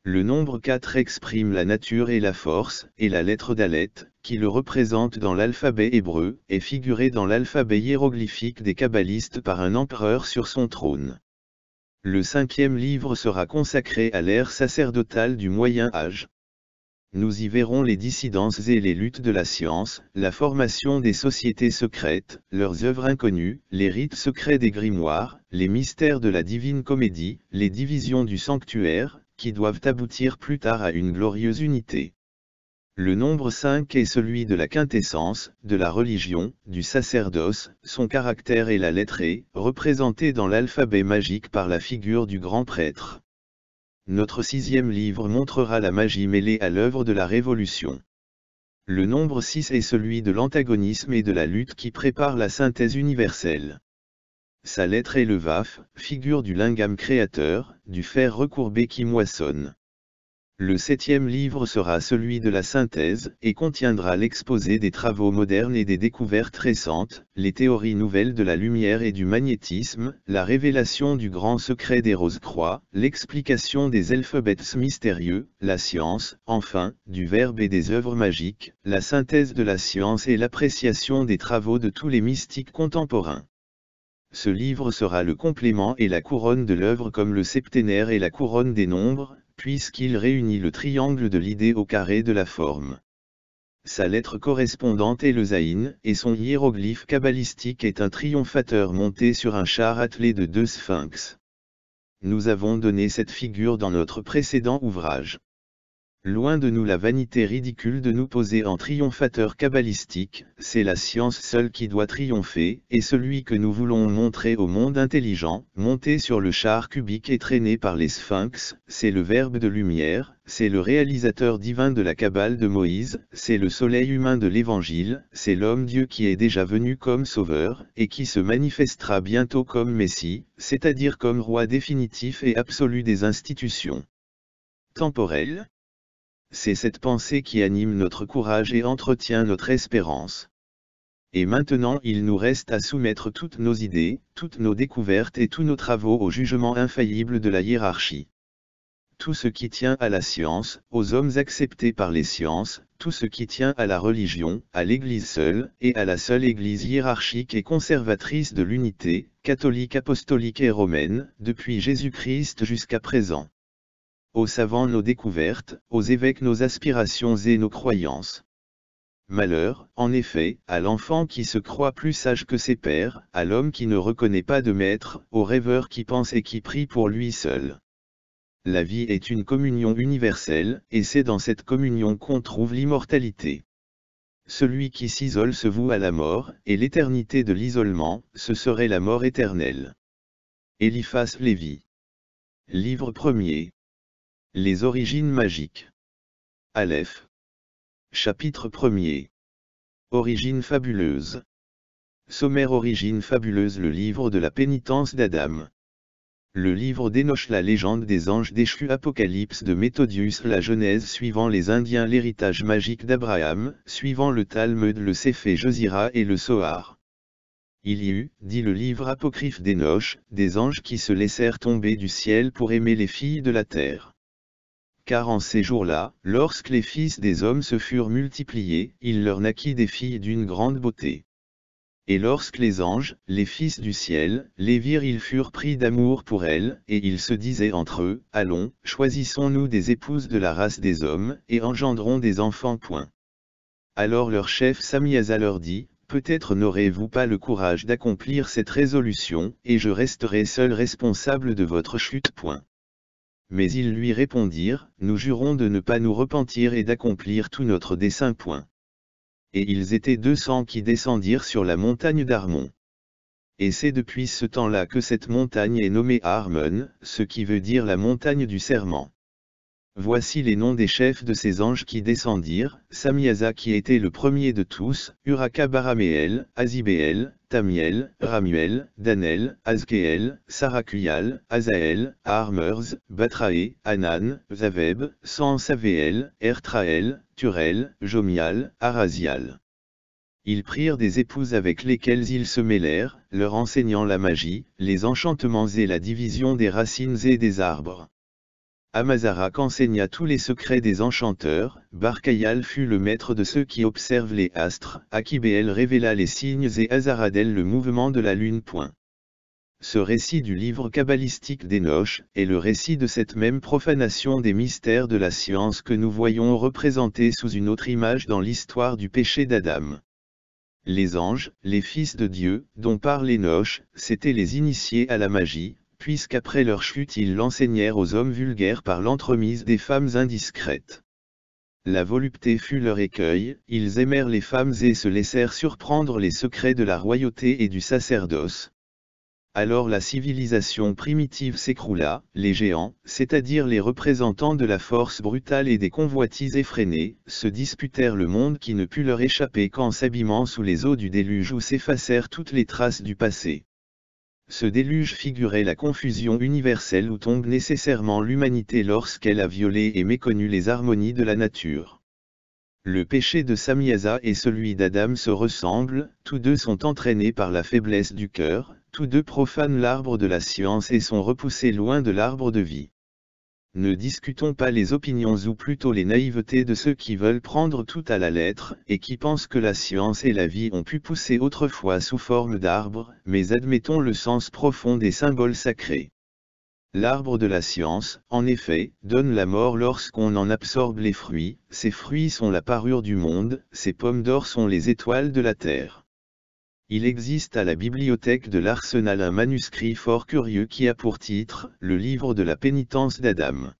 Le nombre 4 exprime la nature et la force, et la lettre d'alète, qui le représente dans l'alphabet hébreu, est figuré dans l'alphabet hiéroglyphique des kabbalistes par un empereur sur son trône. Le cinquième livre sera consacré à l'ère sacerdotale du Moyen Âge. Nous y verrons les dissidences et les luttes de la science, la formation des sociétés secrètes, leurs œuvres inconnues, les rites secrets des grimoires, les mystères de la divine comédie, les divisions du sanctuaire, qui doivent aboutir plus tard à une glorieuse unité. Le nombre 5 est celui de la quintessence, de la religion, du sacerdoce, son caractère et la lettre E, représentée dans l'alphabet magique par la figure du grand prêtre. Notre sixième livre montrera la magie mêlée à l'œuvre de la Révolution. Le nombre 6 est celui de l'antagonisme et de la lutte qui prépare la synthèse universelle. Sa lettre est le VAF, figure du lingam créateur, du fer recourbé qui moissonne. Le septième livre sera celui de la synthèse et contiendra l'exposé des travaux modernes et des découvertes récentes, les théories nouvelles de la lumière et du magnétisme, la révélation du grand secret des Rose-Croix, l'explication des alphabets mystérieux, la science, enfin, du verbe et des œuvres magiques, la synthèse de la science et l'appréciation des travaux de tous les mystiques contemporains. Ce livre sera le complément et la couronne de l'œuvre comme le septénaire et la couronne des nombres, puisqu'il réunit le triangle de l'idée au carré de la forme. Sa lettre correspondante est le zaïn, et son hiéroglyphe cabalistique est un triomphateur monté sur un char attelé de deux sphinx. Nous avons donné cette figure dans notre précédent ouvrage. Loin de nous la vanité ridicule de nous poser en triomphateur kabbalistique, c'est la science seule qui doit triompher, et celui que nous voulons montrer au monde intelligent, monté sur le char cubique et traîné par les sphinx, c'est le Verbe de lumière, c'est le réalisateur divin de la Kabbale de Moïse, c'est le soleil humain de l'Évangile, c'est l'homme-dieu qui est déjà venu comme sauveur, et qui se manifestera bientôt comme Messie, c'est-à-dire comme roi définitif et absolu des institutions temporelles, c'est cette pensée qui anime notre courage et entretient notre espérance. Et maintenant il nous reste à soumettre toutes nos idées, toutes nos découvertes et tous nos travaux au jugement infaillible de la hiérarchie. Tout ce qui tient à la science, aux hommes acceptés par les sciences, tout ce qui tient à la religion, à l'Église seule, et à la seule Église hiérarchique et conservatrice de l'unité, catholique apostolique et romaine, depuis Jésus-Christ jusqu'à présent aux savants nos découvertes, aux évêques nos aspirations et nos croyances. Malheur, en effet, à l'enfant qui se croit plus sage que ses pères, à l'homme qui ne reconnaît pas de maître, au rêveur qui pense et qui prie pour lui seul. La vie est une communion universelle, et c'est dans cette communion qu'on trouve l'immortalité. Celui qui s'isole se voue à la mort, et l'éternité de l'isolement, ce serait la mort éternelle. Eliphas Lévy. Livre premier. Les origines magiques. Aleph. Chapitre 1er. Fabuleuses Sommaire Origine fabuleuse Le livre de la pénitence d'Adam. Le livre d'Enoch La légende des anges déchus Apocalypse de Méthodius La Genèse suivant les Indiens L'héritage magique d'Abraham, suivant le Talmud Le Céphée Josira et le Sohar. Il y eut, dit le livre apocryphe d'Enoch, des anges qui se laissèrent tomber du ciel pour aimer les filles de la terre car en ces jours-là, lorsque les fils des hommes se furent multipliés, il leur naquit des filles d'une grande beauté. Et lorsque les anges, les fils du ciel, les virent ils furent pris d'amour pour elles, et ils se disaient entre eux, Allons, choisissons-nous des épouses de la race des hommes, et engendrons des enfants. Point. Alors leur chef Samyaza leur dit, Peut-être n'aurez-vous pas le courage d'accomplir cette résolution, et je resterai seul responsable de votre chute. Point. Mais ils lui répondirent, Nous jurons de ne pas nous repentir et d'accomplir tout notre dessein. Point. Et ils étaient deux cents qui descendirent sur la montagne d'Armon. Et c'est depuis ce temps-là que cette montagne est nommée Armon, ce qui veut dire la montagne du serment. Voici les noms des chefs de ces anges qui descendirent, Samyaza qui était le premier de tous, Uraka Barameel, Tamiel, Ramuel, Danel, Azkeel, Sarakuyal, Azael, Armers, Batrae, Anan, Zaveb, Sansavel, Ertrael, Turel, Jomial, Arazial. Ils prirent des épouses avec lesquelles ils se mêlèrent, leur enseignant la magie, les enchantements et la division des racines et des arbres. Amazarak enseigna tous les secrets des enchanteurs, Barkayal fut le maître de ceux qui observent les astres, Akibel révéla les signes et Azaradel le mouvement de la lune. Ce récit du livre kabbalistique Noches est le récit de cette même profanation des mystères de la science que nous voyons représentée sous une autre image dans l'histoire du péché d'Adam. Les anges, les fils de Dieu, dont parle Noches, c'étaient les initiés à la magie, puisqu'après leur chute ils l'enseignèrent aux hommes vulgaires par l'entremise des femmes indiscrètes. La volupté fut leur écueil, ils aimèrent les femmes et se laissèrent surprendre les secrets de la royauté et du sacerdoce. Alors la civilisation primitive s'écroula, les géants, c'est-à-dire les représentants de la force brutale et des convoitises effrénées, se disputèrent le monde qui ne put leur échapper qu'en s'abîmant sous les eaux du déluge où s'effacèrent toutes les traces du passé. Ce déluge figurait la confusion universelle où tombe nécessairement l'humanité lorsqu'elle a violé et méconnu les harmonies de la nature. Le péché de Samyaza et celui d'Adam se ressemblent, tous deux sont entraînés par la faiblesse du cœur, tous deux profanent l'arbre de la science et sont repoussés loin de l'arbre de vie ne discutons pas les opinions ou plutôt les naïvetés de ceux qui veulent prendre tout à la lettre et qui pensent que la science et la vie ont pu pousser autrefois sous forme d'arbres, mais admettons le sens profond des symboles sacrés. L'arbre de la science, en effet, donne la mort lorsqu'on en absorbe les fruits, ces fruits sont la parure du monde, ces pommes d'or sont les étoiles de la terre. Il existe à la bibliothèque de l'Arsenal un manuscrit fort curieux qui a pour titre « Le livre de la pénitence d'Adam ».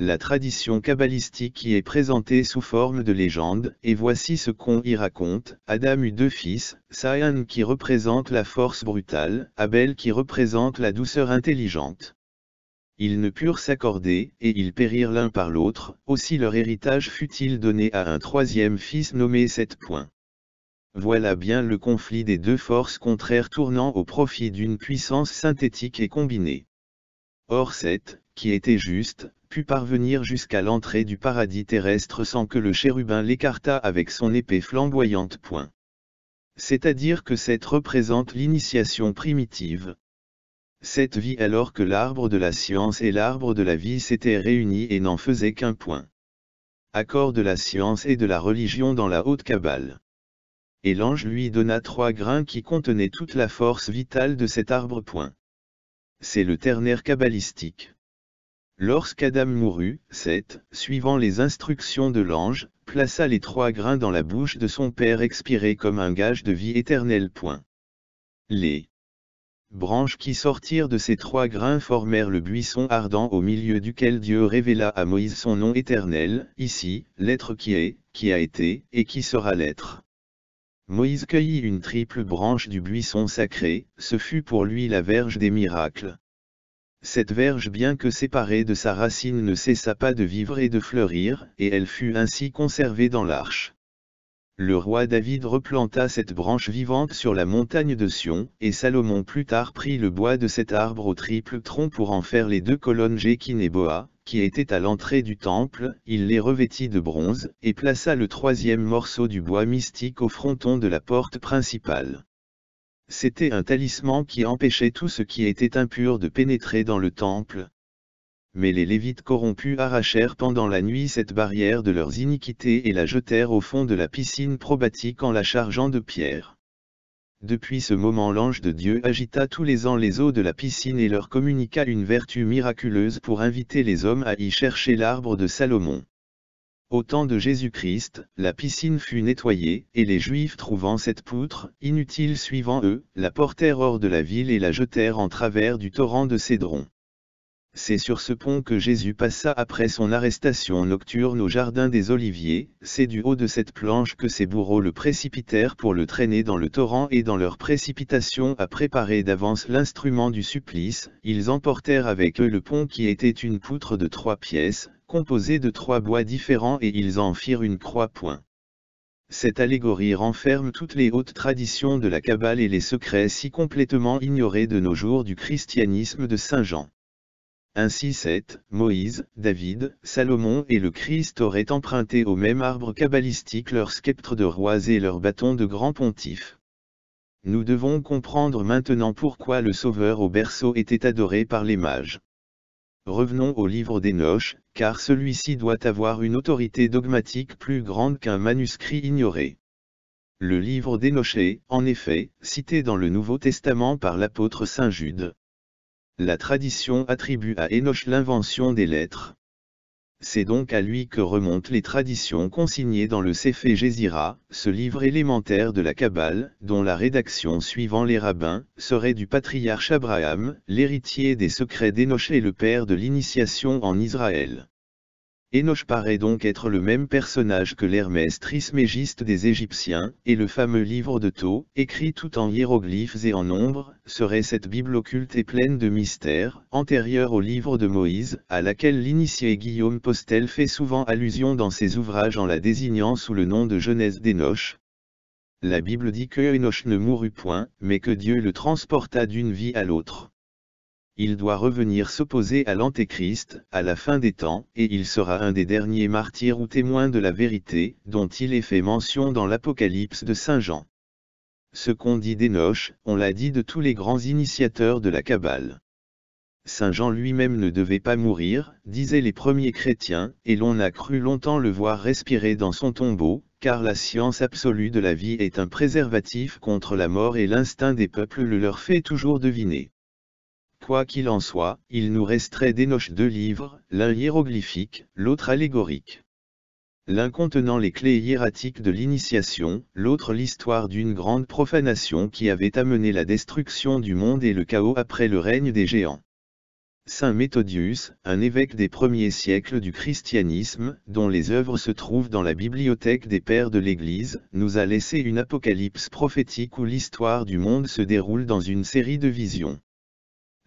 La tradition kabbalistique y est présentée sous forme de légende, et voici ce qu'on y raconte. Adam eut deux fils, Saïan qui représente la force brutale, Abel qui représente la douceur intelligente. Ils ne purent s'accorder, et ils périrent l'un par l'autre, aussi leur héritage fut-il donné à un troisième fils nommé Sept Points. Voilà bien le conflit des deux forces contraires tournant au profit d'une puissance synthétique et combinée. Or cette, qui était juste, put parvenir jusqu'à l'entrée du paradis terrestre sans que le chérubin l'écartât avec son épée flamboyante. Point. C'est-à-dire que cette représente l'initiation primitive. Cette vie alors que l'arbre de la science et l'arbre de la vie s'étaient réunis et n'en faisaient qu'un point. Accord de la science et de la religion dans la haute cabale et l'ange lui donna trois grains qui contenaient toute la force vitale de cet arbre. C'est le ternaire kabbalistique. Lorsqu'Adam mourut, Seth, suivant les instructions de l'ange, plaça les trois grains dans la bouche de son père expiré comme un gage de vie éternelle. Les branches qui sortirent de ces trois grains formèrent le buisson ardent au milieu duquel Dieu révéla à Moïse son nom éternel, ici, l'être qui est, qui a été, et qui sera l'être. Moïse cueillit une triple branche du buisson sacré, ce fut pour lui la verge des miracles. Cette verge bien que séparée de sa racine ne cessa pas de vivre et de fleurir, et elle fut ainsi conservée dans l'arche. Le roi David replanta cette branche vivante sur la montagne de Sion, et Salomon plus tard prit le bois de cet arbre au triple tronc pour en faire les deux colonnes Jékin et Boa, qui était à l'entrée du temple, il les revêtit de bronze, et plaça le troisième morceau du bois mystique au fronton de la porte principale. C'était un talisman qui empêchait tout ce qui était impur de pénétrer dans le temple. Mais les Lévites corrompus arrachèrent pendant la nuit cette barrière de leurs iniquités et la jetèrent au fond de la piscine probatique en la chargeant de pierres. Depuis ce moment l'ange de Dieu agita tous les ans les eaux de la piscine et leur communiqua une vertu miraculeuse pour inviter les hommes à y chercher l'arbre de Salomon. Au temps de Jésus-Christ, la piscine fut nettoyée, et les Juifs trouvant cette poutre, inutile suivant eux, la portèrent hors de la ville et la jetèrent en travers du torrent de Cédron. C'est sur ce pont que Jésus passa après son arrestation nocturne au Jardin des Oliviers, c'est du haut de cette planche que ses bourreaux le précipitèrent pour le traîner dans le torrent et dans leur précipitation à préparer d'avance l'instrument du supplice, ils emportèrent avec eux le pont qui était une poutre de trois pièces, composée de trois bois différents et ils en firent une croix-point. Cette allégorie renferme toutes les hautes traditions de la cabale et les secrets si complètement ignorés de nos jours du christianisme de Saint Jean. Ainsi Seth, Moïse, David, Salomon et le Christ auraient emprunté au même arbre cabalistique leurs sceptres de rois et leurs bâtons de grands pontifes. Nous devons comprendre maintenant pourquoi le Sauveur au berceau était adoré par les mages. Revenons au livre des Noches, car celui-ci doit avoir une autorité dogmatique plus grande qu'un manuscrit ignoré. Le livre est, en effet, cité dans le Nouveau Testament par l'apôtre Saint Jude, la tradition attribue à Enoch l'invention des lettres. C'est donc à lui que remontent les traditions consignées dans le Sefer Gézira, ce livre élémentaire de la Kabbale, dont la rédaction suivant les rabbins, serait du patriarche Abraham, l'héritier des secrets d'Enoch et le père de l'initiation en Israël. Enoch paraît donc être le même personnage que l'Hermès trismégiste des Égyptiens, et le fameux livre de Tho, écrit tout en hiéroglyphes et en nombres, serait cette Bible occulte et pleine de mystères, antérieure au livre de Moïse, à laquelle l'initié Guillaume Postel fait souvent allusion dans ses ouvrages en la désignant sous le nom de Genèse d'Enoch. La Bible dit que Enoch ne mourut point, mais que Dieu le transporta d'une vie à l'autre il doit revenir s'opposer à l'Antéchrist, à la fin des temps, et il sera un des derniers martyrs ou témoins de la vérité, dont il est fait mention dans l'Apocalypse de Saint Jean. Ce qu'on dit d'Enoch, on l'a dit de tous les grands initiateurs de la Kabbale. Saint Jean lui-même ne devait pas mourir, disaient les premiers chrétiens, et l'on a cru longtemps le voir respirer dans son tombeau, car la science absolue de la vie est un préservatif contre la mort et l'instinct des peuples le leur fait toujours deviner. Quoi qu'il en soit, il nous resterait des noches de livres, l'un hiéroglyphique, l'autre allégorique. L'un contenant les clés hiératiques de l'initiation, l'autre l'histoire d'une grande profanation qui avait amené la destruction du monde et le chaos après le règne des géants. Saint Méthodius, un évêque des premiers siècles du christianisme, dont les œuvres se trouvent dans la bibliothèque des pères de l'Église, nous a laissé une apocalypse prophétique où l'histoire du monde se déroule dans une série de visions.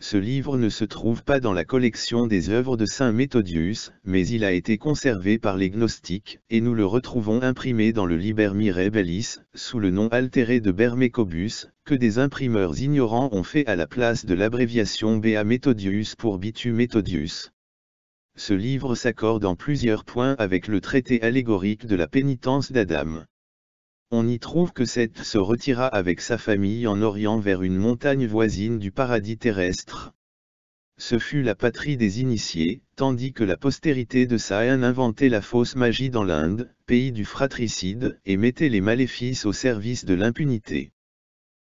Ce livre ne se trouve pas dans la collection des œuvres de Saint Méthodius, mais il a été conservé par les gnostiques, et nous le retrouvons imprimé dans le Liber Mirebelis, sous le nom altéré de Bermecobus, que des imprimeurs ignorants ont fait à la place de l'abréviation B.A. Méthodius pour Bitu Méthodius. Ce livre s'accorde en plusieurs points avec le traité allégorique de la pénitence d'Adam on y trouve que Seth se retira avec sa famille en Orient vers une montagne voisine du paradis terrestre. Ce fut la patrie des initiés, tandis que la postérité de Saïn inventait la fausse magie dans l'Inde, pays du fratricide, et mettait les maléfices au service de l'impunité.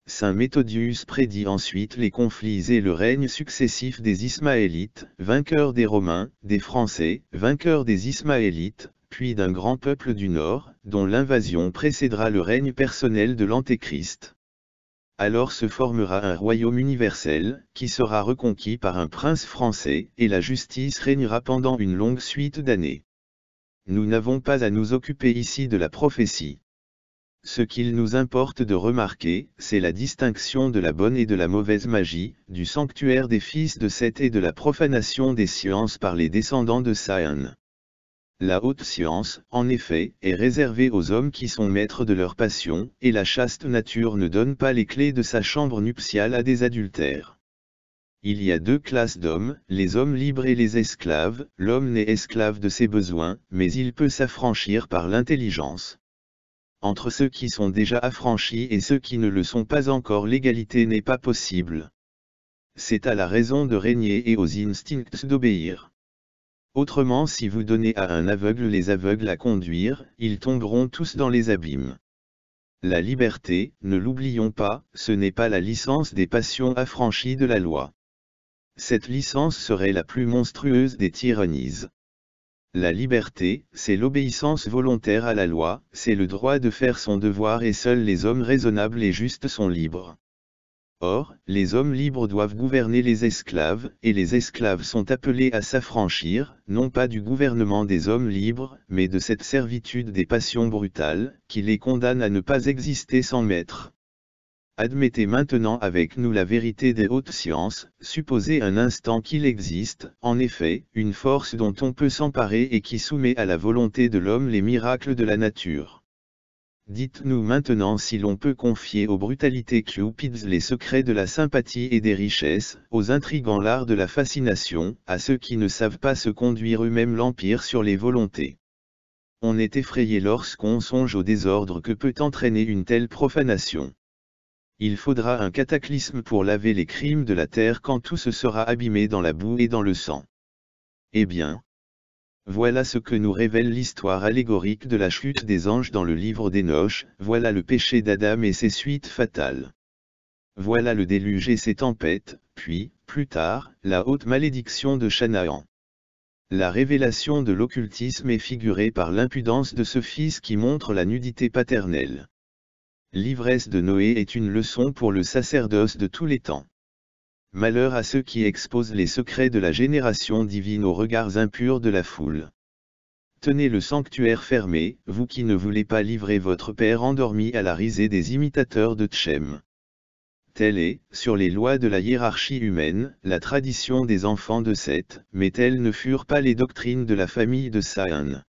Saint Méthodius prédit ensuite les conflits et le règne successif des Ismaélites, vainqueurs des Romains, des Français, vainqueurs des Ismaélites, puis d'un grand peuple du Nord, dont l'invasion précédera le règne personnel de l'Antéchrist. Alors se formera un royaume universel, qui sera reconquis par un prince français, et la justice régnera pendant une longue suite d'années. Nous n'avons pas à nous occuper ici de la prophétie. Ce qu'il nous importe de remarquer, c'est la distinction de la bonne et de la mauvaise magie, du sanctuaire des fils de Seth et de la profanation des sciences par les descendants de Sion. La haute science, en effet, est réservée aux hommes qui sont maîtres de leur passion, et la chaste nature ne donne pas les clés de sa chambre nuptiale à des adultères. Il y a deux classes d'hommes, les hommes libres et les esclaves, l'homme n'est esclave de ses besoins, mais il peut s'affranchir par l'intelligence. Entre ceux qui sont déjà affranchis et ceux qui ne le sont pas encore l'égalité n'est pas possible. C'est à la raison de régner et aux instincts d'obéir. Autrement si vous donnez à un aveugle les aveugles à conduire, ils tomberont tous dans les abîmes. La liberté, ne l'oublions pas, ce n'est pas la licence des passions affranchies de la loi. Cette licence serait la plus monstrueuse des tyrannies. La liberté, c'est l'obéissance volontaire à la loi, c'est le droit de faire son devoir et seuls les hommes raisonnables et justes sont libres. Or, les hommes libres doivent gouverner les esclaves, et les esclaves sont appelés à s'affranchir, non pas du gouvernement des hommes libres, mais de cette servitude des passions brutales, qui les condamne à ne pas exister sans maître. Admettez maintenant avec nous la vérité des hautes sciences, supposez un instant qu'il existe, en effet, une force dont on peut s'emparer et qui soumet à la volonté de l'homme les miracles de la nature. Dites-nous maintenant si l'on peut confier aux brutalités Cupids les secrets de la sympathie et des richesses, aux intrigants l'art de la fascination, à ceux qui ne savent pas se conduire eux-mêmes l'empire sur les volontés. On est effrayé lorsqu'on songe au désordre que peut entraîner une telle profanation. Il faudra un cataclysme pour laver les crimes de la terre quand tout se sera abîmé dans la boue et dans le sang. Eh bien, voilà ce que nous révèle l'histoire allégorique de la chute des anges dans le livre des Noches, voilà le péché d'Adam et ses suites fatales. Voilà le déluge et ses tempêtes, puis, plus tard, la haute malédiction de Chanaan. La révélation de l'occultisme est figurée par l'impudence de ce fils qui montre la nudité paternelle. L'ivresse de Noé est une leçon pour le sacerdoce de tous les temps. Malheur à ceux qui exposent les secrets de la génération divine aux regards impurs de la foule. Tenez le sanctuaire fermé, vous qui ne voulez pas livrer votre Père endormi à la risée des imitateurs de Tchem. Telle est, sur les lois de la hiérarchie humaine, la tradition des enfants de Seth, mais telles ne furent pas les doctrines de la famille de Saan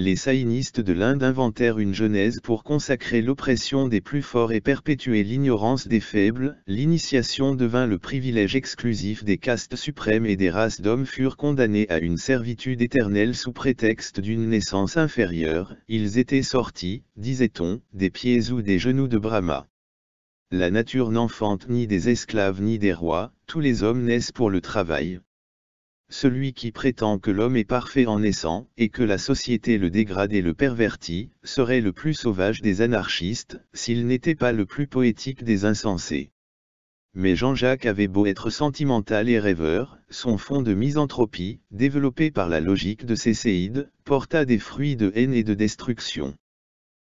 les saïnistes de l'Inde inventèrent une genèse pour consacrer l'oppression des plus forts et perpétuer l'ignorance des faibles, l'initiation devint le privilège exclusif des castes suprêmes et des races d'hommes furent condamnés à une servitude éternelle sous prétexte d'une naissance inférieure, ils étaient sortis, disait-on, des pieds ou des genoux de Brahma. La nature n'enfante ni des esclaves ni des rois, tous les hommes naissent pour le travail, celui qui prétend que l'homme est parfait en naissant, et que la société le dégrade et le pervertit, serait le plus sauvage des anarchistes, s'il n'était pas le plus poétique des insensés. Mais Jean-Jacques avait beau être sentimental et rêveur, son fond de misanthropie, développé par la logique de séides, porta des fruits de haine et de destruction.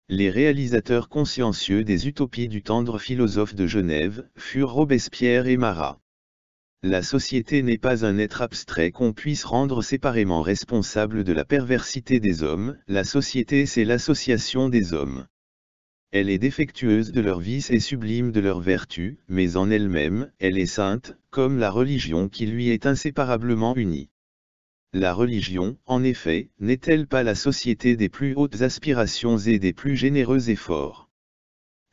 Les réalisateurs consciencieux des utopies du tendre philosophe de Genève furent Robespierre et Marat. La société n'est pas un être abstrait qu'on puisse rendre séparément responsable de la perversité des hommes, la société c'est l'association des hommes. Elle est défectueuse de leurs vices et sublime de leurs vertus, mais en elle-même, elle est sainte, comme la religion qui lui est inséparablement unie. La religion, en effet, n'est-elle pas la société des plus hautes aspirations et des plus généreux efforts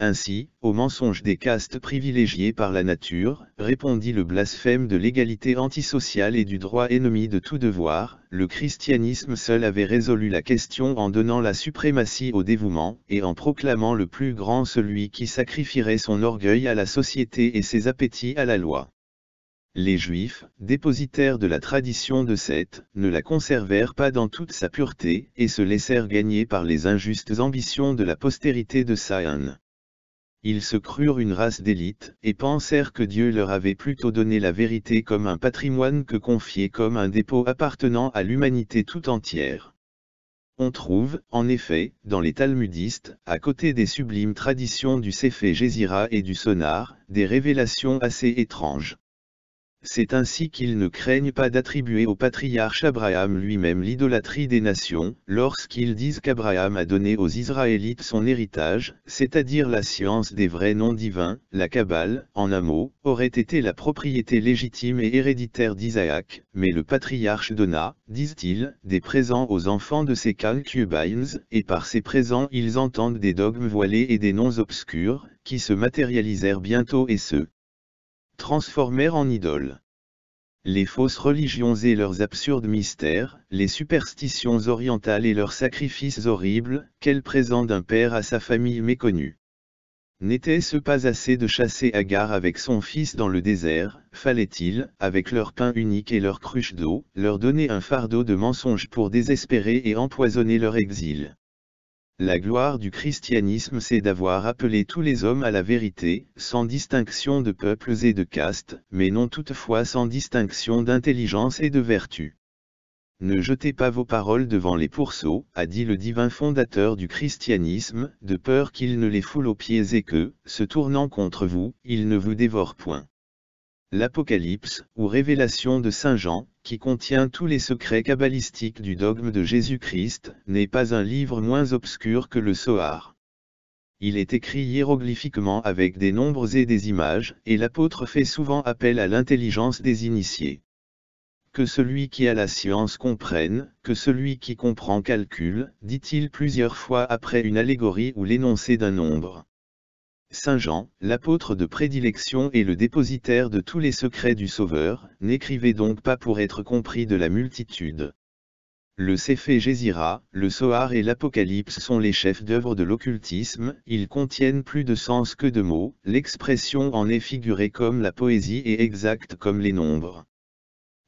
ainsi, au mensonge des castes privilégiées par la nature, répondit le blasphème de l'égalité antisociale et du droit ennemi de tout devoir, le christianisme seul avait résolu la question en donnant la suprématie au dévouement, et en proclamant le plus grand celui qui sacrifierait son orgueil à la société et ses appétits à la loi. Les Juifs, dépositaires de la tradition de Seth, ne la conservèrent pas dans toute sa pureté, et se laissèrent gagner par les injustes ambitions de la postérité de Sion ils se crurent une race d'élite, et pensèrent que Dieu leur avait plutôt donné la vérité comme un patrimoine que confié comme un dépôt appartenant à l'humanité tout entière. On trouve, en effet, dans les talmudistes, à côté des sublimes traditions du Sefer Gézira et du Sonar, des révélations assez étranges. C'est ainsi qu'ils ne craignent pas d'attribuer au patriarche Abraham lui-même l'idolâtrie des nations, lorsqu'ils disent qu'Abraham a donné aux Israélites son héritage, c'est-à-dire la science des vrais noms divins, la Kabbale, en un mot, aurait été la propriété légitime et héréditaire d'Isaac, mais le patriarche donna, disent-ils, des présents aux enfants de ses concubines, et par ces présents ils entendent des dogmes voilés et des noms obscurs, qui se matérialisèrent bientôt et ce, transformèrent en idoles. Les fausses religions et leurs absurdes mystères, les superstitions orientales et leurs sacrifices horribles, quel présent d'un père à sa famille méconnue. N'était-ce pas assez de chasser Agar avec son fils dans le désert, fallait-il, avec leur pain unique et leur cruche d'eau, leur donner un fardeau de mensonges pour désespérer et empoisonner leur exil la gloire du christianisme c'est d'avoir appelé tous les hommes à la vérité, sans distinction de peuples et de castes, mais non toutefois sans distinction d'intelligence et de vertu. Ne jetez pas vos paroles devant les pourceaux, a dit le divin fondateur du christianisme, de peur qu'il ne les foule aux pieds et que, se tournant contre vous, ils ne vous dévore. » point. L'Apocalypse, ou Révélation de Saint Jean, qui contient tous les secrets kabbalistiques du dogme de Jésus-Christ, n'est pas un livre moins obscur que le Sohar. Il est écrit hiéroglyphiquement avec des nombres et des images, et l'apôtre fait souvent appel à l'intelligence des initiés. Que celui qui a la science comprenne, que celui qui comprend calcule, dit-il plusieurs fois après une allégorie ou l'énoncé d'un nombre. Saint Jean, l'apôtre de prédilection et le dépositaire de tous les secrets du Sauveur, n'écrivait donc pas pour être compris de la multitude. Le Céphée Gésira, le Sohar et l'Apocalypse sont les chefs d'œuvre de l'occultisme, ils contiennent plus de sens que de mots, l'expression en est figurée comme la poésie et exacte comme les nombres.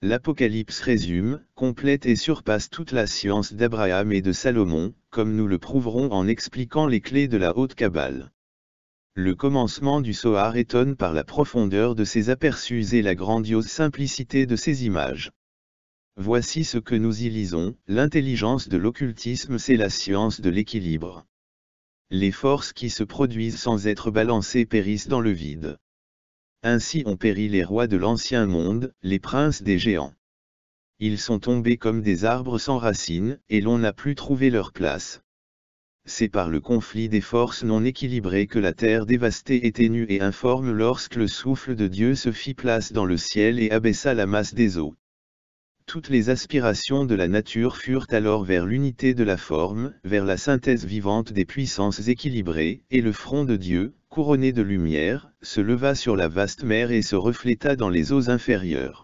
L'Apocalypse résume, complète et surpasse toute la science d'Abraham et de Salomon, comme nous le prouverons en expliquant les clés de la haute Kabbale le commencement du Sohar étonne par la profondeur de ses aperçus et la grandiose simplicité de ses images. Voici ce que nous y lisons, l'intelligence de l'occultisme c'est la science de l'équilibre. Les forces qui se produisent sans être balancées périssent dans le vide. Ainsi ont péri les rois de l'ancien monde, les princes des géants. Ils sont tombés comme des arbres sans racines, et l'on n'a plus trouvé leur place c'est par le conflit des forces non équilibrées que la terre dévastée était nue et informe lorsque le souffle de Dieu se fit place dans le ciel et abaissa la masse des eaux. Toutes les aspirations de la nature furent alors vers l'unité de la forme, vers la synthèse vivante des puissances équilibrées, et le front de Dieu, couronné de lumière, se leva sur la vaste mer et se refléta dans les eaux inférieures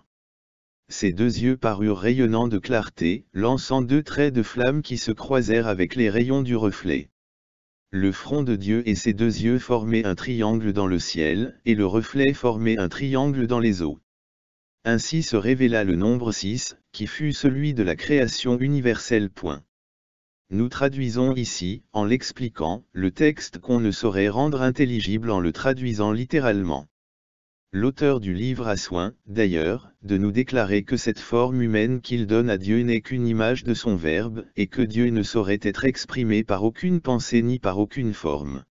ses deux yeux parurent rayonnants de clarté, lançant deux traits de flamme qui se croisèrent avec les rayons du reflet. Le front de Dieu et ses deux yeux formaient un triangle dans le ciel, et le reflet formait un triangle dans les eaux. Ainsi se révéla le nombre 6, qui fut celui de la création universelle. Nous traduisons ici, en l'expliquant, le texte qu'on ne saurait rendre intelligible en le traduisant littéralement. L'auteur du livre a soin, d'ailleurs, de nous déclarer que cette forme humaine qu'il donne à Dieu n'est qu'une image de son Verbe, et que Dieu ne saurait être exprimé par aucune pensée ni par aucune forme.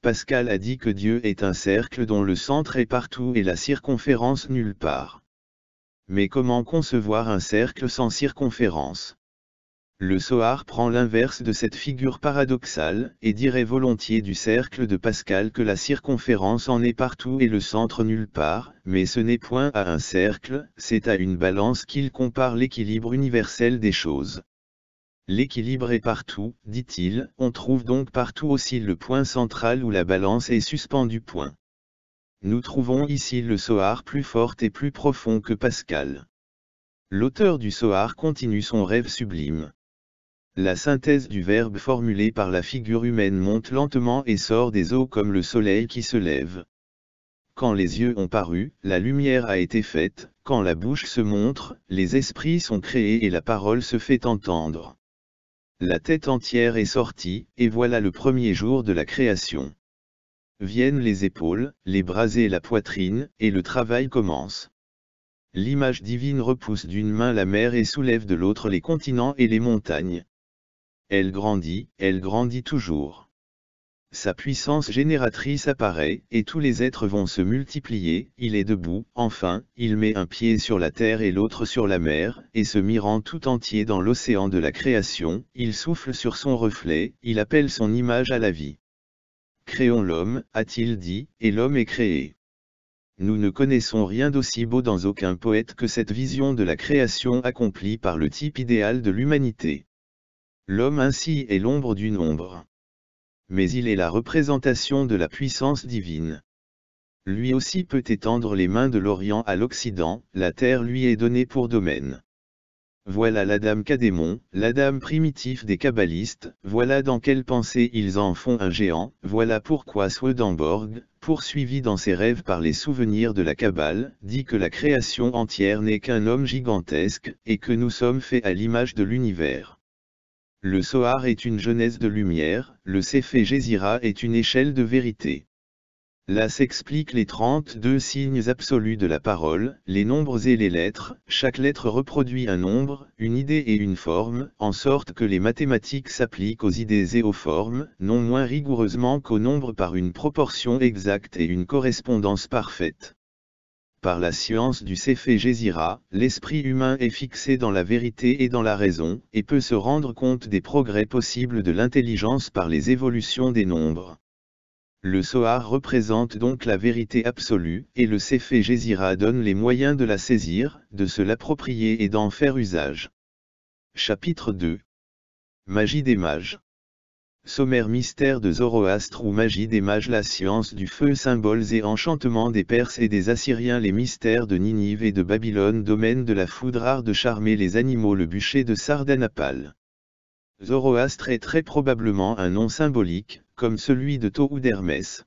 Pascal a dit que Dieu est un cercle dont le centre est partout et la circonférence nulle part. Mais comment concevoir un cercle sans circonférence le Sohar prend l'inverse de cette figure paradoxale, et dirait volontiers du cercle de Pascal que la circonférence en est partout et le centre nulle part, mais ce n'est point à un cercle, c'est à une balance qu'il compare l'équilibre universel des choses. L'équilibre est partout, dit-il, on trouve donc partout aussi le point central où la balance est suspendue. Point. Nous trouvons ici le Sohar plus fort et plus profond que Pascal. L'auteur du Sohar continue son rêve sublime. La synthèse du verbe formulée par la figure humaine monte lentement et sort des eaux comme le soleil qui se lève. Quand les yeux ont paru, la lumière a été faite, quand la bouche se montre, les esprits sont créés et la parole se fait entendre. La tête entière est sortie, et voilà le premier jour de la création. Viennent les épaules, les bras et la poitrine, et le travail commence. L'image divine repousse d'une main la mer et soulève de l'autre les continents et les montagnes. Elle grandit, elle grandit toujours. Sa puissance génératrice apparaît, et tous les êtres vont se multiplier, il est debout, enfin, il met un pied sur la terre et l'autre sur la mer, et se mirant tout entier dans l'océan de la création, il souffle sur son reflet, il appelle son image à la vie. Créons l'homme, a-t-il dit, et l'homme est créé. Nous ne connaissons rien d'aussi beau dans aucun poète que cette vision de la création accomplie par le type idéal de l'humanité. L'homme ainsi est l'ombre du nombre. Mais il est la représentation de la puissance divine. Lui aussi peut étendre les mains de l'Orient à l'Occident, la terre lui est donnée pour domaine. Voilà l'Adam la dame primitif des Kabbalistes, voilà dans quelle pensée ils en font un géant, voilà pourquoi Swedenborg, poursuivi dans ses rêves par les souvenirs de la Kabbale, dit que la création entière n'est qu'un homme gigantesque, et que nous sommes faits à l'image de l'univers le Sohar est une jeunesse de lumière, le Sefer Gézira est une échelle de vérité. Là s'expliquent les 32 signes absolus de la parole, les nombres et les lettres, chaque lettre reproduit un nombre, une idée et une forme, en sorte que les mathématiques s'appliquent aux idées et aux formes, non moins rigoureusement qu'aux nombres par une proportion exacte et une correspondance parfaite par la science du Sefer Jezira, l'esprit humain est fixé dans la vérité et dans la raison, et peut se rendre compte des progrès possibles de l'intelligence par les évolutions des nombres. Le Sohar représente donc la vérité absolue, et le Sefer Jezira donne les moyens de la saisir, de se l'approprier et d'en faire usage. Chapitre 2 Magie des mages Sommaire mystère de Zoroastre ou magie des mages La science du feu Symboles et enchantements des Perses et des Assyriens Les mystères de Ninive et de Babylone Domaine de la foudre Art de charmer les animaux Le bûcher de Sardanapale Zoroastre est très probablement un nom symbolique, comme celui de Tau ou d'Hermès.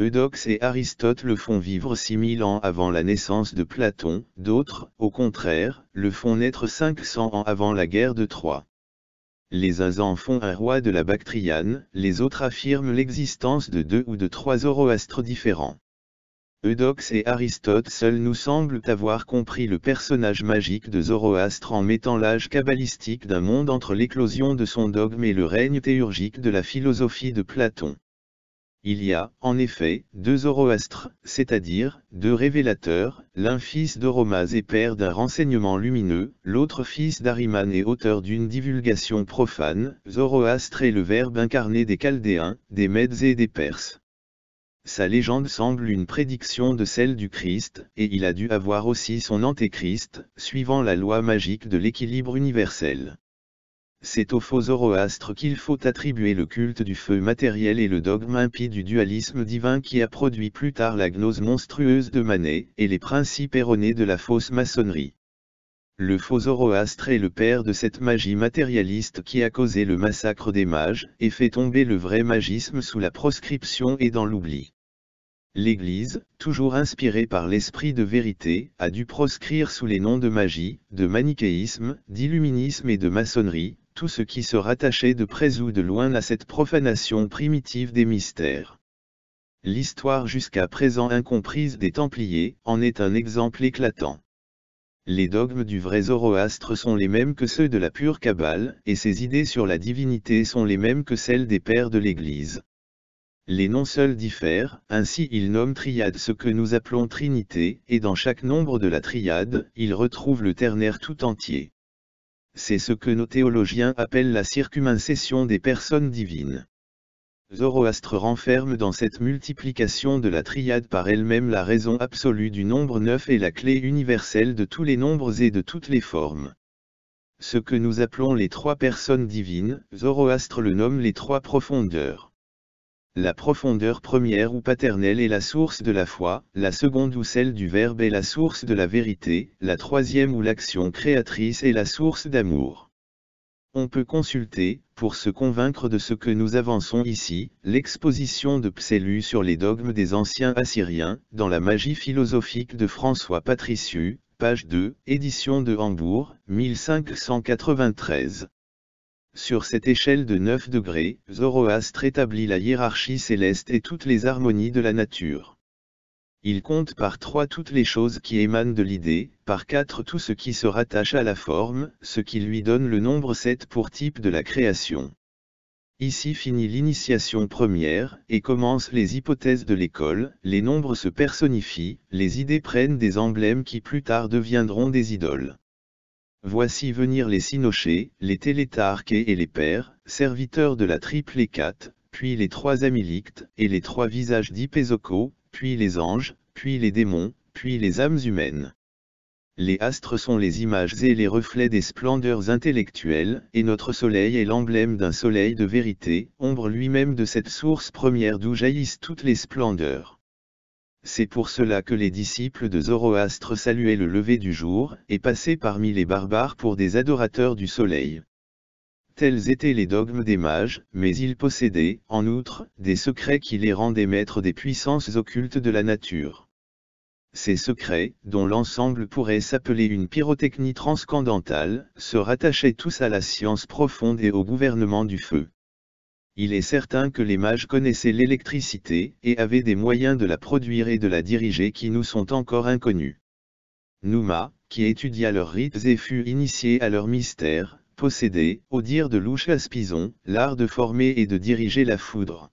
Eudox et Aristote le font vivre 6000 ans avant la naissance de Platon, d'autres, au contraire, le font naître 500 ans avant la guerre de Troie les uns en font un roi de la Bactriane, les autres affirment l'existence de deux ou de trois Zoroastres différents. Eudox et Aristote seuls nous semblent avoir compris le personnage magique de Zoroastre en mettant l'âge cabalistique d'un monde entre l'éclosion de son dogme et le règne théurgique de la philosophie de Platon il y a, en effet, deux Zoroastres, c'est-à-dire, deux révélateurs, l'un fils d'Oromaz et père d'un renseignement lumineux, l'autre fils d'Ariman et auteur d'une divulgation profane, Zoroastre est le verbe incarné des Chaldéens, des Mèdes et des Perses. Sa légende semble une prédiction de celle du Christ, et il a dû avoir aussi son antéchrist, suivant la loi magique de l'équilibre universel c'est au faux Zoroastre qu'il faut attribuer le culte du feu matériel et le dogme impie du dualisme divin qui a produit plus tard la gnose monstrueuse de Manet et les principes erronés de la fausse maçonnerie. Le faux Zoroastre est le père de cette magie matérialiste qui a causé le massacre des mages et fait tomber le vrai magisme sous la proscription et dans l'oubli. L'Église, toujours inspirée par l'esprit de vérité, a dû proscrire sous les noms de magie, de manichéisme, d'illuminisme et de maçonnerie, tout ce qui se rattachait de près ou de loin à cette profanation primitive des mystères. L'histoire jusqu'à présent incomprise des Templiers en est un exemple éclatant. Les dogmes du vrai Zoroastre sont les mêmes que ceux de la pure Kabbale, et ses idées sur la divinité sont les mêmes que celles des pères de l'Église. Les noms seuls diffèrent, ainsi ils nomment triade ce que nous appelons trinité, et dans chaque nombre de la triade, ils retrouvent le ternaire tout entier c'est ce que nos théologiens appellent la circumincession des personnes divines. Zoroastre renferme dans cette multiplication de la triade par elle-même la raison absolue du nombre neuf et la clé universelle de tous les nombres et de toutes les formes. Ce que nous appelons les trois personnes divines, Zoroastre le nomme les trois profondeurs la profondeur première ou paternelle est la source de la foi, la seconde ou celle du Verbe est la source de la vérité, la troisième ou l'action créatrice est la source d'amour. On peut consulter, pour se convaincre de ce que nous avançons ici, l'exposition de Psellus sur les dogmes des anciens assyriens, dans la magie philosophique de François Patricius, page 2, édition de Hambourg, 1593. Sur cette échelle de 9 degrés, Zoroastre établit la hiérarchie céleste et toutes les harmonies de la nature. Il compte par 3 toutes les choses qui émanent de l'idée, par 4 tout ce qui se rattache à la forme, ce qui lui donne le nombre 7 pour type de la création. Ici finit l'initiation première, et commencent les hypothèses de l'école, les nombres se personnifient, les idées prennent des emblèmes qui plus tard deviendront des idoles. Voici venir les Sinochés, les Télétarques et les Pères, serviteurs de la triple Écate, puis les trois Amélictes, et les trois visages d'Ipézoco, puis les anges, puis les démons, puis les âmes humaines. Les astres sont les images et les reflets des splendeurs intellectuelles, et notre soleil est l'emblème d'un soleil de vérité, ombre lui-même de cette source première d'où jaillissent toutes les splendeurs. C'est pour cela que les disciples de Zoroastre saluaient le lever du jour et passaient parmi les barbares pour des adorateurs du soleil. Tels étaient les dogmes des mages, mais ils possédaient, en outre, des secrets qui les rendaient maîtres des puissances occultes de la nature. Ces secrets, dont l'ensemble pourrait s'appeler une pyrotechnie transcendantale, se rattachaient tous à la science profonde et au gouvernement du feu il est certain que les mages connaissaient l'électricité et avaient des moyens de la produire et de la diriger qui nous sont encore inconnus. Numa, qui étudia leurs rites et fut initié à leurs mystères, possédait, au dire de spison, l'art de former et de diriger la foudre.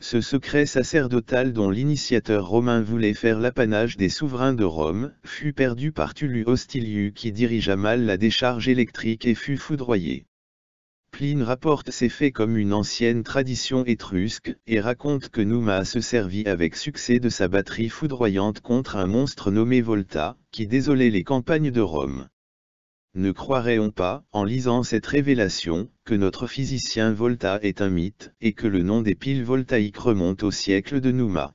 Ce secret sacerdotal dont l'initiateur romain voulait faire l'apanage des souverains de Rome, fut perdu par Tullus Hostilius qui dirigea mal la décharge électrique et fut foudroyé. Pline rapporte ces faits comme une ancienne tradition étrusque et raconte que Numa se servit avec succès de sa batterie foudroyante contre un monstre nommé Volta, qui désolait les campagnes de Rome. Ne croirait-on pas, en lisant cette révélation, que notre physicien Volta est un mythe et que le nom des piles voltaïques remonte au siècle de Numa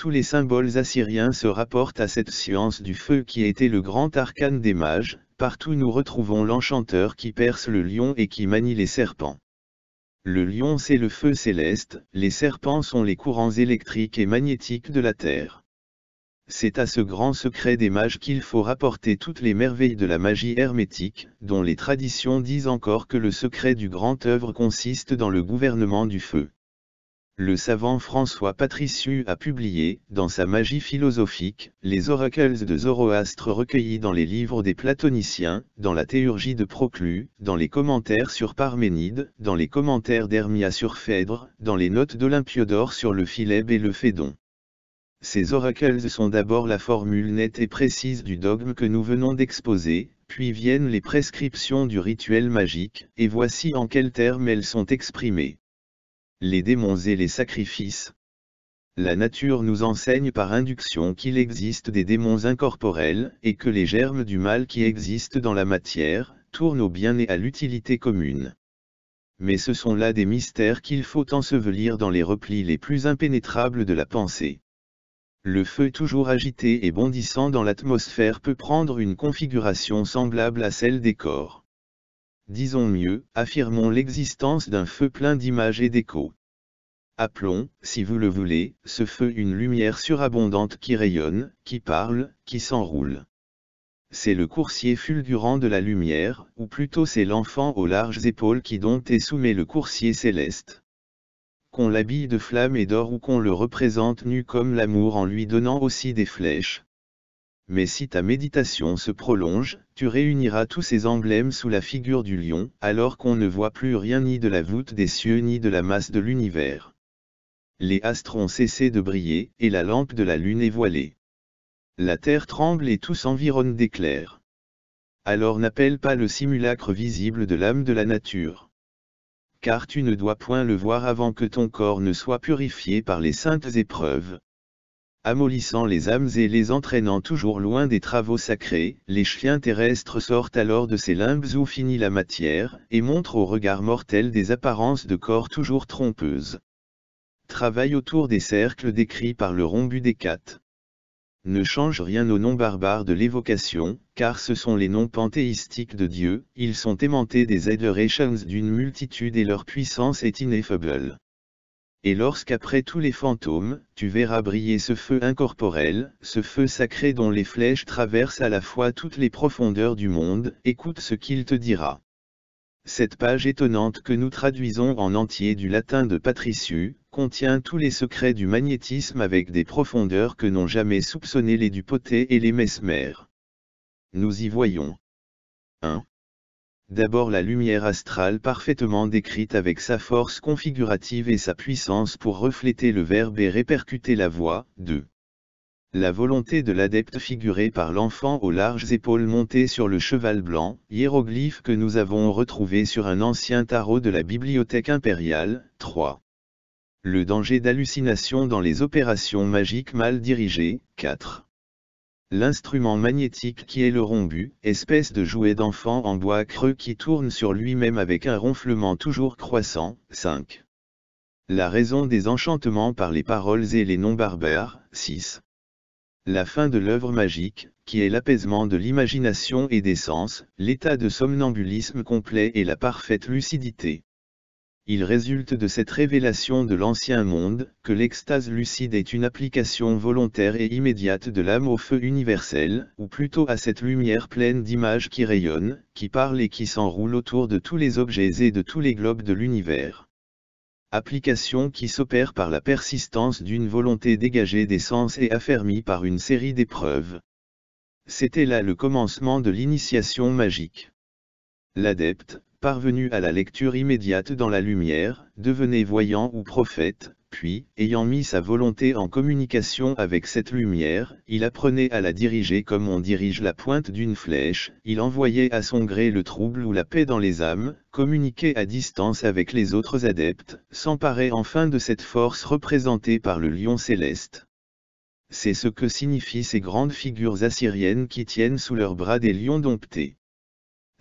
tous les symboles assyriens se rapportent à cette science du feu qui était le grand arcane des mages, partout nous retrouvons l'enchanteur qui perce le lion et qui manie les serpents. Le lion c'est le feu céleste, les serpents sont les courants électriques et magnétiques de la Terre. C'est à ce grand secret des mages qu'il faut rapporter toutes les merveilles de la magie hermétique, dont les traditions disent encore que le secret du grand œuvre consiste dans le gouvernement du feu le savant François Patricius a publié, dans sa magie philosophique, les oracles de Zoroastre recueillis dans les livres des platoniciens, dans la théurgie de Proclus, dans les commentaires sur Parménide, dans les commentaires d'Hermia sur Phèdre, dans les notes d'Olympiodore sur le Philebe et le Phédon. Ces oracles sont d'abord la formule nette et précise du dogme que nous venons d'exposer, puis viennent les prescriptions du rituel magique, et voici en quels termes elles sont exprimées les démons et les sacrifices. La nature nous enseigne par induction qu'il existe des démons incorporels et que les germes du mal qui existent dans la matière tournent au bien et à l'utilité commune. Mais ce sont là des mystères qu'il faut ensevelir dans les replis les plus impénétrables de la pensée. Le feu toujours agité et bondissant dans l'atmosphère peut prendre une configuration semblable à celle des corps disons mieux, affirmons l'existence d'un feu plein d'images et d'échos. Appelons, si vous le voulez, ce feu une lumière surabondante qui rayonne, qui parle, qui s'enroule. C'est le coursier fulgurant de la lumière, ou plutôt c'est l'enfant aux larges épaules qui dompte et soumet le coursier céleste qu'on l'habille de flammes et d'or ou qu'on le représente nu comme l'amour en lui donnant aussi des flèches, mais si ta méditation se prolonge, tu réuniras tous ces emblèmes sous la figure du lion, alors qu'on ne voit plus rien ni de la voûte des cieux ni de la masse de l'univers. Les astres ont cessé de briller, et la lampe de la lune est voilée. La terre tremble et tout s'environne d'éclairs. Alors n'appelle pas le simulacre visible de l'âme de la nature. Car tu ne dois point le voir avant que ton corps ne soit purifié par les saintes épreuves, amollissant les âmes et les entraînant toujours loin des travaux sacrés, les chiens terrestres sortent alors de ces limbes où finit la matière, et montrent au regard mortel des apparences de corps toujours trompeuses. Travaille autour des cercles décrits par le rombu des quatre. Ne change rien aux noms barbares de l'évocation, car ce sont les noms panthéistiques de Dieu, ils sont aimantés des adorations d'une multitude et leur puissance est ineffable et lorsqu'après tous les fantômes, tu verras briller ce feu incorporel, ce feu sacré dont les flèches traversent à la fois toutes les profondeurs du monde, écoute ce qu'il te dira. Cette page étonnante que nous traduisons en entier du latin de Patricius, contient tous les secrets du magnétisme avec des profondeurs que n'ont jamais soupçonné les Dupotés et les Mesmer. Nous y voyons 1 d'abord la lumière astrale parfaitement décrite avec sa force configurative et sa puissance pour refléter le verbe et répercuter la voix, 2. La volonté de l'adepte figurée par l'enfant aux larges épaules montées sur le cheval blanc, hiéroglyphe que nous avons retrouvé sur un ancien tarot de la bibliothèque impériale, 3. Le danger d'hallucination dans les opérations magiques mal dirigées, 4. L'instrument magnétique qui est le rombu, espèce de jouet d'enfant en bois creux qui tourne sur lui-même avec un ronflement toujours croissant. 5. La raison des enchantements par les paroles et les noms barbares. 6. La fin de l'œuvre magique, qui est l'apaisement de l'imagination et des sens, l'état de somnambulisme complet et la parfaite lucidité il résulte de cette révélation de l'ancien monde que l'extase lucide est une application volontaire et immédiate de l'âme au feu universel, ou plutôt à cette lumière pleine d'images qui rayonne, qui parle et qui s'enroule autour de tous les objets et de tous les globes de l'univers. Application qui s'opère par la persistance d'une volonté dégagée des sens et affermie par une série d'épreuves. C'était là le commencement de l'initiation magique. L'adepte, parvenu à la lecture immédiate dans la lumière, devenait voyant ou prophète, puis, ayant mis sa volonté en communication avec cette lumière, il apprenait à la diriger comme on dirige la pointe d'une flèche, il envoyait à son gré le trouble ou la paix dans les âmes, communiquait à distance avec les autres adeptes, s'emparait enfin de cette force représentée par le lion céleste. C'est ce que signifient ces grandes figures assyriennes qui tiennent sous leurs bras des lions domptés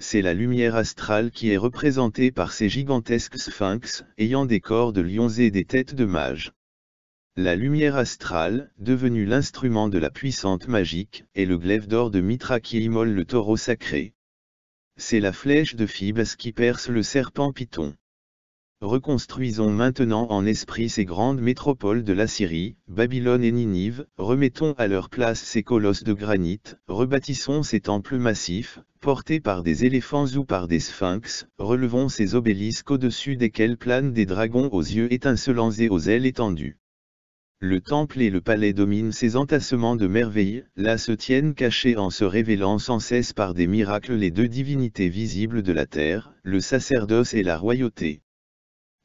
c'est la lumière astrale qui est représentée par ces gigantesques sphinx ayant des corps de lions et des têtes de mages. La lumière astrale, devenue l'instrument de la puissante magique, est le glaive d'or de Mitra qui immole le taureau sacré. C'est la flèche de Phibas qui perce le serpent Python. Reconstruisons maintenant en esprit ces grandes métropoles de l'Assyrie, Babylone et Ninive, remettons à leur place ces colosses de granit, rebâtissons ces temples massifs, portés par des éléphants ou par des sphinx, relevons ces obélisques au-dessus desquels planent des dragons aux yeux étincelants et aux ailes étendues. Le temple et le palais dominent ces entassements de merveilles, là se tiennent cachés en se révélant sans cesse par des miracles les deux divinités visibles de la terre, le sacerdoce et la royauté.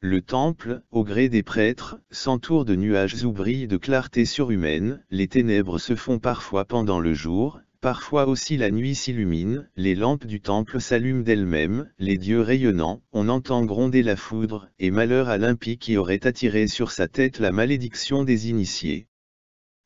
Le temple, au gré des prêtres, s'entoure de nuages ou brille de clarté surhumaine, les ténèbres se font parfois pendant le jour, parfois aussi la nuit s'illumine, les lampes du temple s'allument d'elles-mêmes, les dieux rayonnants, on entend gronder la foudre, et malheur à l'impie qui aurait attiré sur sa tête la malédiction des initiés.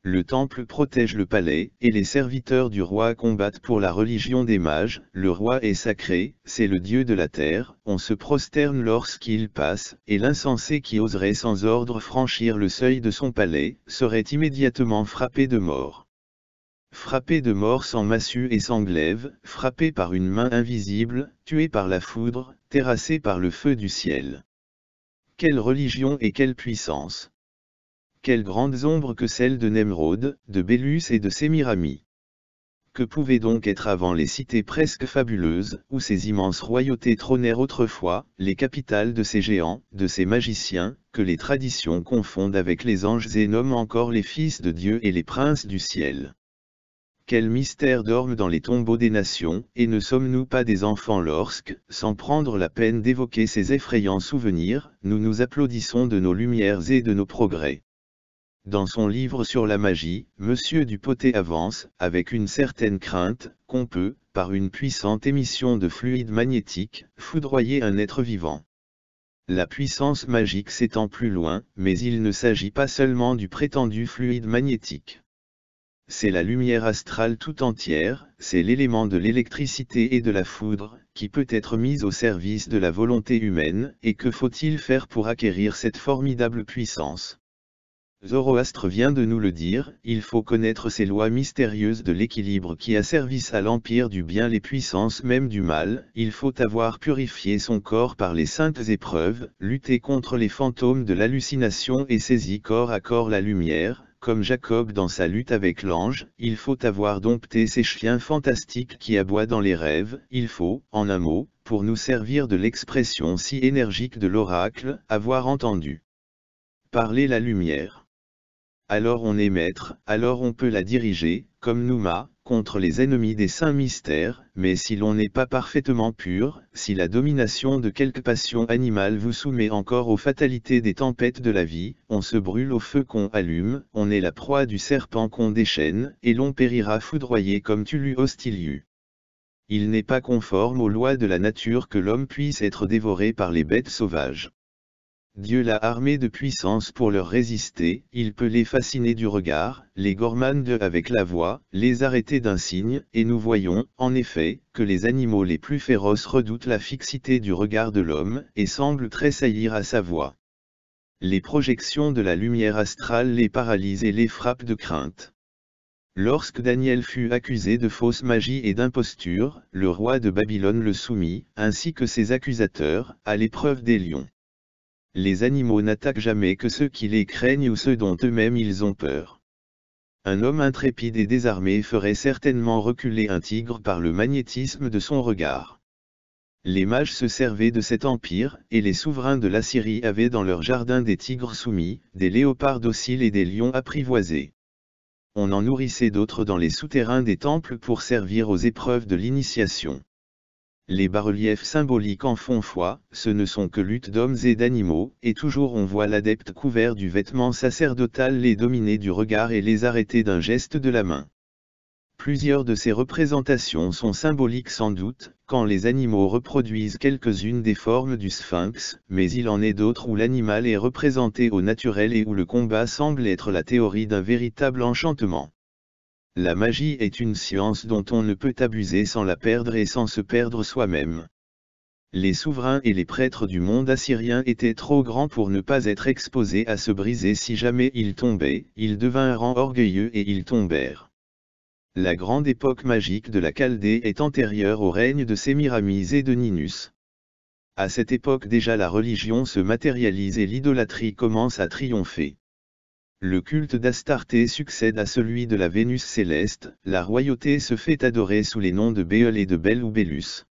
Le temple protège le palais, et les serviteurs du roi combattent pour la religion des mages, le roi est sacré, c'est le dieu de la terre, on se prosterne lorsqu'il passe, et l'insensé qui oserait sans ordre franchir le seuil de son palais, serait immédiatement frappé de mort. Frappé de mort sans massue et sans glaive, frappé par une main invisible, tué par la foudre, terrassé par le feu du ciel. Quelle religion et quelle puissance quelles grandes ombres que celles de Nemrod, de Bélus et de Sémiramis. Que pouvaient donc être avant les cités presque fabuleuses, où ces immenses royautés trônèrent autrefois, les capitales de ces géants, de ces magiciens, que les traditions confondent avec les anges et nomment encore les fils de Dieu et les princes du ciel Quel mystère dorment dans les tombeaux des nations, et ne sommes-nous pas des enfants lorsque, sans prendre la peine d'évoquer ces effrayants souvenirs, nous nous applaudissons de nos lumières et de nos progrès dans son livre sur la magie, M. Dupoté avance, avec une certaine crainte, qu'on peut, par une puissante émission de fluide magnétique, foudroyer un être vivant. La puissance magique s'étend plus loin, mais il ne s'agit pas seulement du prétendu fluide magnétique. C'est la lumière astrale tout entière, c'est l'élément de l'électricité et de la foudre, qui peut être mise au service de la volonté humaine, et que faut-il faire pour acquérir cette formidable puissance Zoroastre vient de nous le dire, il faut connaître ces lois mystérieuses de l'équilibre qui asservissent à l'empire du bien les puissances même du mal, il faut avoir purifié son corps par les saintes épreuves, lutter contre les fantômes de l'hallucination et saisi corps à corps la lumière, comme Jacob dans sa lutte avec l'ange, il faut avoir dompté ces chiens fantastiques qui aboient dans les rêves, il faut, en un mot, pour nous servir de l'expression si énergique de l'oracle, avoir entendu parler la lumière alors on est maître, alors on peut la diriger, comme Numa, contre les ennemis des saints mystères, mais si l'on n'est pas parfaitement pur, si la domination de quelque passion animale vous soumet encore aux fatalités des tempêtes de la vie, on se brûle au feu qu'on allume, on est la proie du serpent qu'on déchaîne, et l'on périra foudroyé comme Tulu Hostiliu. Il n'est pas conforme aux lois de la nature que l'homme puisse être dévoré par les bêtes sauvages. Dieu l'a armé de puissance pour leur résister, il peut les fasciner du regard, les gormandes avec la voix, les arrêter d'un signe, et nous voyons, en effet, que les animaux les plus féroces redoutent la fixité du regard de l'homme, et semblent tressaillir à sa voix. Les projections de la lumière astrale les paralysent et les frappent de crainte. Lorsque Daniel fut accusé de fausse magie et d'imposture, le roi de Babylone le soumit, ainsi que ses accusateurs, à l'épreuve des lions les animaux n'attaquent jamais que ceux qui les craignent ou ceux dont eux-mêmes ils ont peur. Un homme intrépide et désarmé ferait certainement reculer un tigre par le magnétisme de son regard. Les mages se servaient de cet empire, et les souverains de l'Assyrie avaient dans leur jardin des tigres soumis, des léopards dociles et des lions apprivoisés. On en nourrissait d'autres dans les souterrains des temples pour servir aux épreuves de l'initiation les bas-reliefs symboliques en font foi, ce ne sont que luttes d'hommes et d'animaux, et toujours on voit l'adepte couvert du vêtement sacerdotal les dominer du regard et les arrêter d'un geste de la main. Plusieurs de ces représentations sont symboliques sans doute, quand les animaux reproduisent quelques-unes des formes du sphinx, mais il en est d'autres où l'animal est représenté au naturel et où le combat semble être la théorie d'un véritable enchantement. La magie est une science dont on ne peut abuser sans la perdre et sans se perdre soi-même. Les souverains et les prêtres du monde assyrien étaient trop grands pour ne pas être exposés à se briser si jamais ils tombaient, ils devinrent orgueilleux et ils tombèrent. La grande époque magique de la Chaldée est antérieure au règne de Sémiramis et de Ninus. À cette époque déjà la religion se matérialise et l'idolâtrie commence à triompher. Le culte d'Astarté succède à celui de la Vénus céleste, la royauté se fait adorer sous les noms de Béol et de Bel ou Bélus.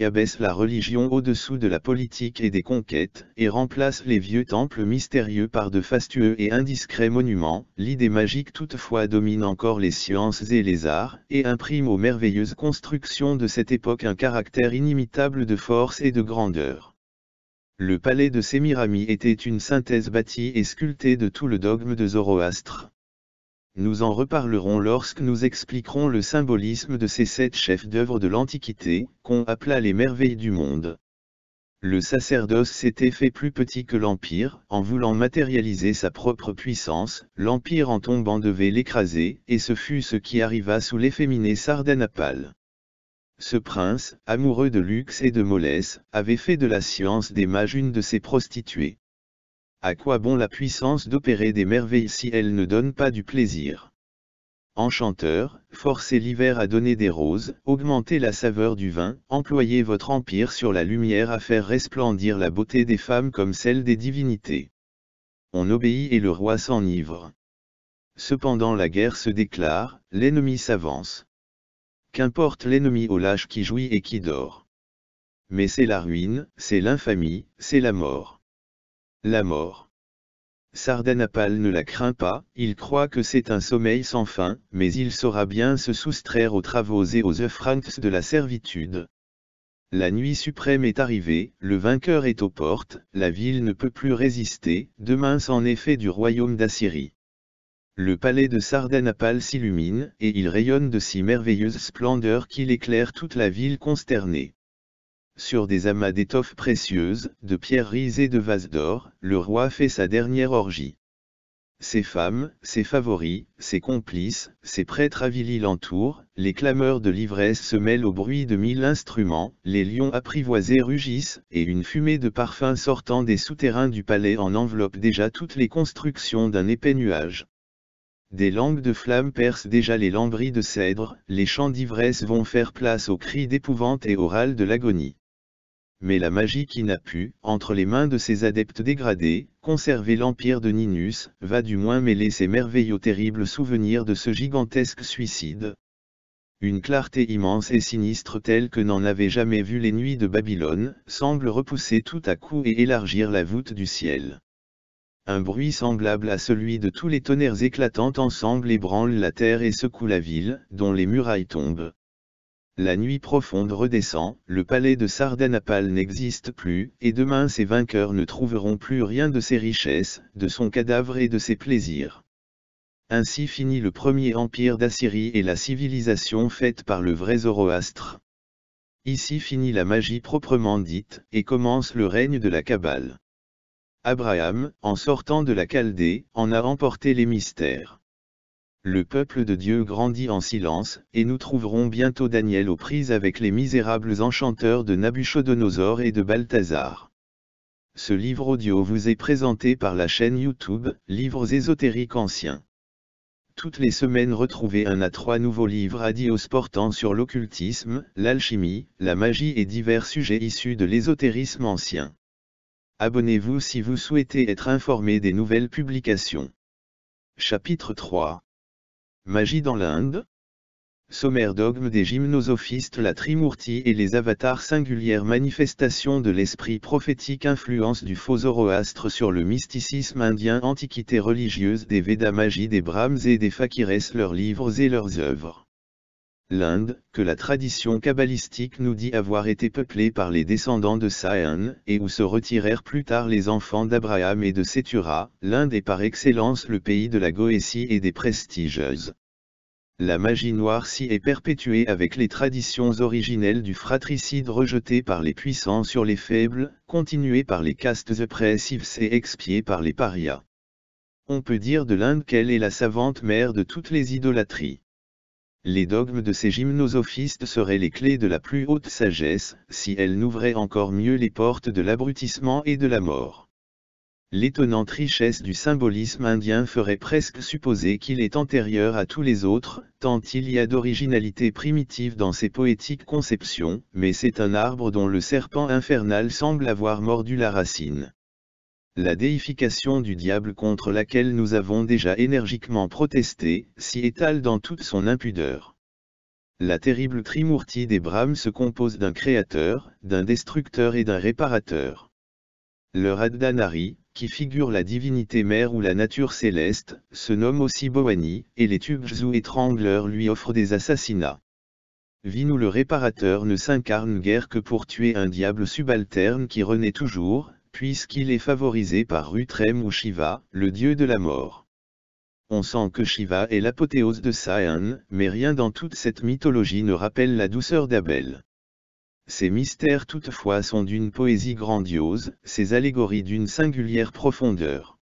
abaisse la religion au-dessous de la politique et des conquêtes, et remplace les vieux temples mystérieux par de fastueux et indiscrets monuments, l'idée magique toutefois domine encore les sciences et les arts, et imprime aux merveilleuses constructions de cette époque un caractère inimitable de force et de grandeur. Le palais de Sémiramis était une synthèse bâtie et sculptée de tout le dogme de Zoroastre. Nous en reparlerons lorsque nous expliquerons le symbolisme de ces sept chefs d'œuvre de l'Antiquité, qu'on appela les merveilles du monde. Le sacerdoce s'était fait plus petit que l'Empire, en voulant matérialiser sa propre puissance, l'Empire en tombant devait l'écraser, et ce fut ce qui arriva sous l'efféminé Sardanapale. Ce prince, amoureux de luxe et de mollesse, avait fait de la science des mages une de ses prostituées. À quoi bon la puissance d'opérer des merveilles si elle ne donne pas du plaisir Enchanteur, forcez l'hiver à donner des roses, augmentez la saveur du vin, employez votre empire sur la lumière à faire resplendir la beauté des femmes comme celle des divinités. On obéit et le roi s'enivre. Cependant la guerre se déclare, l'ennemi s'avance. Qu'importe l'ennemi au lâche qui jouit et qui dort. Mais c'est la ruine, c'est l'infamie, c'est la mort. La mort. Sardanapale ne la craint pas, il croit que c'est un sommeil sans fin, mais il saura bien se soustraire aux travaux et aux œufs de la servitude. La nuit suprême est arrivée, le vainqueur est aux portes, la ville ne peut plus résister, demain s'en est fait du royaume d'Assyrie le palais de Sardanapale s'illumine et il rayonne de si merveilleuse splendeur qu'il éclaire toute la ville consternée. Sur des amas d'étoffes précieuses, de pierreries et de vases d'or, le roi fait sa dernière orgie. Ses femmes, ses favoris, ses complices, ses prêtres avilis l'entourent, les clameurs de l'ivresse se mêlent au bruit de mille instruments, les lions apprivoisés rugissent, et une fumée de parfums sortant des souterrains du palais en enveloppe déjà toutes les constructions d'un épais nuage. Des langues de flammes percent déjà les lambris de cèdre, les chants d'ivresse vont faire place aux cris d'épouvante et aux râles de l'agonie. Mais la magie qui n'a pu, entre les mains de ses adeptes dégradés, conserver l'empire de Ninus, va du moins mêler ses merveilleux aux terribles souvenirs de ce gigantesque suicide. Une clarté immense et sinistre telle que n'en avaient jamais vu les nuits de Babylone, semble repousser tout à coup et élargir la voûte du ciel un bruit semblable à celui de tous les tonnerres éclatant ensemble ébranle la terre et secoue la ville, dont les murailles tombent. La nuit profonde redescend, le palais de Sardanapal n'existe plus, et demain ses vainqueurs ne trouveront plus rien de ses richesses, de son cadavre et de ses plaisirs. Ainsi finit le premier empire d'Assyrie et la civilisation faite par le vrai Zoroastre. Ici finit la magie proprement dite, et commence le règne de la Kabbale. Abraham, en sortant de la Chaldée, en a emporté les mystères. Le peuple de Dieu grandit en silence, et nous trouverons bientôt Daniel aux prises avec les misérables enchanteurs de Nabuchodonosor et de Balthazar. Ce livre audio vous est présenté par la chaîne YouTube, Livres ésotériques anciens. Toutes les semaines retrouvez un à trois nouveaux livres adios portant sur l'occultisme, l'alchimie, la magie et divers sujets issus de l'ésotérisme ancien. Abonnez-vous si vous souhaitez être informé des nouvelles publications. Chapitre 3 Magie dans l'Inde Sommaire dogme des gymnosophistes La Trimurti et les avatars singulières manifestations de l'esprit prophétique Influence du faux Zoroastre sur le mysticisme indien Antiquité religieuse des Védas Magie des Brahms et des Fakires Leurs livres et leurs œuvres l'Inde, que la tradition kabbalistique nous dit avoir été peuplée par les descendants de Sahan, et où se retirèrent plus tard les enfants d'Abraham et de Sétura, l'Inde est par excellence le pays de la Goétie et des prestigieuses. La magie noire s'y est perpétuée avec les traditions originelles du fratricide rejeté par les puissants sur les faibles, continué par les castes oppressives et expié par les parias. On peut dire de l'Inde qu'elle est la savante mère de toutes les idolâtries. Les dogmes de ces gymnosophistes seraient les clés de la plus haute sagesse, si elles n'ouvraient encore mieux les portes de l'abrutissement et de la mort. L'étonnante richesse du symbolisme indien ferait presque supposer qu'il est antérieur à tous les autres, tant il y a d'originalité primitive dans ses poétiques conceptions, mais c'est un arbre dont le serpent infernal semble avoir mordu la racine la déification du diable contre laquelle nous avons déjà énergiquement protesté, s'y étale dans toute son impudeur. La terrible Trimurti des Brahms se compose d'un créateur, d'un destructeur et d'un réparateur. Le Radhanari, qui figure la divinité mère ou la nature céleste, se nomme aussi Boani, et les ou étrangleurs lui offrent des assassinats. Vinou le réparateur ne s'incarne guère que pour tuer un diable subalterne qui renaît toujours, puisqu'il est favorisé par Rutrem ou Shiva, le dieu de la mort. On sent que Shiva est l'apothéose de Saïan, mais rien dans toute cette mythologie ne rappelle la douceur d'Abel. Ces mystères toutefois sont d'une poésie grandiose, ces allégories d'une singulière profondeur.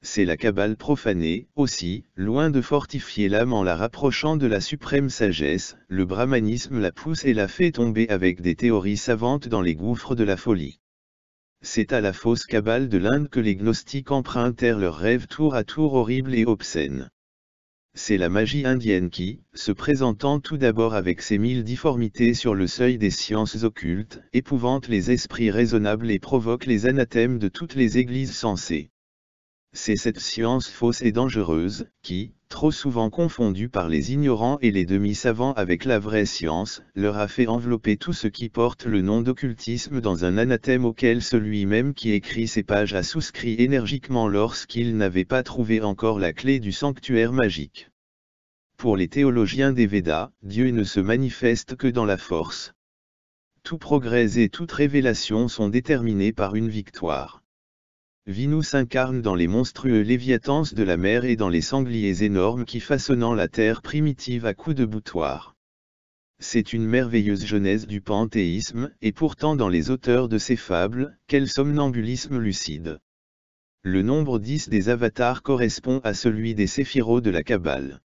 C'est la cabale profanée, aussi, loin de fortifier l'âme en la rapprochant de la suprême sagesse, le brahmanisme la pousse et la fait tomber avec des théories savantes dans les gouffres de la folie c'est à la fausse cabale de l'Inde que les gnostiques empruntèrent leurs rêves tour à tour horribles et obscènes. C'est la magie indienne qui, se présentant tout d'abord avec ses mille difformités sur le seuil des sciences occultes, épouvante les esprits raisonnables et provoque les anathèmes de toutes les églises sensées. C'est cette science fausse et dangereuse, qui, trop souvent confondue par les ignorants et les demi-savants avec la vraie science, leur a fait envelopper tout ce qui porte le nom d'occultisme dans un anathème auquel celui-même qui écrit ces pages a souscrit énergiquement lorsqu'il n'avait pas trouvé encore la clé du sanctuaire magique. Pour les théologiens des Védas, Dieu ne se manifeste que dans la force. Tout progrès et toute révélation sont déterminés par une victoire. Vinou s'incarne dans les monstrueux léviathans de la mer et dans les sangliers énormes qui façonnant la terre primitive à coups de boutoir. C'est une merveilleuse genèse du panthéisme, et pourtant dans les auteurs de ces fables, quel somnambulisme lucide. Le nombre 10 des avatars correspond à celui des séphiros de la Kabbale.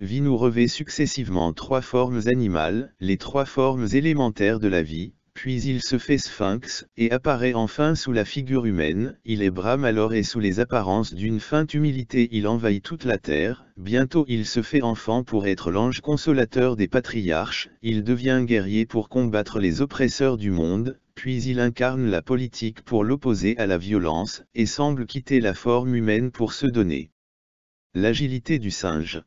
Vinou revêt successivement trois formes animales, les trois formes élémentaires de la vie, puis il se fait sphinx, et apparaît enfin sous la figure humaine, il est brame alors et sous les apparences d'une feinte humilité il envahit toute la terre, bientôt il se fait enfant pour être l'ange consolateur des patriarches, il devient guerrier pour combattre les oppresseurs du monde, puis il incarne la politique pour l'opposer à la violence, et semble quitter la forme humaine pour se donner l'agilité du singe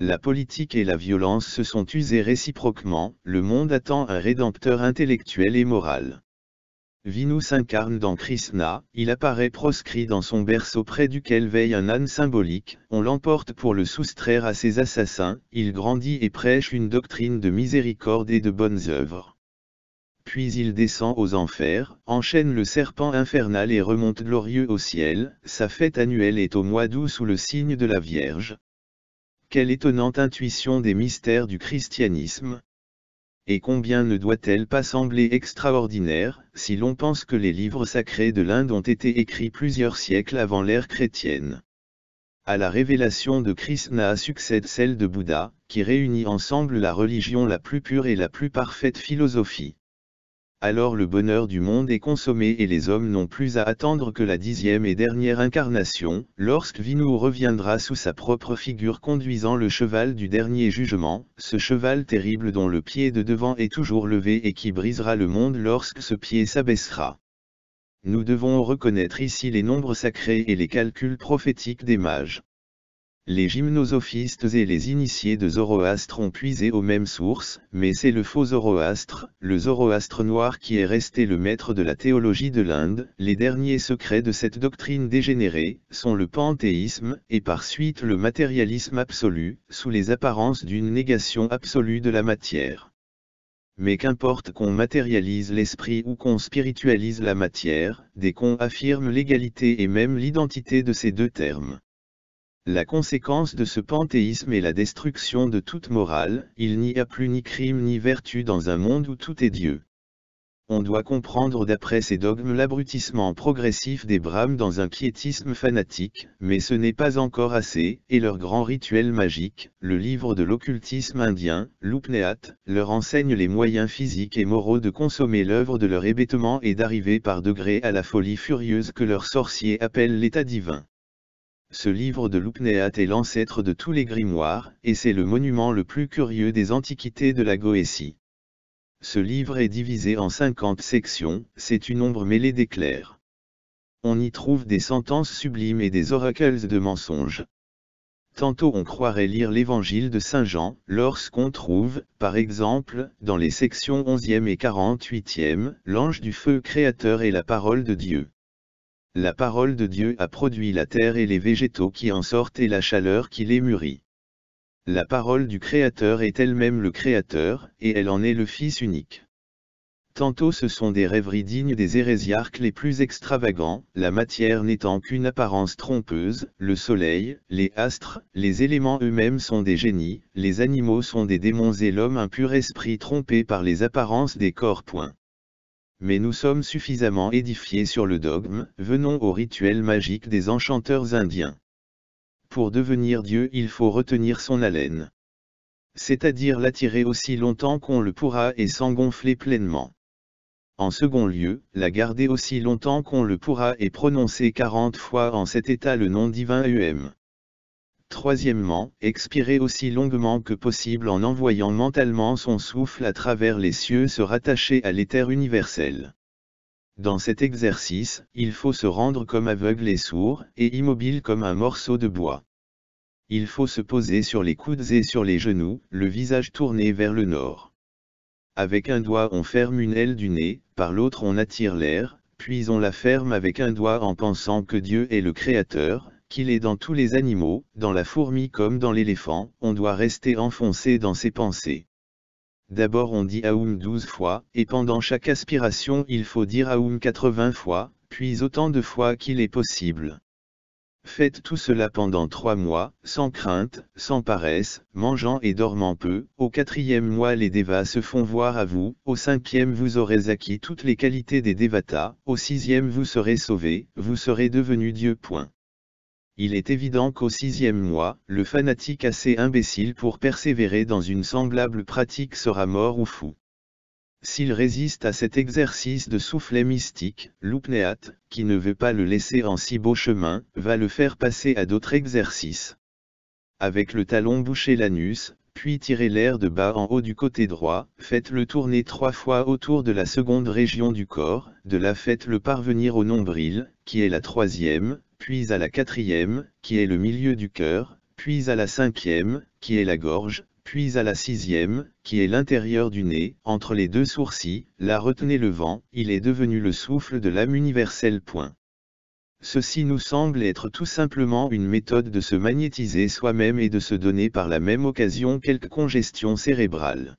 la politique et la violence se sont usées réciproquement, le monde attend un rédempteur intellectuel et moral. Vinu s'incarne dans Krishna, il apparaît proscrit dans son berceau près duquel veille un âne symbolique, on l'emporte pour le soustraire à ses assassins, il grandit et prêche une doctrine de miséricorde et de bonnes œuvres. Puis il descend aux enfers, enchaîne le serpent infernal et remonte glorieux au ciel, sa fête annuelle est au mois d'août sous le signe de la Vierge, quelle étonnante intuition des mystères du christianisme Et combien ne doit-elle pas sembler extraordinaire, si l'on pense que les livres sacrés de l'Inde ont été écrits plusieurs siècles avant l'ère chrétienne à la révélation de Krishna succède celle de Bouddha, qui réunit ensemble la religion la plus pure et la plus parfaite philosophie alors le bonheur du monde est consommé et les hommes n'ont plus à attendre que la dixième et dernière incarnation, lorsque Vinou reviendra sous sa propre figure conduisant le cheval du dernier jugement, ce cheval terrible dont le pied de devant est toujours levé et qui brisera le monde lorsque ce pied s'abaissera. Nous devons reconnaître ici les nombres sacrés et les calculs prophétiques des mages. Les gymnosophistes et les initiés de Zoroastre ont puisé aux mêmes sources, mais c'est le faux Zoroastre, le Zoroastre noir qui est resté le maître de la théologie de l'Inde. Les derniers secrets de cette doctrine dégénérée sont le panthéisme et par suite le matérialisme absolu, sous les apparences d'une négation absolue de la matière. Mais qu'importe qu'on matérialise l'esprit ou qu'on spiritualise la matière, dès qu'on affirme l'égalité et même l'identité de ces deux termes. La conséquence de ce panthéisme est la destruction de toute morale, il n'y a plus ni crime ni vertu dans un monde où tout est Dieu. On doit comprendre d'après ces dogmes l'abrutissement progressif des Brahmes dans un quiétisme fanatique, mais ce n'est pas encore assez, et leur grand rituel magique, le livre de l'occultisme indien, l'Upnéat, leur enseigne les moyens physiques et moraux de consommer l'œuvre de leur hébétement et d'arriver par degrés à la folie furieuse que leurs sorciers appellent l'état divin ce livre de Loupnéat est l'ancêtre de tous les grimoires, et c'est le monument le plus curieux des antiquités de la Goétie. Ce livre est divisé en 50 sections, c'est une ombre mêlée d'éclairs. On y trouve des sentences sublimes et des oracles de mensonges. Tantôt on croirait lire l'évangile de Saint Jean, lorsqu'on trouve, par exemple, dans les sections 11e et 48e, l'ange du feu créateur et la parole de Dieu la parole de Dieu a produit la terre et les végétaux qui en sortent et la chaleur qui les mûrit. La parole du Créateur est elle-même le Créateur, et elle en est le Fils unique. Tantôt ce sont des rêveries dignes des hérésiarques les plus extravagants, la matière n'étant qu'une apparence trompeuse, le soleil, les astres, les éléments eux-mêmes sont des génies, les animaux sont des démons et l'homme un pur esprit trompé par les apparences des corps mais nous sommes suffisamment édifiés sur le dogme, venons au rituel magique des enchanteurs indiens. Pour devenir Dieu il faut retenir son haleine. C'est-à-dire l'attirer aussi longtemps qu'on le pourra et s'engonfler pleinement. En second lieu, la garder aussi longtemps qu'on le pourra et prononcer 40 fois en cet état le nom divin UM. Troisièmement, expirer aussi longuement que possible en envoyant mentalement son souffle à travers les cieux se rattacher à l'éther universel. Dans cet exercice, il faut se rendre comme aveugle et sourd, et immobile comme un morceau de bois. Il faut se poser sur les coudes et sur les genoux, le visage tourné vers le nord. Avec un doigt on ferme une aile du nez, par l'autre on attire l'air, puis on la ferme avec un doigt en pensant que Dieu est le Créateur, qu'il est dans tous les animaux, dans la fourmi comme dans l'éléphant, on doit rester enfoncé dans ses pensées. D'abord on dit Aoum douze fois, et pendant chaque aspiration il faut dire Aoum 80 fois, puis autant de fois qu'il est possible. Faites tout cela pendant trois mois, sans crainte, sans paresse, mangeant et dormant peu, au quatrième mois les devas se font voir à vous, au cinquième vous aurez acquis toutes les qualités des devatas, au sixième vous serez sauvé, vous serez devenu Dieu. Point. Il est évident qu'au sixième mois, le fanatique assez imbécile pour persévérer dans une semblable pratique sera mort ou fou. S'il résiste à cet exercice de soufflet mystique, l'Oupnéat, qui ne veut pas le laisser en si beau chemin, va le faire passer à d'autres exercices. Avec le talon boucher l'anus, puis tirez l'air de bas en haut du côté droit, faites-le tourner trois fois autour de la seconde région du corps, de là faites-le parvenir au nombril, qui est la troisième, puis à la quatrième, qui est le milieu du cœur, puis à la cinquième, qui est la gorge, puis à la sixième, qui est l'intérieur du nez, entre les deux sourcils, la retenez le vent, il est devenu le souffle de l'âme universelle. Point. Ceci nous semble être tout simplement une méthode de se magnétiser soi-même et de se donner par la même occasion quelques congestion cérébrale.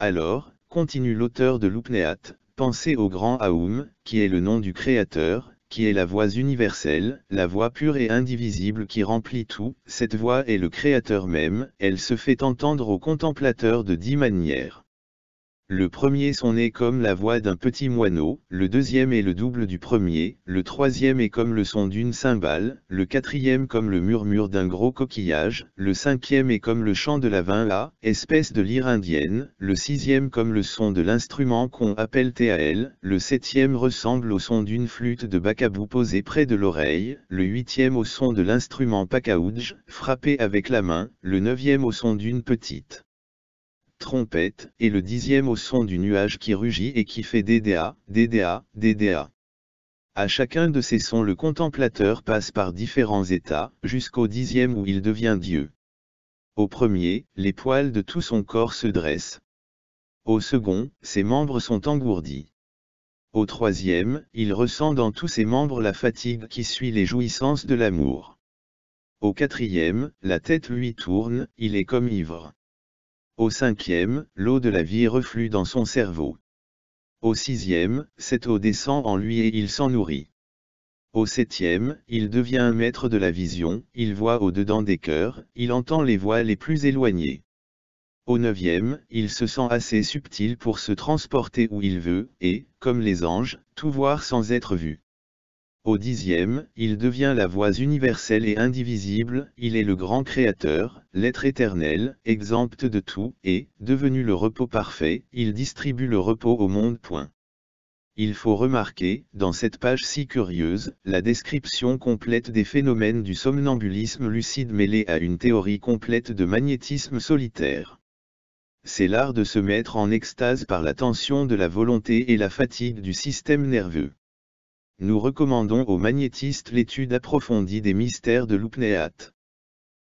Alors, continue l'auteur de l'Upnéat, pensez au grand Aoum, qui est le nom du Créateur, qui est la voix universelle, la voix pure et indivisible qui remplit tout, cette voix est le Créateur même, elle se fait entendre au contemplateur de dix manières. Le premier son est comme la voix d'un petit moineau, le deuxième est le double du premier, le troisième est comme le son d'une cymbale, le quatrième comme le murmure d'un gros coquillage, le cinquième est comme le chant de la vinla, espèce de lyre indienne, le sixième comme le son de l'instrument qu'on appelle TAL, le septième ressemble au son d'une flûte de bacabou posée près de l'oreille, le huitième au son de l'instrument pakaouj, frappé avec la main, le neuvième au son d'une petite trompette, et le dixième au son du nuage qui rugit et qui fait DDA, DDA, DDA. À chacun de ces sons le contemplateur passe par différents états, jusqu'au dixième où il devient Dieu. Au premier, les poils de tout son corps se dressent. Au second, ses membres sont engourdis. Au troisième, il ressent dans tous ses membres la fatigue qui suit les jouissances de l'amour. Au quatrième, la tête lui tourne, il est comme ivre. Au cinquième, l'eau de la vie reflue dans son cerveau. Au sixième, cette eau descend en lui et il s'en nourrit. Au septième, il devient un maître de la vision, il voit au-dedans des cœurs, il entend les voix les plus éloignées. Au neuvième, il se sent assez subtil pour se transporter où il veut, et, comme les anges, tout voir sans être vu. Au dixième, il devient la voix universelle et indivisible, il est le grand créateur, l'être éternel, exempt de tout, et, devenu le repos parfait, il distribue le repos au monde. Point. Il faut remarquer, dans cette page si curieuse, la description complète des phénomènes du somnambulisme lucide mêlée à une théorie complète de magnétisme solitaire. C'est l'art de se mettre en extase par la tension de la volonté et la fatigue du système nerveux nous recommandons aux magnétistes l'étude approfondie des mystères de l'oupnéate.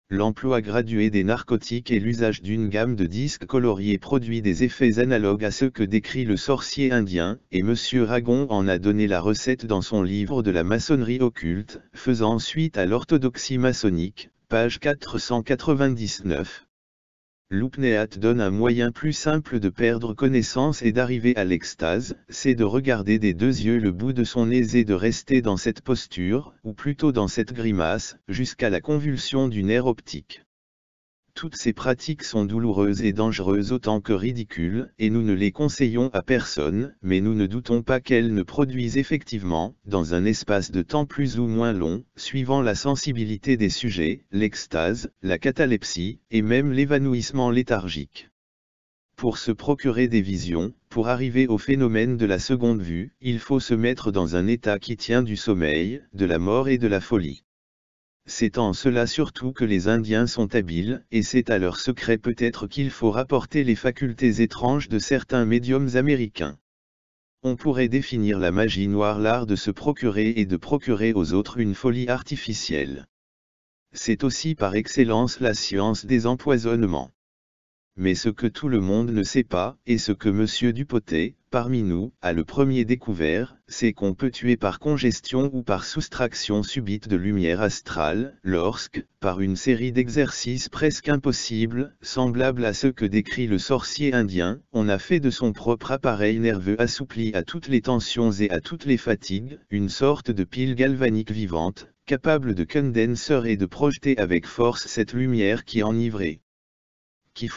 L'emploi gradué des narcotiques et l'usage d'une gamme de disques coloriés produit des effets analogues à ceux que décrit le sorcier indien, et M. Ragon en a donné la recette dans son livre de la maçonnerie occulte, faisant suite à l'orthodoxie maçonnique, page 499. L'upnéate donne un moyen plus simple de perdre connaissance et d'arriver à l'extase, c'est de regarder des deux yeux le bout de son nez et de rester dans cette posture, ou plutôt dans cette grimace, jusqu'à la convulsion du nerf optique. Toutes ces pratiques sont douloureuses et dangereuses autant que ridicules, et nous ne les conseillons à personne, mais nous ne doutons pas qu'elles ne produisent effectivement, dans un espace de temps plus ou moins long, suivant la sensibilité des sujets, l'extase, la catalepsie, et même l'évanouissement léthargique. Pour se procurer des visions, pour arriver au phénomène de la seconde vue, il faut se mettre dans un état qui tient du sommeil, de la mort et de la folie c'est en cela surtout que les Indiens sont habiles, et c'est à leur secret peut-être qu'il faut rapporter les facultés étranges de certains médiums américains. On pourrait définir la magie noire l'art de se procurer et de procurer aux autres une folie artificielle. C'est aussi par excellence la science des empoisonnements mais ce que tout le monde ne sait pas, et ce que M. Dupotet, parmi nous, a le premier découvert, c'est qu'on peut tuer par congestion ou par soustraction subite de lumière astrale, lorsque, par une série d'exercices presque impossibles, semblables à ceux que décrit le sorcier indien, on a fait de son propre appareil nerveux assoupli à toutes les tensions et à toutes les fatigues, une sorte de pile galvanique vivante, capable de condenser et de projeter avec force cette lumière qui enivrait qui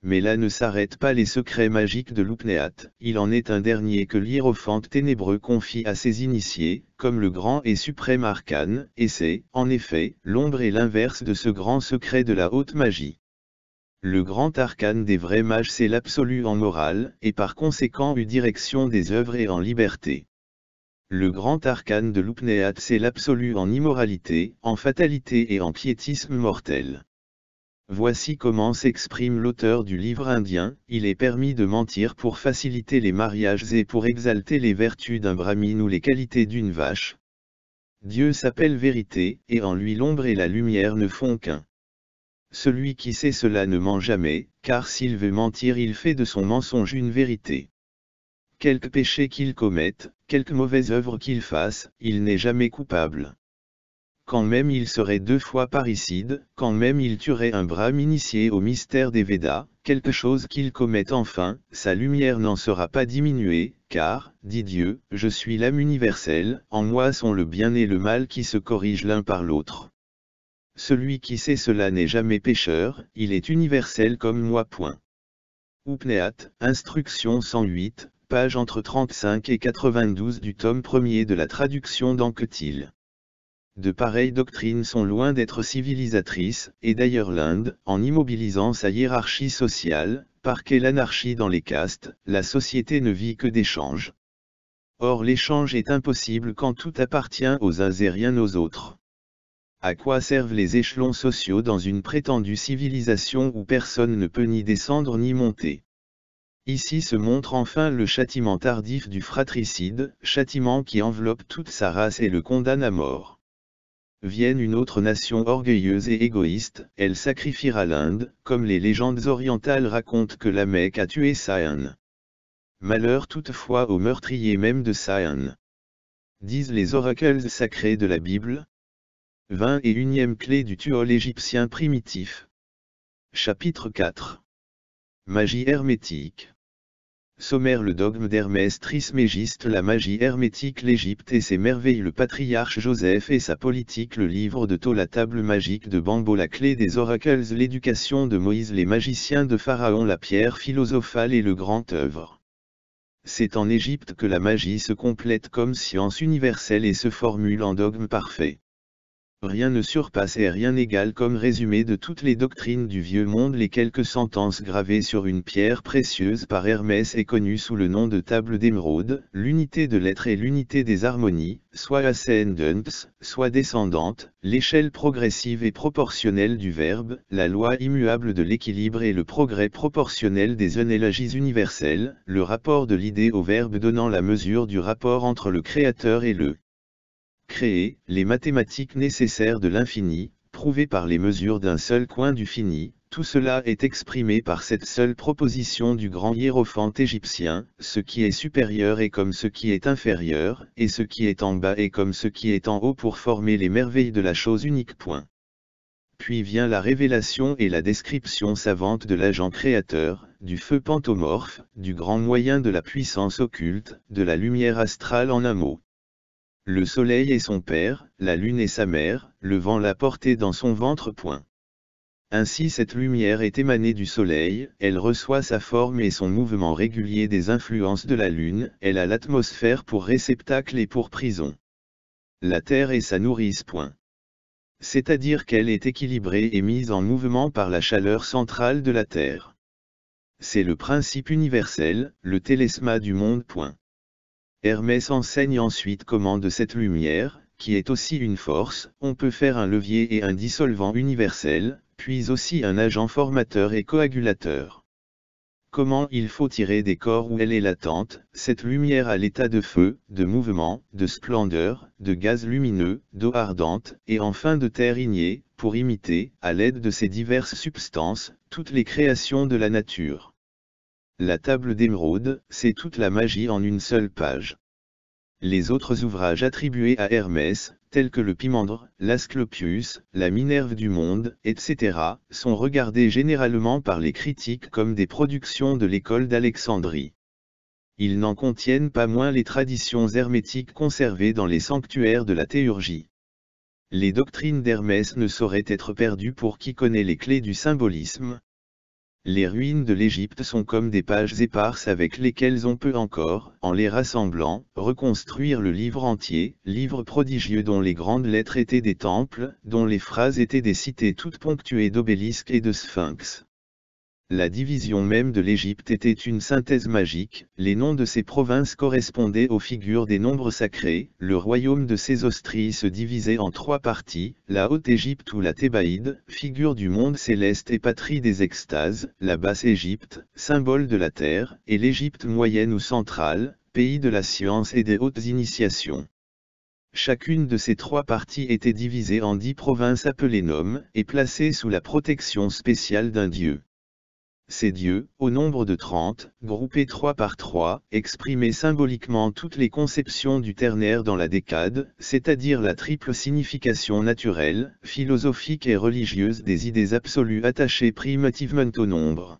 Mais là ne s'arrêtent pas les secrets magiques de l'upnéat, il en est un dernier que l'Hiérophante ténébreux confie à ses initiés, comme le grand et suprême arcane, et c'est, en effet, l'ombre et l'inverse de ce grand secret de la haute magie. Le grand arcane des vrais mages c'est l'absolu en morale, et par conséquent eu direction des œuvres et en liberté. Le grand arcane de l'upnéat c'est l'absolu en immoralité, en fatalité et en piétisme mortel. Voici comment s'exprime l'auteur du livre indien, il est permis de mentir pour faciliter les mariages et pour exalter les vertus d'un brahmin ou les qualités d'une vache. Dieu s'appelle vérité, et en lui l'ombre et la lumière ne font qu'un. Celui qui sait cela ne ment jamais, car s'il veut mentir il fait de son mensonge une vérité. Quelque péché qu'il commette, quelque mauvaise œuvre qu'il fasse, il n'est jamais coupable quand même il serait deux fois parricide, quand même il tuerait un brame initié au mystère des Védas, quelque chose qu'il commette enfin, sa lumière n'en sera pas diminuée, car, dit Dieu, je suis l'âme universelle, en moi sont le bien et le mal qui se corrigent l'un par l'autre. Celui qui sait cela n'est jamais pécheur, il est universel comme moi. Point. Upneat, instruction 108, page entre 35 et 92 du tome 1er de la traduction d'Anquetil de pareilles doctrines sont loin d'être civilisatrices, et d'ailleurs l'Inde, en immobilisant sa hiérarchie sociale, parquait l'anarchie dans les castes, la société ne vit que d'échanges. Or l'échange est impossible quand tout appartient aux uns et rien aux autres. À quoi servent les échelons sociaux dans une prétendue civilisation où personne ne peut ni descendre ni monter Ici se montre enfin le châtiment tardif du fratricide, châtiment qui enveloppe toute sa race et le condamne à mort vienne une autre nation orgueilleuse et égoïste, elle sacrifiera l'Inde, comme les légendes orientales racontent que la Mecque a tué Sion. Malheur toutefois au meurtrier même de Sion. Disent les oracles sacrés de la Bible. 20 et unième clé du tuol égyptien primitif. Chapitre 4 Magie hermétique Sommaire le dogme d'Hermès Trismégiste La magie hermétique L'Égypte et ses merveilles Le patriarche Joseph et sa politique Le livre de Tau La table magique de Bambo La clé des oracles L'éducation de Moïse Les magiciens de Pharaon La pierre philosophale et le grand œuvre C'est en Égypte que la magie se complète comme science universelle et se formule en dogme parfait rien ne surpasse et rien n'égale comme résumé de toutes les doctrines du vieux monde les quelques sentences gravées sur une pierre précieuse par Hermès et connues sous le nom de table d'émeraude, l'unité de l'être et l'unité des harmonies, soit ascendantes, soit descendante, l'échelle progressive et proportionnelle du verbe, la loi immuable de l'équilibre et le progrès proportionnel des unélagies universelles, le rapport de l'idée au verbe donnant la mesure du rapport entre le créateur et le créer les mathématiques nécessaires de l'infini, prouvées par les mesures d'un seul coin du fini, tout cela est exprimé par cette seule proposition du grand hiérophante égyptien, ce qui est supérieur est comme ce qui est inférieur, et ce qui est en bas est comme ce qui est en haut pour former les merveilles de la chose unique. Point. Puis vient la révélation et la description savante de l'agent créateur, du feu pantomorphe, du grand moyen de la puissance occulte, de la lumière astrale en un mot. Le soleil est son père, la lune est sa mère, le vent l'a portée dans son ventre. Point. Ainsi cette lumière est émanée du soleil, elle reçoit sa forme et son mouvement régulier des influences de la lune, elle a l'atmosphère pour réceptacle et pour prison. La terre est sa nourrice. Point. C'est-à-dire qu'elle est équilibrée et mise en mouvement par la chaleur centrale de la terre. C'est le principe universel, le télesma du monde. Point. Hermès enseigne ensuite comment de cette lumière, qui est aussi une force, on peut faire un levier et un dissolvant universel, puis aussi un agent formateur et coagulateur. Comment il faut tirer des corps où elle est latente, cette lumière à l'état de feu, de mouvement, de splendeur, de gaz lumineux, d'eau ardente, et enfin de terre ignée, pour imiter, à l'aide de ces diverses substances, toutes les créations de la nature. La table d'émeraude, c'est toute la magie en une seule page. Les autres ouvrages attribués à Hermès, tels que le Pimandre, l'Asclopius, la Minerve du Monde, etc., sont regardés généralement par les critiques comme des productions de l'école d'Alexandrie. Ils n'en contiennent pas moins les traditions hermétiques conservées dans les sanctuaires de la théurgie. Les doctrines d'Hermès ne sauraient être perdues pour qui connaît les clés du symbolisme, les ruines de l'Égypte sont comme des pages éparses avec lesquelles on peut encore, en les rassemblant, reconstruire le livre entier, livre prodigieux dont les grandes lettres étaient des temples, dont les phrases étaient des cités toutes ponctuées d'obélisques et de sphinx la division même de l'Égypte était une synthèse magique, les noms de ces provinces correspondaient aux figures des nombres sacrés, le royaume de Sésostrie se divisait en trois parties, la Haute-Égypte ou la Thébaïde, figure du monde céleste et patrie des extases, la Basse-Égypte, symbole de la terre, et l'Égypte moyenne ou centrale, pays de la science et des hautes initiations. Chacune de ces trois parties était divisée en dix provinces appelées nomes, et placées sous la protection spéciale d'un dieu ces dieux, au nombre de trente, groupés trois par trois, exprimaient symboliquement toutes les conceptions du ternaire dans la décade, c'est-à-dire la triple signification naturelle, philosophique et religieuse des idées absolues attachées primitivement au nombre.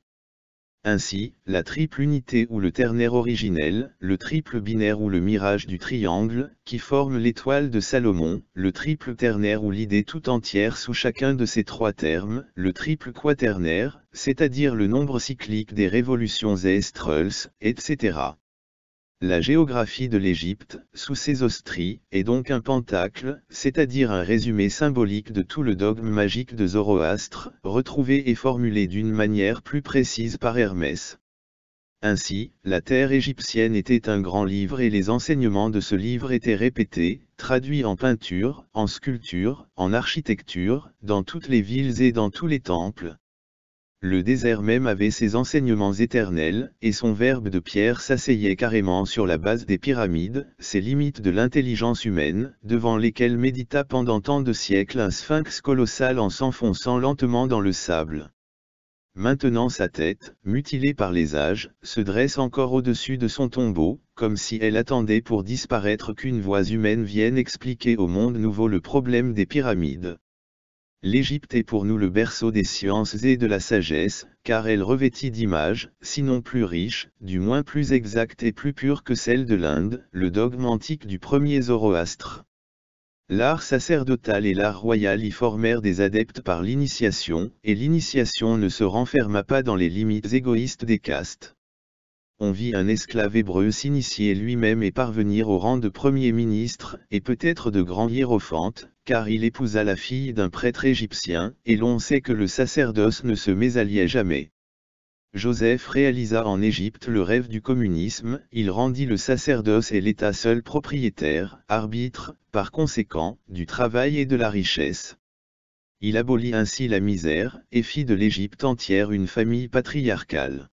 Ainsi, la triple unité ou le ternaire originel, le triple binaire ou le mirage du triangle, qui forme l'étoile de Salomon, le triple ternaire ou l'idée tout entière sous chacun de ces trois termes, le triple quaternaire, c'est-à-dire le nombre cyclique des révolutions et etc. La géographie de l'Égypte, sous ses ostries, est donc un pentacle, c'est-à-dire un résumé symbolique de tout le dogme magique de Zoroastre, retrouvé et formulé d'une manière plus précise par Hermès. Ainsi, la terre égyptienne était un grand livre et les enseignements de ce livre étaient répétés, traduits en peinture, en sculpture, en architecture, dans toutes les villes et dans tous les temples. Le désert même avait ses enseignements éternels, et son verbe de pierre s'asseyait carrément sur la base des pyramides, ses limites de l'intelligence humaine, devant lesquelles médita pendant tant de siècles un sphinx colossal en s'enfonçant lentement dans le sable. Maintenant sa tête, mutilée par les âges, se dresse encore au-dessus de son tombeau, comme si elle attendait pour disparaître qu'une voix humaine vienne expliquer au monde nouveau le problème des pyramides. L'Égypte est pour nous le berceau des sciences et de la sagesse, car elle revêtit d'images, sinon plus riches, du moins plus exactes et plus pures que celles de l'Inde, le dogme antique du premier Zoroastre. L'art sacerdotal et l'art royal y formèrent des adeptes par l'initiation, et l'initiation ne se renferma pas dans les limites égoïstes des castes on vit un esclave hébreu s'initier lui-même et parvenir au rang de premier ministre et peut-être de grand hiérophante, car il épousa la fille d'un prêtre égyptien, et l'on sait que le sacerdoce ne se mésalliait jamais. Joseph réalisa en Égypte le rêve du communisme, il rendit le sacerdoce et l'État seul propriétaire, arbitre, par conséquent, du travail et de la richesse. Il abolit ainsi la misère, et fit de l'Égypte entière une famille patriarcale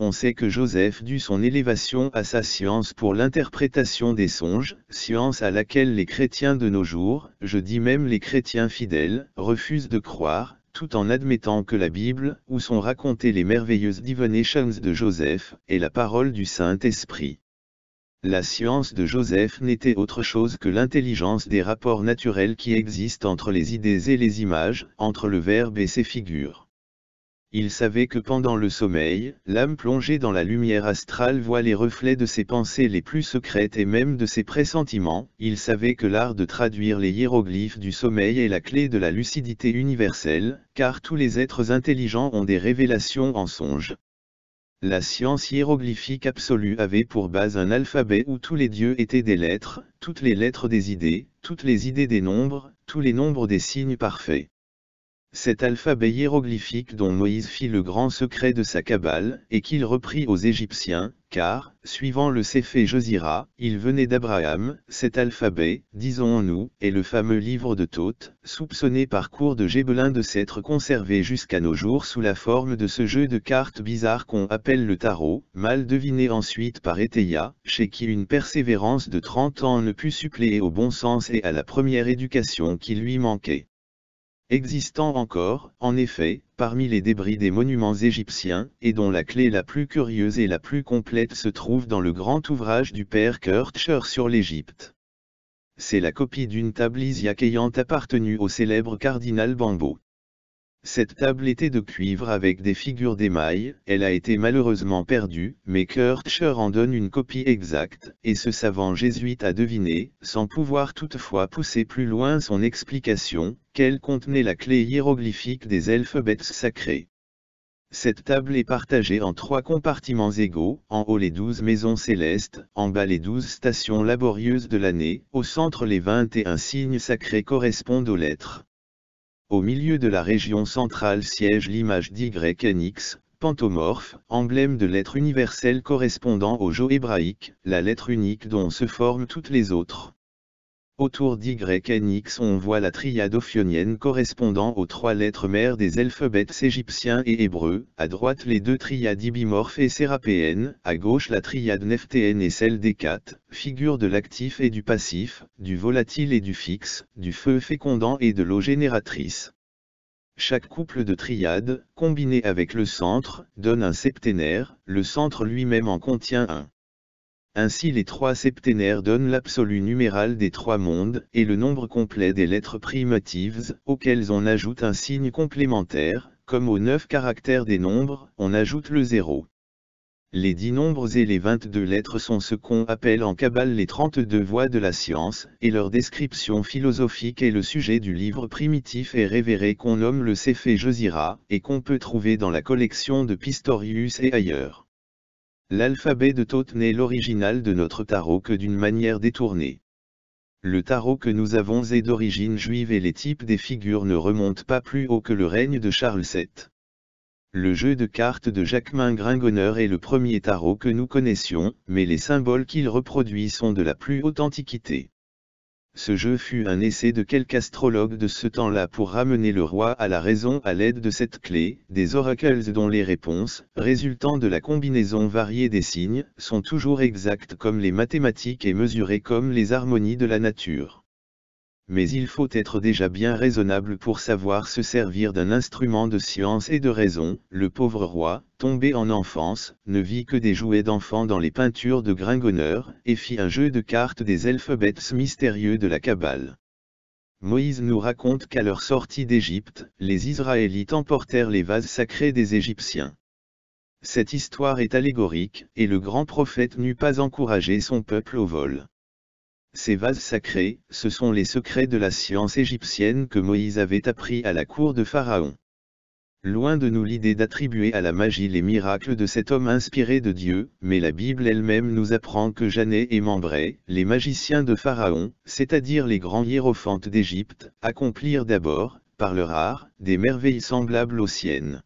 on sait que Joseph dut son élévation à sa science pour l'interprétation des songes, science à laquelle les chrétiens de nos jours, je dis même les chrétiens fidèles, refusent de croire, tout en admettant que la Bible, où sont racontées les merveilleuses divinations de Joseph, est la parole du Saint-Esprit. La science de Joseph n'était autre chose que l'intelligence des rapports naturels qui existent entre les idées et les images, entre le Verbe et ses figures il savait que pendant le sommeil, l'âme plongée dans la lumière astrale voit les reflets de ses pensées les plus secrètes et même de ses pressentiments, il savait que l'art de traduire les hiéroglyphes du sommeil est la clé de la lucidité universelle, car tous les êtres intelligents ont des révélations en songe. La science hiéroglyphique absolue avait pour base un alphabet où tous les dieux étaient des lettres, toutes les lettres des idées, toutes les idées des nombres, tous les nombres des signes parfaits cet alphabet hiéroglyphique dont Moïse fit le grand secret de sa cabale, et qu'il reprit aux Égyptiens, car, suivant le céphé Josira, il venait d'Abraham, cet alphabet, disons-nous, est le fameux livre de Toth, soupçonné par cours de Gébelin de s'être conservé jusqu'à nos jours sous la forme de ce jeu de cartes bizarre qu'on appelle le tarot, mal deviné ensuite par Eteia, chez qui une persévérance de 30 ans ne put suppléer au bon sens et à la première éducation qui lui manquait existant encore, en effet, parmi les débris des monuments égyptiens, et dont la clé la plus curieuse et la plus complète se trouve dans le grand ouvrage du père Kircher sur l'Égypte. C'est la copie d'une tablise ayant appartenu au célèbre cardinal Bambo. Cette table était de cuivre avec des figures d'émail, elle a été malheureusement perdue, mais Kircher en donne une copie exacte, et ce savant jésuite a deviné, sans pouvoir toutefois pousser plus loin son explication, qu'elle contenait la clé hiéroglyphique des alphabets sacrés. Cette table est partagée en trois compartiments égaux, en haut les douze maisons célestes, en bas les douze stations laborieuses de l'année, au centre les vingt et un signes sacrés correspondent aux lettres. Au milieu de la région centrale siège l'image d'YNX, pantomorphe, emblème de l'être universelle correspondant au jeu hébraïque, la lettre unique dont se forment toutes les autres. Autour d'YNX on voit la triade ophionienne correspondant aux trois lettres mères des alphabets égyptiens et hébreux, à droite les deux triades ibimorphes et sérapéennes, à gauche la triade nephthéenne et celle des quatre, figure de l'actif et du passif, du volatile et du fixe, du feu fécondant et de l'eau génératrice. Chaque couple de triades, combiné avec le centre, donne un septénaire, le centre lui-même en contient un. Ainsi les trois septénaires donnent l'absolu numéral des trois mondes et le nombre complet des lettres primitives auxquelles on ajoute un signe complémentaire, comme aux neuf caractères des nombres, on ajoute le zéro. Les dix nombres et les vingt-deux lettres sont ce qu'on appelle en cabale les trente-deux voies de la science, et leur description philosophique est le sujet du livre primitif et révéré qu'on nomme le Sefer Josira, et qu'on peut trouver dans la collection de Pistorius et ailleurs. L'alphabet de Thoth n'est l'original de notre tarot que d'une manière détournée. Le tarot que nous avons est d'origine juive et les types des figures ne remontent pas plus haut que le règne de Charles VII. Le jeu de cartes de Jacquemin Gringonneur est le premier tarot que nous connaissions, mais les symboles qu'il reproduit sont de la plus haute antiquité ce jeu fut un essai de quelque astrologue de ce temps-là pour ramener le roi à la raison à l'aide de cette clé, des oracles dont les réponses, résultant de la combinaison variée des signes, sont toujours exactes comme les mathématiques et mesurées comme les harmonies de la nature mais il faut être déjà bien raisonnable pour savoir se servir d'un instrument de science et de raison. Le pauvre roi, tombé en enfance, ne vit que des jouets d'enfants dans les peintures de gringonneurs, et fit un jeu de cartes des alphabets mystérieux de la Kabbale. Moïse nous raconte qu'à leur sortie d'Égypte, les Israélites emportèrent les vases sacrés des Égyptiens. Cette histoire est allégorique, et le grand prophète n'eut pas encouragé son peuple au vol. Ces vases sacrés, ce sont les secrets de la science égyptienne que Moïse avait appris à la cour de Pharaon. Loin de nous l'idée d'attribuer à la magie les miracles de cet homme inspiré de Dieu, mais la Bible elle-même nous apprend que Janet et Membray, les magiciens de Pharaon, c'est-à-dire les grands hiérophantes d'Égypte, accomplirent d'abord, par leur art, des merveilles semblables aux siennes.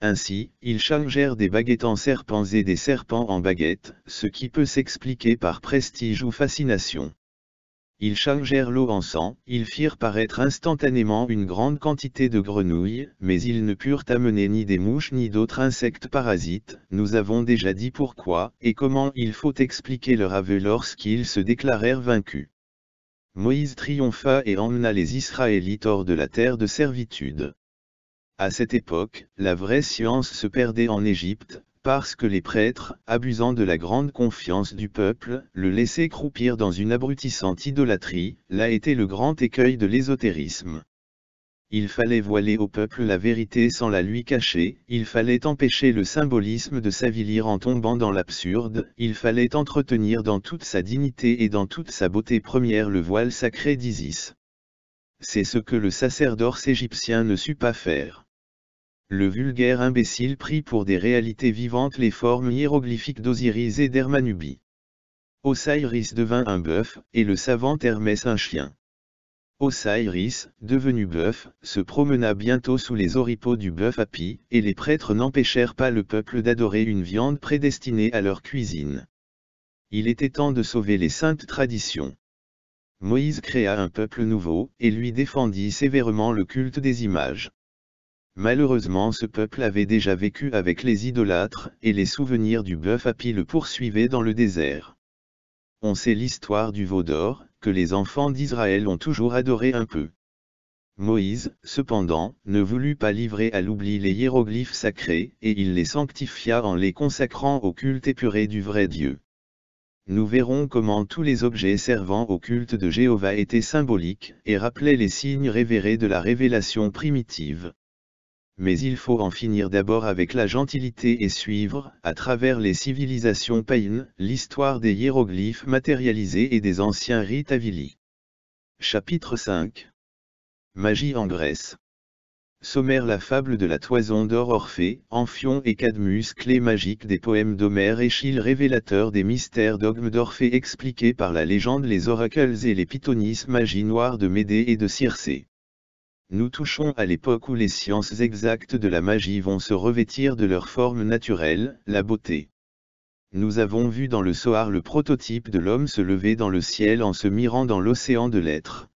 Ainsi, ils changèrent des baguettes en serpents et des serpents en baguettes, ce qui peut s'expliquer par prestige ou fascination. Ils changèrent l'eau en sang, ils firent paraître instantanément une grande quantité de grenouilles, mais ils ne purent amener ni des mouches ni d'autres insectes parasites, nous avons déjà dit pourquoi et comment il faut expliquer leur aveu lorsqu'ils se déclarèrent vaincus. Moïse triompha et emmena les Israélites hors de la terre de servitude. À cette époque, la vraie science se perdait en Égypte, parce que les prêtres, abusant de la grande confiance du peuple, le laissaient croupir dans une abrutissante idolâtrie, là était le grand écueil de l'ésotérisme. Il fallait voiler au peuple la vérité sans la lui cacher, il fallait empêcher le symbolisme de s'avilir en tombant dans l'absurde, il fallait entretenir dans toute sa dignité et dans toute sa beauté première le voile sacré d'Isis. C'est ce que le sacerdoce égyptien ne sut pas faire le vulgaire imbécile prit pour des réalités vivantes les formes hiéroglyphiques d'Osiris et d'Hermanubi. Osiris devint un bœuf, et le savant Hermès un chien. Osiris, devenu bœuf, se promena bientôt sous les oripeaux du bœuf api, et les prêtres n'empêchèrent pas le peuple d'adorer une viande prédestinée à leur cuisine. Il était temps de sauver les saintes traditions. Moïse créa un peuple nouveau, et lui défendit sévèrement le culte des images. Malheureusement ce peuple avait déjà vécu avec les idolâtres et les souvenirs du bœuf Pi le poursuivaient dans le désert. On sait l'histoire du veau d'or, que les enfants d'Israël ont toujours adoré un peu. Moïse, cependant, ne voulut pas livrer à l'oubli les hiéroglyphes sacrés, et il les sanctifia en les consacrant au culte épuré du vrai Dieu. Nous verrons comment tous les objets servant au culte de Jéhovah étaient symboliques, et rappelaient les signes révérés de la révélation primitive mais il faut en finir d'abord avec la gentilité et suivre, à travers les civilisations païennes, l'histoire des hiéroglyphes matérialisés et des anciens rites avili. Chapitre 5 Magie en Grèce Sommaire la fable de la toison d'or Orphée, Amphion et Cadmus clé magique des poèmes d'Homère et Chille, révélateur des mystères dogmes d'Orphée expliqués par la légende les oracles et les pythonismes magie noire de Médée et de Circé nous touchons à l'époque où les sciences exactes de la magie vont se revêtir de leur forme naturelle, la beauté. Nous avons vu dans le soir le prototype de l'homme se lever dans le ciel en se mirant dans l'océan de l'être.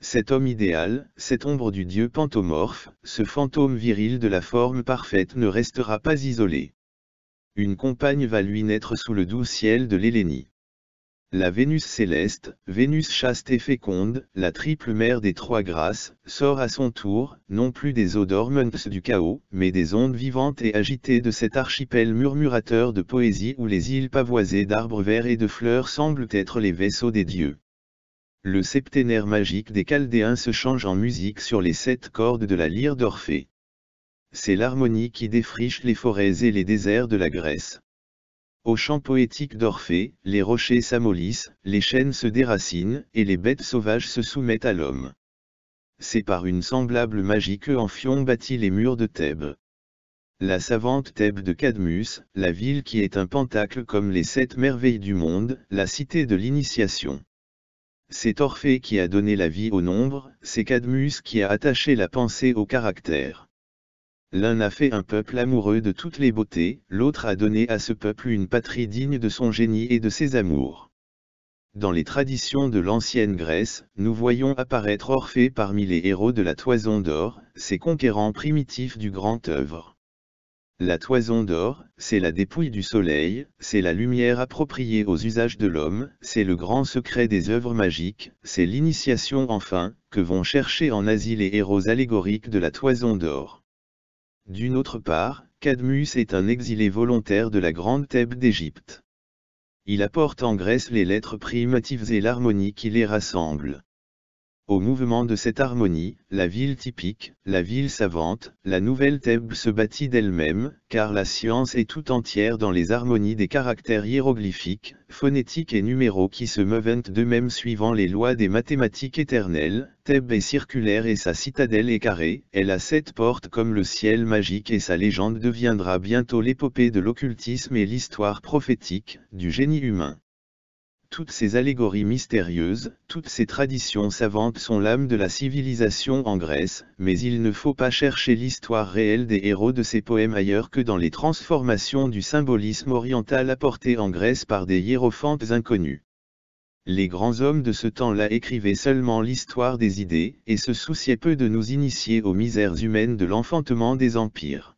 Cet homme idéal, cette ombre du dieu pantomorphe, ce fantôme viril de la forme parfaite ne restera pas isolé. Une compagne va lui naître sous le doux ciel de l'Hélénie la Vénus céleste, Vénus chaste et féconde, la triple mère des trois grâces, sort à son tour, non plus des eaux dormantes du chaos, mais des ondes vivantes et agitées de cet archipel murmurateur de poésie où les îles pavoisées d'arbres verts et de fleurs semblent être les vaisseaux des dieux. Le septénaire magique des Chaldéens se change en musique sur les sept cordes de la lyre d'Orphée. C'est l'harmonie qui défriche les forêts et les déserts de la Grèce. Au chant poétique d'Orphée, les rochers s'amollissent, les chaînes se déracinent, et les bêtes sauvages se soumettent à l'homme. C'est par une semblable magie que Amphion bâtit les murs de Thèbes. La savante Thèbes de Cadmus, la ville qui est un pentacle comme les sept merveilles du monde, la cité de l'initiation. C'est Orphée qui a donné la vie au nombre, c'est Cadmus qui a attaché la pensée au caractère. L'un a fait un peuple amoureux de toutes les beautés, l'autre a donné à ce peuple une patrie digne de son génie et de ses amours. Dans les traditions de l'ancienne Grèce, nous voyons apparaître Orphée parmi les héros de la Toison d'Or, ces conquérants primitifs du grand œuvre. La Toison d'Or, c'est la dépouille du soleil, c'est la lumière appropriée aux usages de l'homme, c'est le grand secret des œuvres magiques, c'est l'initiation enfin, que vont chercher en Asie les héros allégoriques de la Toison d'Or. D'une autre part, Cadmus est un exilé volontaire de la Grande Thèbe d'Égypte. Il apporte en Grèce les lettres primitives et l'harmonie qui les rassemble. Au mouvement de cette harmonie, la ville typique, la ville savante, la nouvelle Thèbes se bâtit d'elle-même, car la science est tout entière dans les harmonies des caractères hiéroglyphiques, phonétiques et numéraux qui se meuvent d'eux-mêmes suivant les lois des mathématiques éternelles. Thèbes est circulaire et sa citadelle est carrée, elle a sept portes comme le ciel magique et sa légende deviendra bientôt l'épopée de l'occultisme et l'histoire prophétique, du génie humain. Toutes ces allégories mystérieuses, toutes ces traditions savantes sont l'âme de la civilisation en Grèce, mais il ne faut pas chercher l'histoire réelle des héros de ces poèmes ailleurs que dans les transformations du symbolisme oriental apporté en Grèce par des hiérophantes inconnus. Les grands hommes de ce temps-là écrivaient seulement l'histoire des idées, et se souciaient peu de nous initier aux misères humaines de l'enfantement des empires.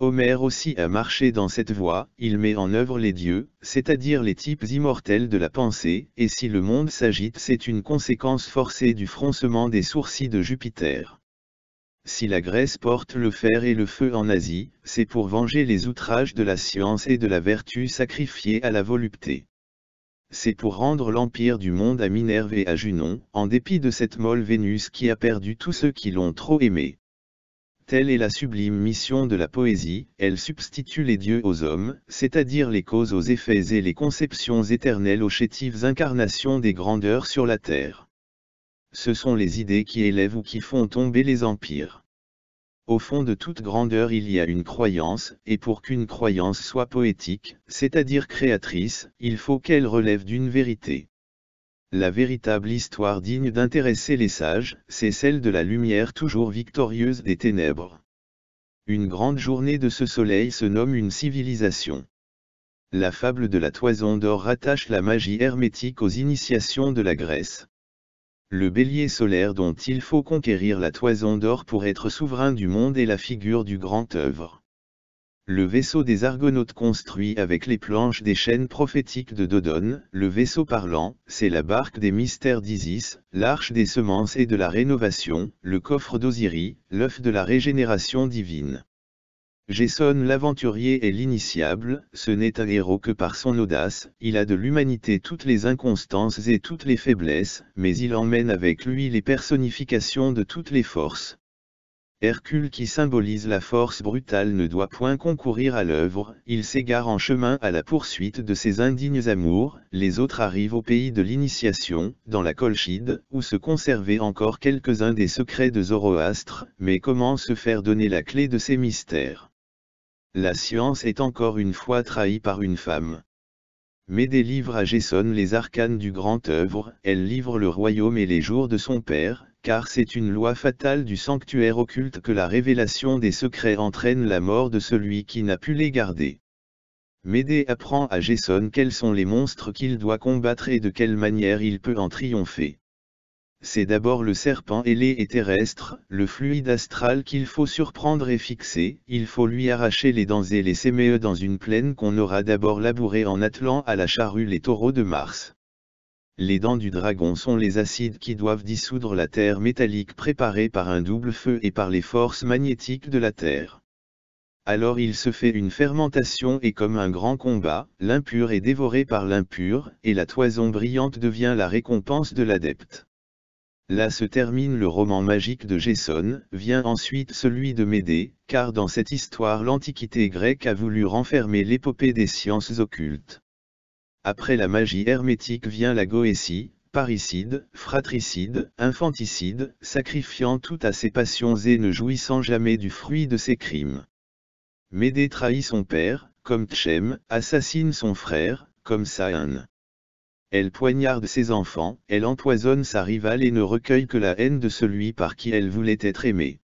Homère aussi a marché dans cette voie, il met en œuvre les dieux, c'est-à-dire les types immortels de la pensée, et si le monde s'agite c'est une conséquence forcée du froncement des sourcils de Jupiter. Si la Grèce porte le fer et le feu en Asie, c'est pour venger les outrages de la science et de la vertu sacrifiés à la volupté. C'est pour rendre l'empire du monde à Minerve et à Junon, en dépit de cette molle Vénus qui a perdu tous ceux qui l'ont trop aimée. Telle est la sublime mission de la poésie, elle substitue les dieux aux hommes, c'est-à-dire les causes aux effets et les conceptions éternelles aux chétives incarnations des grandeurs sur la terre. Ce sont les idées qui élèvent ou qui font tomber les empires. Au fond de toute grandeur il y a une croyance, et pour qu'une croyance soit poétique, c'est-à-dire créatrice, il faut qu'elle relève d'une vérité. La véritable histoire digne d'intéresser les sages, c'est celle de la lumière toujours victorieuse des ténèbres. Une grande journée de ce soleil se nomme une civilisation. La fable de la toison d'or rattache la magie hermétique aux initiations de la Grèce. Le bélier solaire dont il faut conquérir la toison d'or pour être souverain du monde est la figure du grand œuvre le vaisseau des Argonautes construit avec les planches des chaînes prophétiques de Dodone, le vaisseau parlant, c'est la barque des mystères d'Isis, l'arche des semences et de la rénovation, le coffre d'Osiris, l'œuf de la régénération divine. Jason l'aventurier est l'initiable, ce n'est un héros que par son audace, il a de l'humanité toutes les inconstances et toutes les faiblesses, mais il emmène avec lui les personnifications de toutes les forces. Hercule qui symbolise la force brutale ne doit point concourir à l'œuvre, il s'égare en chemin à la poursuite de ses indignes amours, les autres arrivent au pays de l'initiation, dans la Colchide, où se conservaient encore quelques-uns des secrets de Zoroastre, mais comment se faire donner la clé de ces mystères La science est encore une fois trahie par une femme. Mais livre à Gesson les arcanes du grand œuvre, elle livre le royaume et les jours de son père, car c'est une loi fatale du sanctuaire occulte que la révélation des secrets entraîne la mort de celui qui n'a pu les garder. Médée apprend à Jason quels sont les monstres qu'il doit combattre et de quelle manière il peut en triompher. C'est d'abord le serpent ailé et terrestre, le fluide astral qu'il faut surprendre et fixer, il faut lui arracher les dents et les sémer dans une plaine qu'on aura d'abord labourée en attelant à la charrue les taureaux de Mars. Les dents du dragon sont les acides qui doivent dissoudre la terre métallique préparée par un double feu et par les forces magnétiques de la terre. Alors il se fait une fermentation et comme un grand combat, l'impur est dévoré par l'impur, et la toison brillante devient la récompense de l'adepte. Là se termine le roman magique de Jason, vient ensuite celui de Médée, car dans cette histoire l'Antiquité grecque a voulu renfermer l'épopée des sciences occultes. Après la magie hermétique vient la goétie, parricide, fratricide, infanticide, sacrifiant tout à ses passions et ne jouissant jamais du fruit de ses crimes. Médée trahit son père, comme Tchem, assassine son frère, comme Saïn. Elle poignarde ses enfants, elle empoisonne sa rivale et ne recueille que la haine de celui par qui elle voulait être aimée.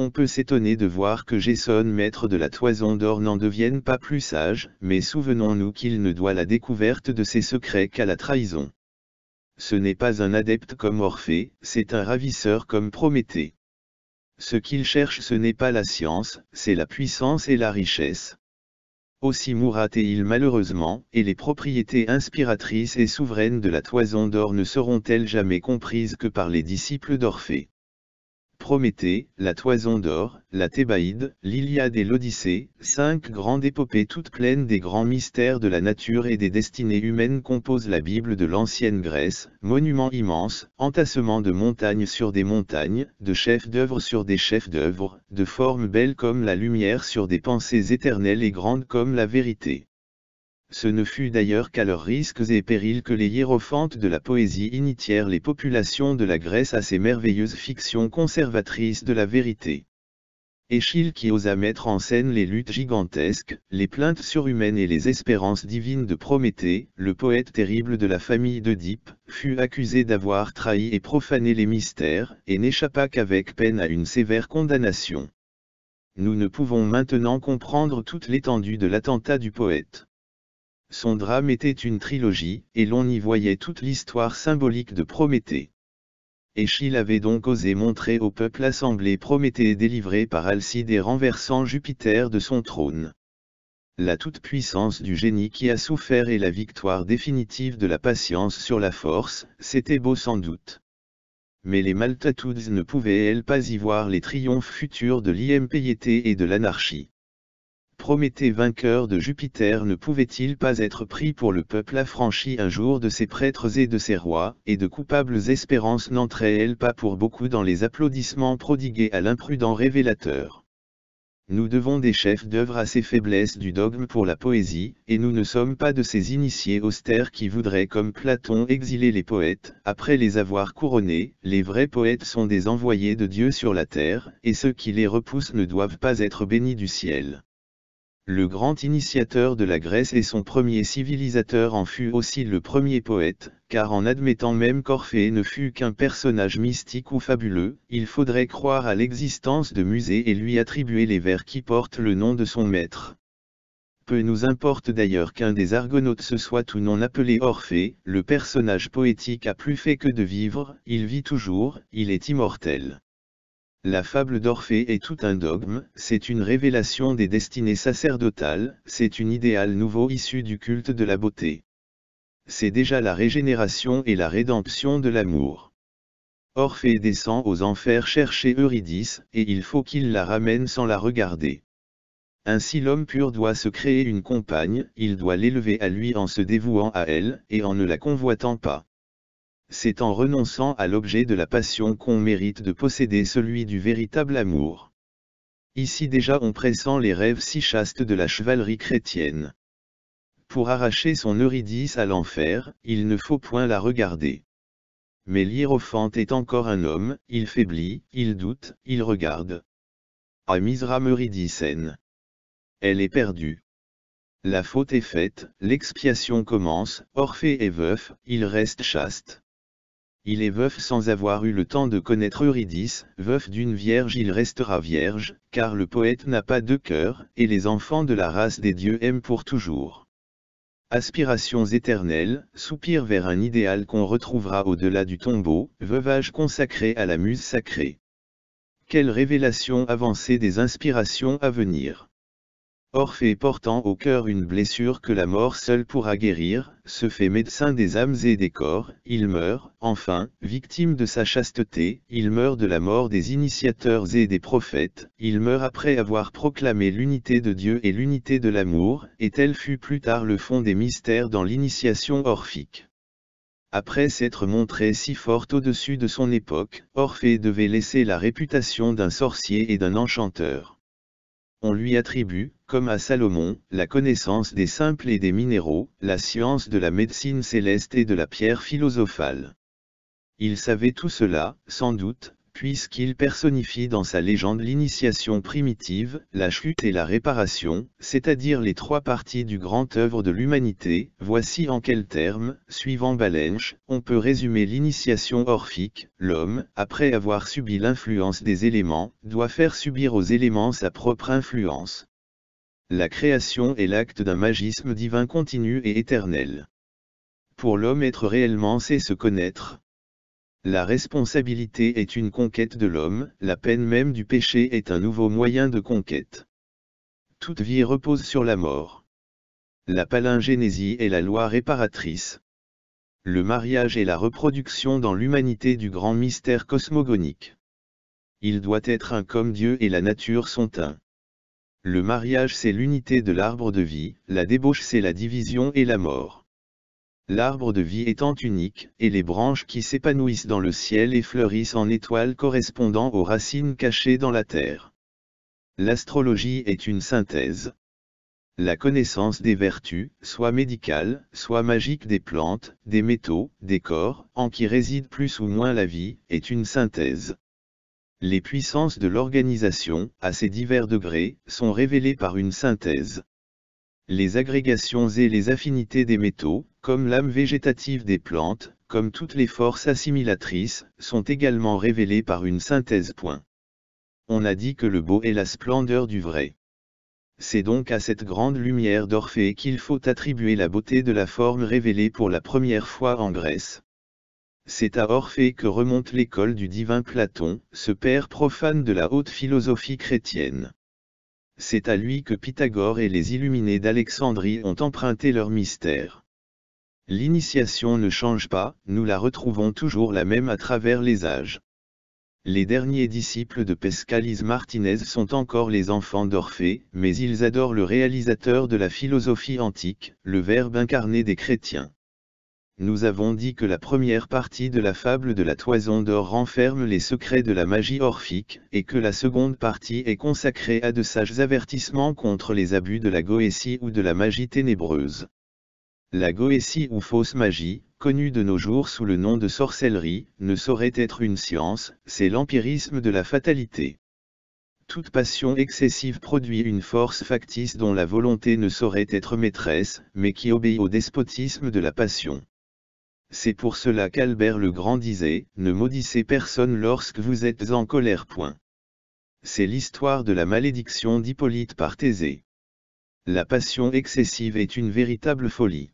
On peut s'étonner de voir que Jason maître de la toison d'or n'en devienne pas plus sage, mais souvenons-nous qu'il ne doit la découverte de ses secrets qu'à la trahison. Ce n'est pas un adepte comme Orphée, c'est un ravisseur comme Prométhée. Ce qu'il cherche ce n'est pas la science, c'est la puissance et la richesse. Aussi mourra il malheureusement, et les propriétés inspiratrices et souveraines de la toison d'or ne seront-elles jamais comprises que par les disciples d'Orphée. Prométhée, la Toison d'Or, la Thébaïde, l'Iliade et l'Odyssée, cinq grandes épopées toutes pleines des grands mystères de la nature et des destinées humaines composent la Bible de l'ancienne Grèce, monument immense, entassement de montagnes sur des montagnes, de chefs d'œuvre sur des chefs d'œuvre, de formes belles comme la lumière sur des pensées éternelles et grandes comme la vérité. Ce ne fut d'ailleurs qu'à leurs risques et périls que les hiérophantes de la poésie initièrent les populations de la Grèce à ces merveilleuses fictions conservatrices de la vérité. Échille qui osa mettre en scène les luttes gigantesques, les plaintes surhumaines et les espérances divines de Prométhée, le poète terrible de la famille d'Oedipe, fut accusé d'avoir trahi et profané les mystères, et n'échappa qu'avec peine à une sévère condamnation. Nous ne pouvons maintenant comprendre toute l'étendue de l'attentat du poète. Son drame était une trilogie, et l'on y voyait toute l'histoire symbolique de Prométhée. eschyle avait donc osé montrer au peuple assemblé Prométhée délivré par Alcide et renversant Jupiter de son trône. La toute-puissance du génie qui a souffert et la victoire définitive de la patience sur la force, c'était beau sans doute. Mais les Maltatouds ne pouvaient-elles pas y voir les triomphes futurs de l'impiété et de l'anarchie Prométhée vainqueur de Jupiter ne pouvait-il pas être pris pour le peuple affranchi un jour de ses prêtres et de ses rois, et de coupables espérances n'entraient-elles pas pour beaucoup dans les applaudissements prodigués à l'imprudent révélateur Nous devons des chefs d'œuvre à ces faiblesses du dogme pour la poésie, et nous ne sommes pas de ces initiés austères qui voudraient comme Platon exiler les poètes, après les avoir couronnés, les vrais poètes sont des envoyés de Dieu sur la terre, et ceux qui les repoussent ne doivent pas être bénis du ciel le grand initiateur de la Grèce et son premier civilisateur en fut aussi le premier poète, car en admettant même qu'Orphée ne fut qu'un personnage mystique ou fabuleux, il faudrait croire à l'existence de musées et lui attribuer les vers qui portent le nom de son maître. Peu nous importe d'ailleurs qu'un des argonautes se soit ou non appelé Orphée, le personnage poétique a plus fait que de vivre, il vit toujours, il est immortel. La fable d'Orphée est tout un dogme, c'est une révélation des destinées sacerdotales, c'est un idéal nouveau issu du culte de la beauté. C'est déjà la régénération et la rédemption de l'amour. Orphée descend aux enfers chercher Eurydice, et il faut qu'il la ramène sans la regarder. Ainsi l'homme pur doit se créer une compagne, il doit l'élever à lui en se dévouant à elle, et en ne la convoitant pas c'est en renonçant à l'objet de la passion qu'on mérite de posséder celui du véritable amour. Ici déjà on pressent les rêves si chastes de la chevalerie chrétienne. Pour arracher son Eurydice à l'enfer, il ne faut point la regarder. Mais l'Hiérophante est encore un homme, il faiblit, il doute, il regarde. Ah misera Elle est perdue. La faute est faite, l'expiation commence, Orphée est veuf, il reste chaste. Il est veuf sans avoir eu le temps de connaître Eurydice, veuf d'une vierge il restera vierge, car le poète n'a pas de cœur, et les enfants de la race des dieux aiment pour toujours. Aspirations éternelles, soupir vers un idéal qu'on retrouvera au-delà du tombeau, veuvage consacré à la muse sacrée. Quelle révélation avancée des inspirations à venir Orphée portant au cœur une blessure que la mort seule pourra guérir, se fait médecin des âmes et des corps, il meurt, enfin, victime de sa chasteté, il meurt de la mort des initiateurs et des prophètes, il meurt après avoir proclamé l'unité de Dieu et l'unité de l'amour, et tel fut plus tard le fond des mystères dans l'initiation orphique. Après s'être montré si fort au-dessus de son époque, Orphée devait laisser la réputation d'un sorcier et d'un enchanteur. On lui attribue, comme à Salomon, la connaissance des simples et des minéraux, la science de la médecine céleste et de la pierre philosophale. Il savait tout cela, sans doute, puisqu'il personnifie dans sa légende l'initiation primitive, la chute et la réparation, c'est-à-dire les trois parties du grand œuvre de l'humanité, voici en quels termes, suivant Balenche, on peut résumer l'initiation orphique, l'homme, après avoir subi l'influence des éléments, doit faire subir aux éléments sa propre influence. La création est l'acte d'un magisme divin continu et éternel. Pour l'homme être réellement c'est se connaître. La responsabilité est une conquête de l'homme, la peine même du péché est un nouveau moyen de conquête. Toute vie repose sur la mort. La palingénésie est la loi réparatrice. Le mariage est la reproduction dans l'humanité du grand mystère cosmogonique. Il doit être un comme Dieu et la nature sont un. Le mariage c'est l'unité de l'arbre de vie, la débauche c'est la division et la mort. L'arbre de vie étant unique, et les branches qui s'épanouissent dans le ciel et fleurissent en étoiles correspondant aux racines cachées dans la terre. L'astrologie est une synthèse. La connaissance des vertus, soit médicales, soit magiques des plantes, des métaux, des corps, en qui réside plus ou moins la vie, est une synthèse. Les puissances de l'organisation, à ses divers degrés, sont révélées par une synthèse. Les agrégations et les affinités des métaux, comme l'âme végétative des plantes, comme toutes les forces assimilatrices, sont également révélées par une synthèse. Point. On a dit que le beau est la splendeur du vrai. C'est donc à cette grande lumière d'Orphée qu'il faut attribuer la beauté de la forme révélée pour la première fois en Grèce c'est à Orphée que remonte l'école du divin Platon, ce père profane de la haute philosophie chrétienne. C'est à lui que Pythagore et les illuminés d'Alexandrie ont emprunté leur mystère. L'initiation ne change pas, nous la retrouvons toujours la même à travers les âges. Les derniers disciples de Pescalis Martinez sont encore les enfants d'Orphée, mais ils adorent le réalisateur de la philosophie antique, le Verbe incarné des chrétiens nous avons dit que la première partie de la fable de la toison d'or renferme les secrets de la magie orphique, et que la seconde partie est consacrée à de sages avertissements contre les abus de la goétie ou de la magie ténébreuse. La goétie ou fausse magie, connue de nos jours sous le nom de sorcellerie, ne saurait être une science, c'est l'empirisme de la fatalité. Toute passion excessive produit une force factice dont la volonté ne saurait être maîtresse, mais qui obéit au despotisme de la passion. C'est pour cela qu'Albert le Grand disait « Ne maudissez personne lorsque vous êtes en colère. » C'est l'histoire de la malédiction d'Hippolyte par Thésée. La passion excessive est une véritable folie.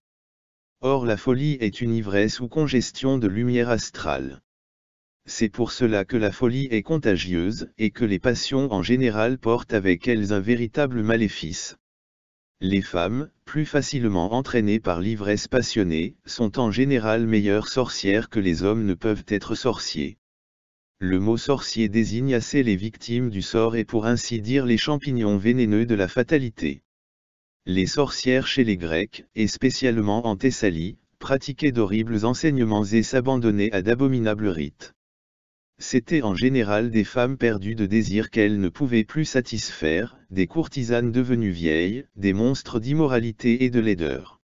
Or la folie est une ivresse ou congestion de lumière astrale. C'est pour cela que la folie est contagieuse et que les passions en général portent avec elles un véritable maléfice. Les femmes, plus facilement entraînées par l'ivresse passionnée, sont en général meilleures sorcières que les hommes ne peuvent être sorciers. Le mot sorcier désigne assez les victimes du sort et pour ainsi dire les champignons vénéneux de la fatalité. Les sorcières chez les Grecs, et spécialement en Thessalie, pratiquaient d'horribles enseignements et s'abandonnaient à d'abominables rites. C'étaient en général des femmes perdues de désirs qu'elles ne pouvaient plus satisfaire, des courtisanes devenues vieilles, des monstres d'immoralité et de laideur.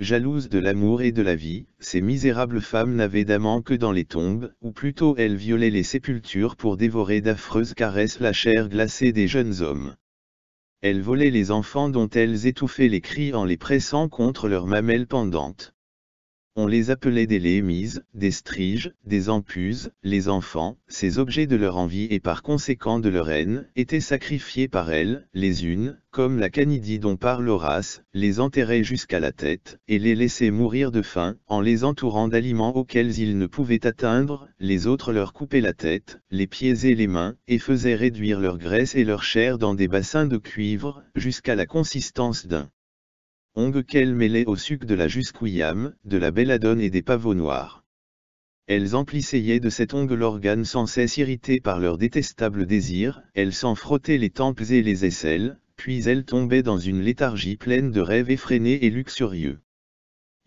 Jalouses de l'amour et de la vie, ces misérables femmes n'avaient d'amant que dans les tombes, ou plutôt elles violaient les sépultures pour dévorer d'affreuses caresses la chair glacée des jeunes hommes. Elles volaient les enfants dont elles étouffaient les cris en les pressant contre leurs mamelles pendantes. On les appelait des lémises, des striges, des empuses, les enfants, ces objets de leur envie et par conséquent de leur haine, étaient sacrifiés par elles, les unes, comme la canidie dont parle Horace, les enterraient jusqu'à la tête, et les laissaient mourir de faim, en les entourant d'aliments auxquels ils ne pouvaient atteindre, les autres leur coupaient la tête, les pieds et les mains, et faisaient réduire leur graisse et leur chair dans des bassins de cuivre, jusqu'à la consistance d'un qu'elles mêlaient au suc de la Jusquiam, de la belladone et des pavots noirs. Elles emplissaient de cette ongle l'organe sans cesse irrité par leur détestable désir, elles s'en frottaient les tempes et les aisselles, puis elles tombaient dans une léthargie pleine de rêves effrénés et luxurieux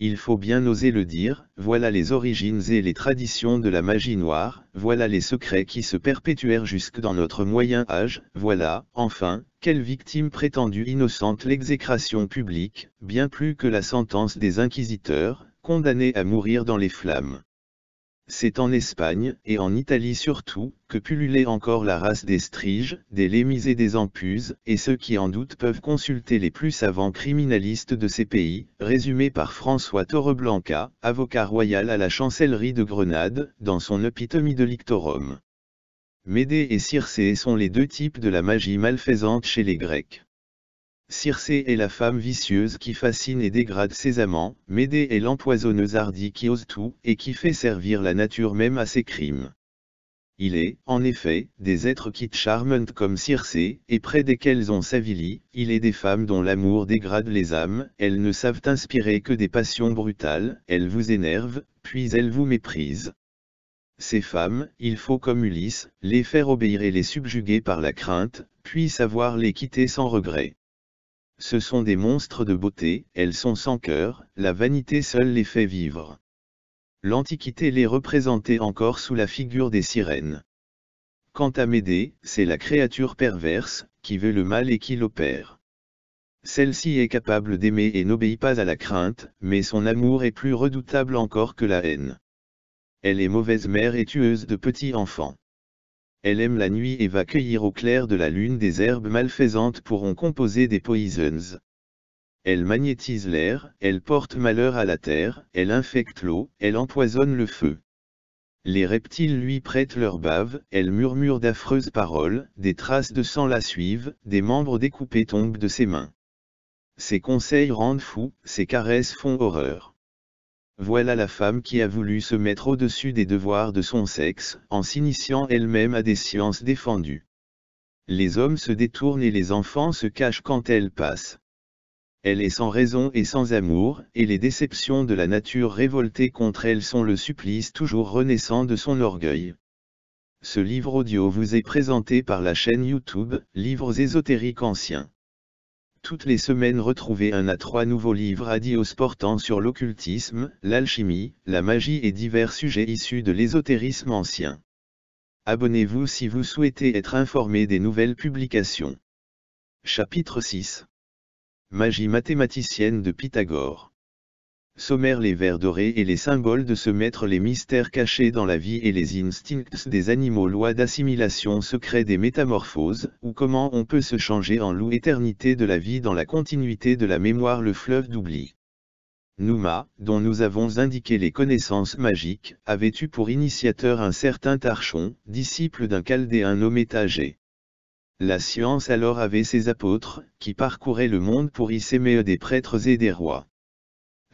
il faut bien oser le dire, voilà les origines et les traditions de la magie noire, voilà les secrets qui se perpétuèrent jusque dans notre moyen âge, voilà, enfin, quelle victime prétendue innocente l'exécration publique, bien plus que la sentence des inquisiteurs, condamnée à mourir dans les flammes. C'est en Espagne, et en Italie surtout, que pullulait encore la race des striges, des lémis et des ampuses, et ceux qui en doutent peuvent consulter les plus savants criminalistes de ces pays, résumé par François Torreblanca, avocat royal à la chancellerie de Grenade, dans son Epitomie de Lictorum. Médée et Circé sont les deux types de la magie malfaisante chez les Grecs. Circé est la femme vicieuse qui fascine et dégrade ses amants, Médée est l'empoisonneuse hardie qui ose tout et qui fait servir la nature même à ses crimes. Il est, en effet, des êtres qui charment comme Circé, et près desquels on s'avilit, il est des femmes dont l'amour dégrade les âmes, elles ne savent inspirer que des passions brutales, elles vous énervent, puis elles vous méprisent. Ces femmes, il faut comme Ulysse, les faire obéir et les subjuguer par la crainte, puis savoir les quitter sans regret. Ce sont des monstres de beauté, elles sont sans cœur, la vanité seule les fait vivre. L'Antiquité les représentait encore sous la figure des sirènes. Quant à Médée, c'est la créature perverse, qui veut le mal et qui l'opère. Celle-ci est capable d'aimer et n'obéit pas à la crainte, mais son amour est plus redoutable encore que la haine. Elle est mauvaise mère et tueuse de petits enfants elle aime la nuit et va cueillir au clair de la lune des herbes malfaisantes pour en composer des poisons. Elle magnétise l'air, elle porte malheur à la terre, elle infecte l'eau, elle empoisonne le feu. Les reptiles lui prêtent leur bave, elle murmure d'affreuses paroles, des traces de sang la suivent, des membres découpés tombent de ses mains. Ses conseils rendent fous, ses caresses font horreur. Voilà la femme qui a voulu se mettre au-dessus des devoirs de son sexe, en s'initiant elle-même à des sciences défendues. Les hommes se détournent et les enfants se cachent quand elle passe. Elle est sans raison et sans amour, et les déceptions de la nature révoltée contre elle sont le supplice toujours renaissant de son orgueil. Ce livre audio vous est présenté par la chaîne YouTube Livres ésotériques anciens. Toutes les semaines retrouvez un à trois nouveaux livres adios portant sur l'occultisme, l'alchimie, la magie et divers sujets issus de l'ésotérisme ancien. Abonnez-vous si vous souhaitez être informé des nouvelles publications. Chapitre 6 Magie mathématicienne de Pythagore sommaire les vers dorés et les symboles de ce maître les mystères cachés dans la vie et les instincts des animaux loi d'assimilation secret des métamorphoses ou comment on peut se changer en loup éternité de la vie dans la continuité de la mémoire le fleuve d'oubli. Numa dont nous avons indiqué les connaissances magiques, avait eu pour initiateur un certain Tarchon, disciple d'un chaldéen nommé Tagé. La science alors avait ses apôtres, qui parcouraient le monde pour y s'aimer des prêtres et des rois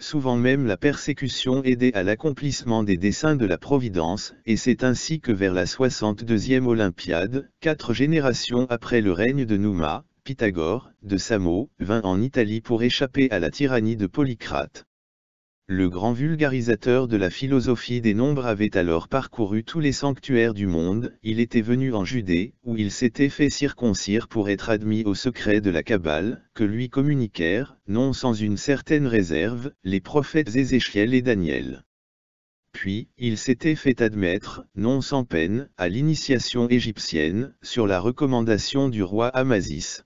souvent même la persécution aidait à l'accomplissement des desseins de la Providence, et c'est ainsi que vers la 62e Olympiade, quatre générations après le règne de Numa, Pythagore, de Samo, vint en Italie pour échapper à la tyrannie de Polycrate le grand vulgarisateur de la philosophie des nombres avait alors parcouru tous les sanctuaires du monde, il était venu en Judée, où il s'était fait circoncire pour être admis au secret de la Kabbale, que lui communiquèrent, non sans une certaine réserve, les prophètes Ézéchiel et Daniel. Puis, il s'était fait admettre, non sans peine, à l'initiation égyptienne, sur la recommandation du roi Amasis.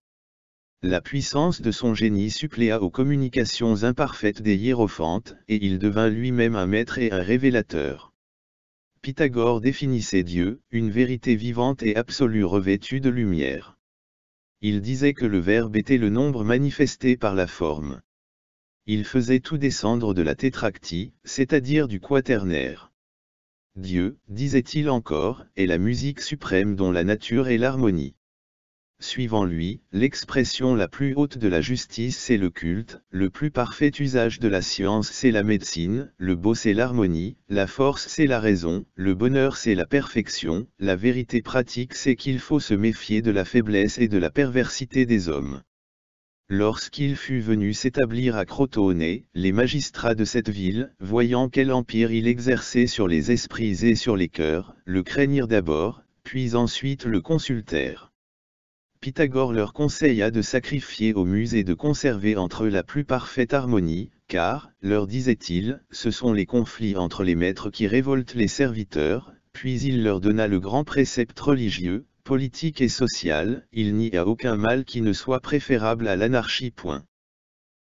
La puissance de son génie suppléa aux communications imparfaites des hiérophantes, et il devint lui-même un maître et un révélateur. Pythagore définissait Dieu, une vérité vivante et absolue revêtue de lumière. Il disait que le verbe était le nombre manifesté par la forme. Il faisait tout descendre de la tétractie, c'est-à-dire du quaternaire. Dieu, disait-il encore, est la musique suprême dont la nature est l'harmonie. Suivant lui, l'expression la plus haute de la justice c'est le culte, le plus parfait usage de la science c'est la médecine, le beau c'est l'harmonie, la force c'est la raison, le bonheur c'est la perfection, la vérité pratique c'est qu'il faut se méfier de la faiblesse et de la perversité des hommes. Lorsqu'il fut venu s'établir à Crotone, les magistrats de cette ville, voyant quel empire il exerçait sur les esprits et sur les cœurs, le craignirent d'abord, puis ensuite le consultèrent. Pythagore leur conseilla de sacrifier aux muses et de conserver entre eux la plus parfaite harmonie, car, leur disait-il, ce sont les conflits entre les maîtres qui révoltent les serviteurs, puis il leur donna le grand précepte religieux, politique et social, il n'y a aucun mal qui ne soit préférable à l'anarchie.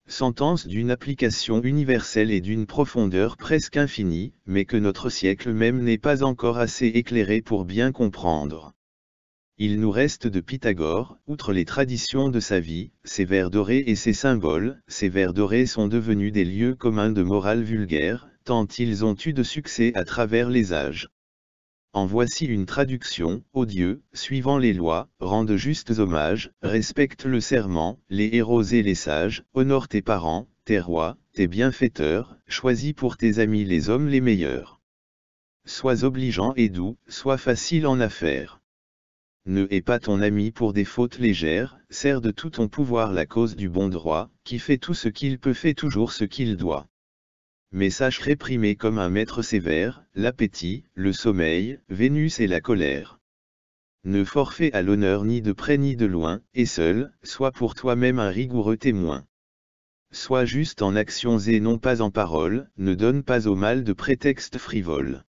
Sentence d'une application universelle et d'une profondeur presque infinie, mais que notre siècle même n'est pas encore assez éclairé pour bien comprendre. Il nous reste de Pythagore, outre les traditions de sa vie, ses vers dorés et ses symboles, ces vers dorés sont devenus des lieux communs de morale vulgaire, tant ils ont eu de succès à travers les âges. En voici une traduction, ô Dieu, suivant les lois, rends de justes hommages, respecte le serment, les héros et les sages, honore tes parents, tes rois, tes bienfaiteurs, choisis pour tes amis les hommes les meilleurs. Sois obligeant et doux, sois facile en affaires ne hais pas ton ami pour des fautes légères, sers de tout ton pouvoir la cause du bon droit, qui fait tout ce qu'il peut fait toujours ce qu'il doit. Mais sache réprimer comme un maître sévère, l'appétit, le sommeil, Vénus et la colère. Ne forfait à l'honneur ni de près ni de loin, et seul, sois pour toi-même un rigoureux témoin. Sois juste en actions et non pas en paroles, ne donne pas au mal de prétextes frivoles.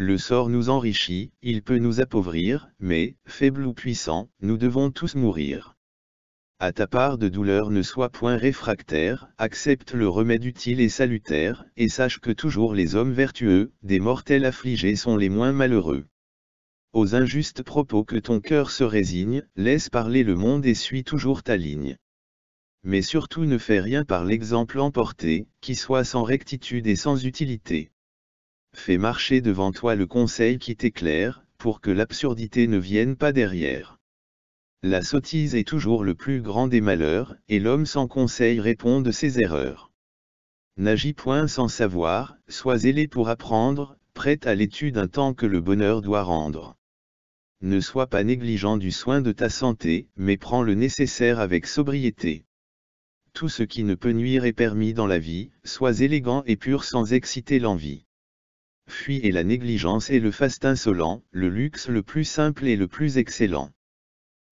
Le sort nous enrichit, il peut nous appauvrir, mais, faible ou puissant, nous devons tous mourir. À ta part de douleur ne sois point réfractaire, accepte le remède utile et salutaire, et sache que toujours les hommes vertueux, des mortels affligés sont les moins malheureux. Aux injustes propos que ton cœur se résigne, laisse parler le monde et suis toujours ta ligne. Mais surtout ne fais rien par l'exemple emporté, qui soit sans rectitude et sans utilité fais marcher devant toi le conseil qui t'éclaire, pour que l'absurdité ne vienne pas derrière. La sottise est toujours le plus grand des malheurs, et l'homme sans conseil répond de ses erreurs. N'agis point sans savoir, sois ailé pour apprendre, prête à l'étude un temps que le bonheur doit rendre. Ne sois pas négligent du soin de ta santé, mais prends le nécessaire avec sobriété. Tout ce qui ne peut nuire est permis dans la vie, sois élégant et pur sans exciter l'envie. Fuis et la négligence et le faste insolent, le luxe le plus simple et le plus excellent.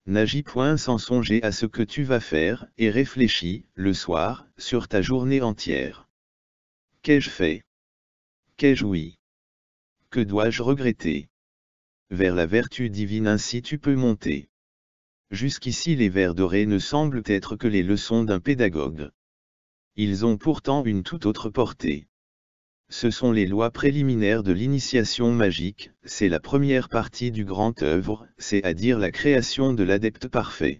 N'agis point sans songer à ce que tu vas faire, et réfléchis, le soir, sur ta journée entière. Qu'ai-je fait Qu'ai-je oui Que dois-je regretter Vers la vertu divine ainsi tu peux monter. Jusqu'ici les vers dorés ne semblent être que les leçons d'un pédagogue. Ils ont pourtant une toute autre portée. Ce sont les lois préliminaires de l'initiation magique, c'est la première partie du grand œuvre, c'est-à-dire la création de l'adepte parfait.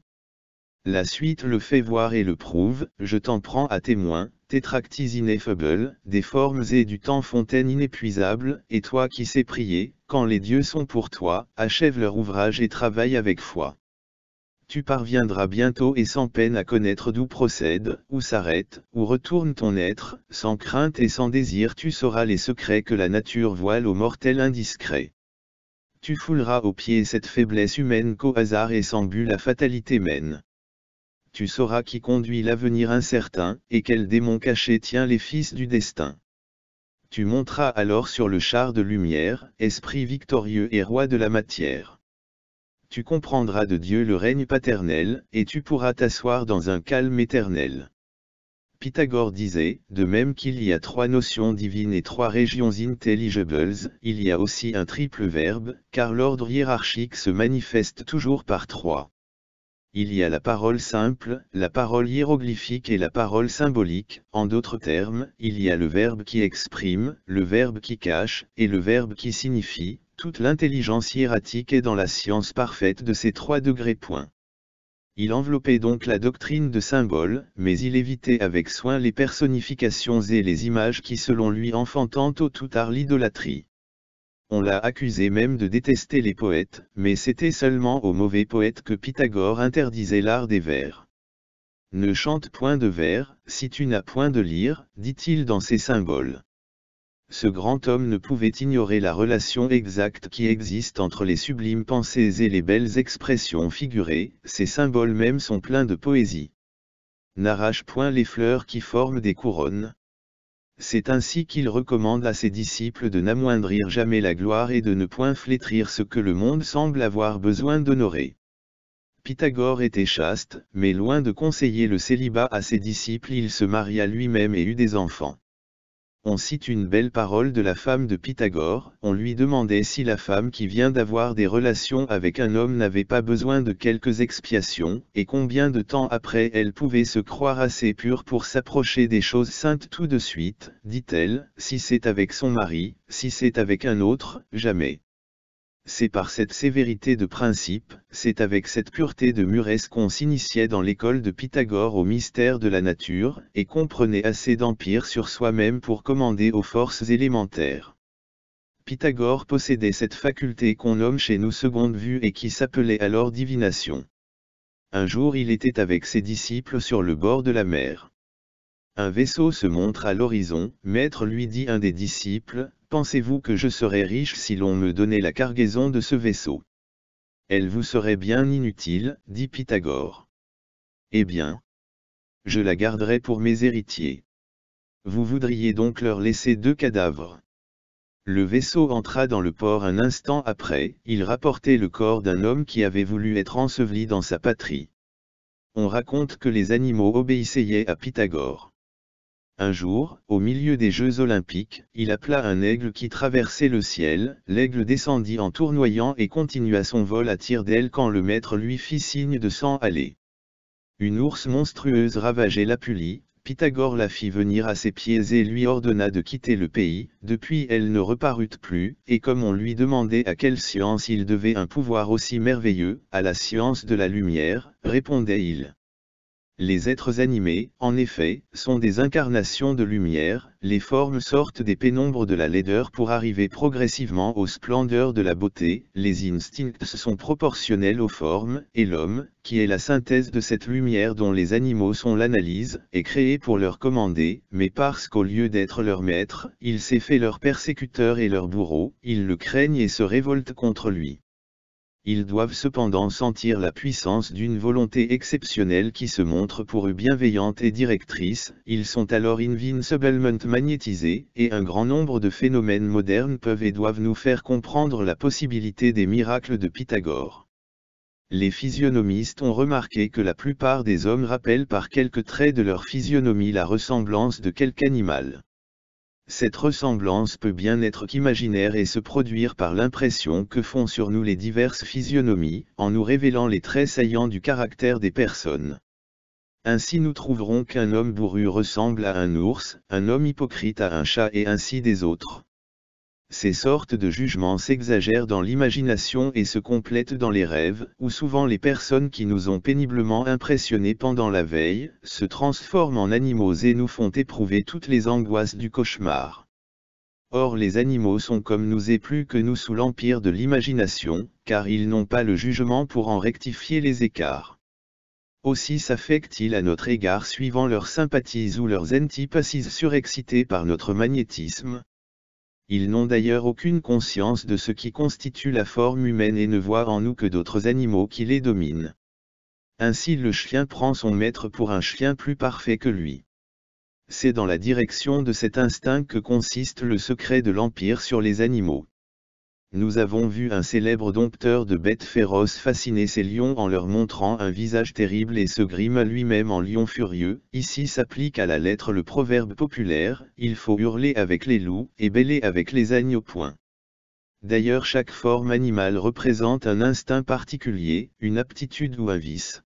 La suite le fait voir et le prouve, je t'en prends à témoin, tétractis ineffable, des formes et du temps fontaine inépuisable, et toi qui sais prier, quand les dieux sont pour toi, achève leur ouvrage et travaille avec foi tu parviendras bientôt et sans peine à connaître d'où procède, où s'arrête, où retourne ton être, sans crainte et sans désir tu sauras les secrets que la nature voile aux mortels indiscrets. Tu fouleras aux pieds cette faiblesse humaine qu'au hasard et sans but la fatalité mène. Tu sauras qui conduit l'avenir incertain, et quel démon caché tient les fils du destin. Tu monteras alors sur le char de lumière, esprit victorieux et roi de la matière tu comprendras de Dieu le règne paternel, et tu pourras t'asseoir dans un calme éternel. Pythagore disait, de même qu'il y a trois notions divines et trois régions intelligibles, il y a aussi un triple verbe, car l'ordre hiérarchique se manifeste toujours par trois. Il y a la parole simple, la parole hiéroglyphique et la parole symbolique, en d'autres termes, il y a le verbe qui exprime, le verbe qui cache, et le verbe qui signifie, toute l'intelligence hiératique est dans la science parfaite de ces trois degrés. points. Il enveloppait donc la doctrine de symboles, mais il évitait avec soin les personnifications et les images qui selon lui enfantent au tout art l'idolâtrie. On l'a accusé même de détester les poètes, mais c'était seulement aux mauvais poètes que Pythagore interdisait l'art des vers. Ne chante point de vers, si tu n'as point de lire, dit-il dans ses symboles ce grand homme ne pouvait ignorer la relation exacte qui existe entre les sublimes pensées et les belles expressions figurées, ses symboles même sont pleins de poésie. N'arrache point les fleurs qui forment des couronnes. C'est ainsi qu'il recommande à ses disciples de n'amoindrir jamais la gloire et de ne point flétrir ce que le monde semble avoir besoin d'honorer. Pythagore était chaste, mais loin de conseiller le célibat à ses disciples il se maria lui-même et eut des enfants on cite une belle parole de la femme de Pythagore, on lui demandait si la femme qui vient d'avoir des relations avec un homme n'avait pas besoin de quelques expiations, et combien de temps après elle pouvait se croire assez pure pour s'approcher des choses saintes tout de suite, dit-elle, si c'est avec son mari, si c'est avec un autre, jamais. C'est par cette sévérité de principe, c'est avec cette pureté de mures qu'on s'initiait dans l'école de Pythagore au mystère de la nature, et comprenait assez d'empire sur soi-même pour commander aux forces élémentaires. Pythagore possédait cette faculté qu'on nomme chez nous seconde vue et qui s'appelait alors divination. Un jour il était avec ses disciples sur le bord de la mer. Un vaisseau se montre à l'horizon, Maître lui dit un des disciples, Pensez-vous que je serais riche si l'on me donnait la cargaison de ce vaisseau Elle vous serait bien inutile, dit Pythagore. Eh bien. Je la garderai pour mes héritiers. Vous voudriez donc leur laisser deux cadavres. Le vaisseau entra dans le port un instant après, il rapportait le corps d'un homme qui avait voulu être enseveli dans sa patrie. On raconte que les animaux obéissaient à Pythagore. Un jour, au milieu des Jeux Olympiques, il appela un aigle qui traversait le ciel, l'aigle descendit en tournoyant et continua son vol à tire d'aile quand le maître lui fit signe de s'en aller. Une ours monstrueuse ravageait la pulie, Pythagore la fit venir à ses pieds et lui ordonna de quitter le pays, depuis elle ne reparut plus, et comme on lui demandait à quelle science il devait un pouvoir aussi merveilleux, à la science de la lumière, répondait-il. Les êtres animés, en effet, sont des incarnations de lumière, les formes sortent des pénombres de la laideur pour arriver progressivement aux splendeurs de la beauté, les instincts sont proportionnels aux formes, et l'homme, qui est la synthèse de cette lumière dont les animaux sont l'analyse, est créé pour leur commander, mais parce qu'au lieu d'être leur maître, il s'est fait leur persécuteur et leur bourreau, ils le craignent et se révoltent contre lui ils doivent cependant sentir la puissance d'une volonté exceptionnelle qui se montre pour eux bienveillante et directrice, ils sont alors invinciblement magnétisés, et un grand nombre de phénomènes modernes peuvent et doivent nous faire comprendre la possibilité des miracles de Pythagore. Les physionomistes ont remarqué que la plupart des hommes rappellent par quelques traits de leur physionomie la ressemblance de quelque animal. Cette ressemblance peut bien être qu'imaginaire et se produire par l'impression que font sur nous les diverses physionomies, en nous révélant les traits saillants du caractère des personnes. Ainsi nous trouverons qu'un homme bourru ressemble à un ours, un homme hypocrite à un chat et ainsi des autres. Ces sortes de jugements s'exagèrent dans l'imagination et se complètent dans les rêves, où souvent les personnes qui nous ont péniblement impressionnés pendant la veille, se transforment en animaux et nous font éprouver toutes les angoisses du cauchemar. Or les animaux sont comme nous et plus que nous sous l'empire de l'imagination, car ils n'ont pas le jugement pour en rectifier les écarts. Aussi s'affectent-ils à notre égard suivant leurs sympathies ou leurs antipathies surexcitées par notre magnétisme, ils n'ont d'ailleurs aucune conscience de ce qui constitue la forme humaine et ne voient en nous que d'autres animaux qui les dominent. Ainsi le chien prend son maître pour un chien plus parfait que lui. C'est dans la direction de cet instinct que consiste le secret de l'Empire sur les animaux nous avons vu un célèbre dompteur de bêtes féroces fasciner ses lions en leur montrant un visage terrible et se grima lui-même en lion furieux. Ici s'applique à la lettre le proverbe populaire, il faut hurler avec les loups et bêler avec les agneaux. Point. D'ailleurs chaque forme animale représente un instinct particulier, une aptitude ou un vice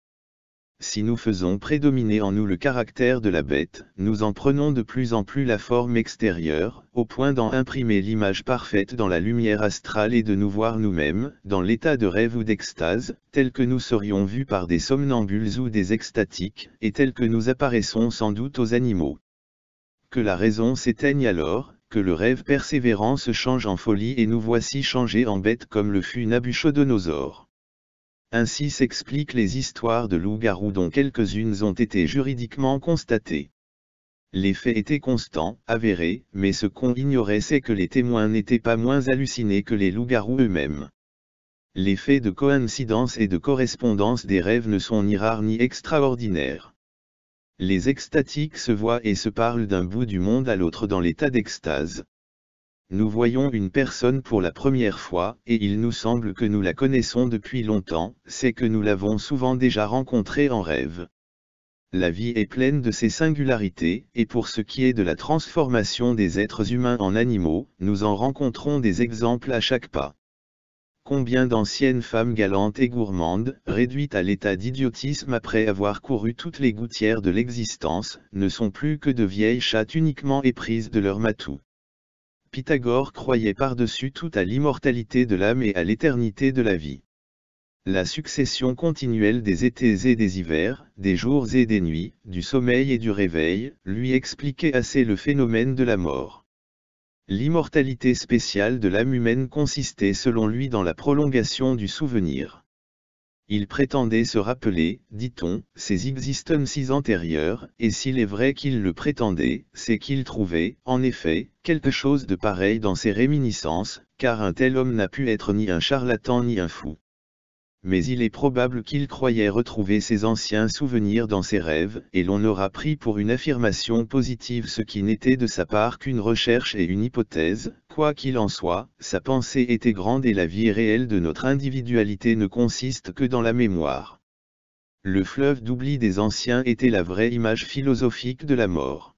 si nous faisons prédominer en nous le caractère de la bête, nous en prenons de plus en plus la forme extérieure, au point d'en imprimer l'image parfaite dans la lumière astrale et de nous voir nous-mêmes, dans l'état de rêve ou d'extase, tel que nous serions vus par des somnambules ou des extatiques, et tel que nous apparaissons sans doute aux animaux. Que la raison s'éteigne alors, que le rêve persévérant se change en folie et nous voici changés en bête comme le fut Nabuchodonosor. Ainsi s'expliquent les histoires de loups-garous dont quelques-unes ont été juridiquement constatées. Les faits étaient constants, avérés, mais ce qu'on ignorait c'est que les témoins n'étaient pas moins hallucinés que les loups-garous eux-mêmes. Les faits de coïncidence et de correspondance des rêves ne sont ni rares ni extraordinaires. Les extatiques se voient et se parlent d'un bout du monde à l'autre dans l'état d'extase nous voyons une personne pour la première fois, et il nous semble que nous la connaissons depuis longtemps, c'est que nous l'avons souvent déjà rencontrée en rêve. La vie est pleine de ses singularités, et pour ce qui est de la transformation des êtres humains en animaux, nous en rencontrons des exemples à chaque pas. Combien d'anciennes femmes galantes et gourmandes, réduites à l'état d'idiotisme après avoir couru toutes les gouttières de l'existence, ne sont plus que de vieilles chattes uniquement éprises de leur matou. Pythagore croyait par-dessus tout à l'immortalité de l'âme et à l'éternité de la vie. La succession continuelle des étés et des hivers, des jours et des nuits, du sommeil et du réveil, lui expliquait assez le phénomène de la mort. L'immortalité spéciale de l'âme humaine consistait selon lui dans la prolongation du souvenir il prétendait se rappeler, dit-on, ses existences antérieures, et s'il est vrai qu'il le prétendait, c'est qu'il trouvait, en effet, quelque chose de pareil dans ses réminiscences, car un tel homme n'a pu être ni un charlatan ni un fou mais il est probable qu'il croyait retrouver ses anciens souvenirs dans ses rêves, et l'on aura pris pour une affirmation positive ce qui n'était de sa part qu'une recherche et une hypothèse, quoi qu'il en soit, sa pensée était grande et la vie réelle de notre individualité ne consiste que dans la mémoire. Le fleuve d'oubli des anciens était la vraie image philosophique de la mort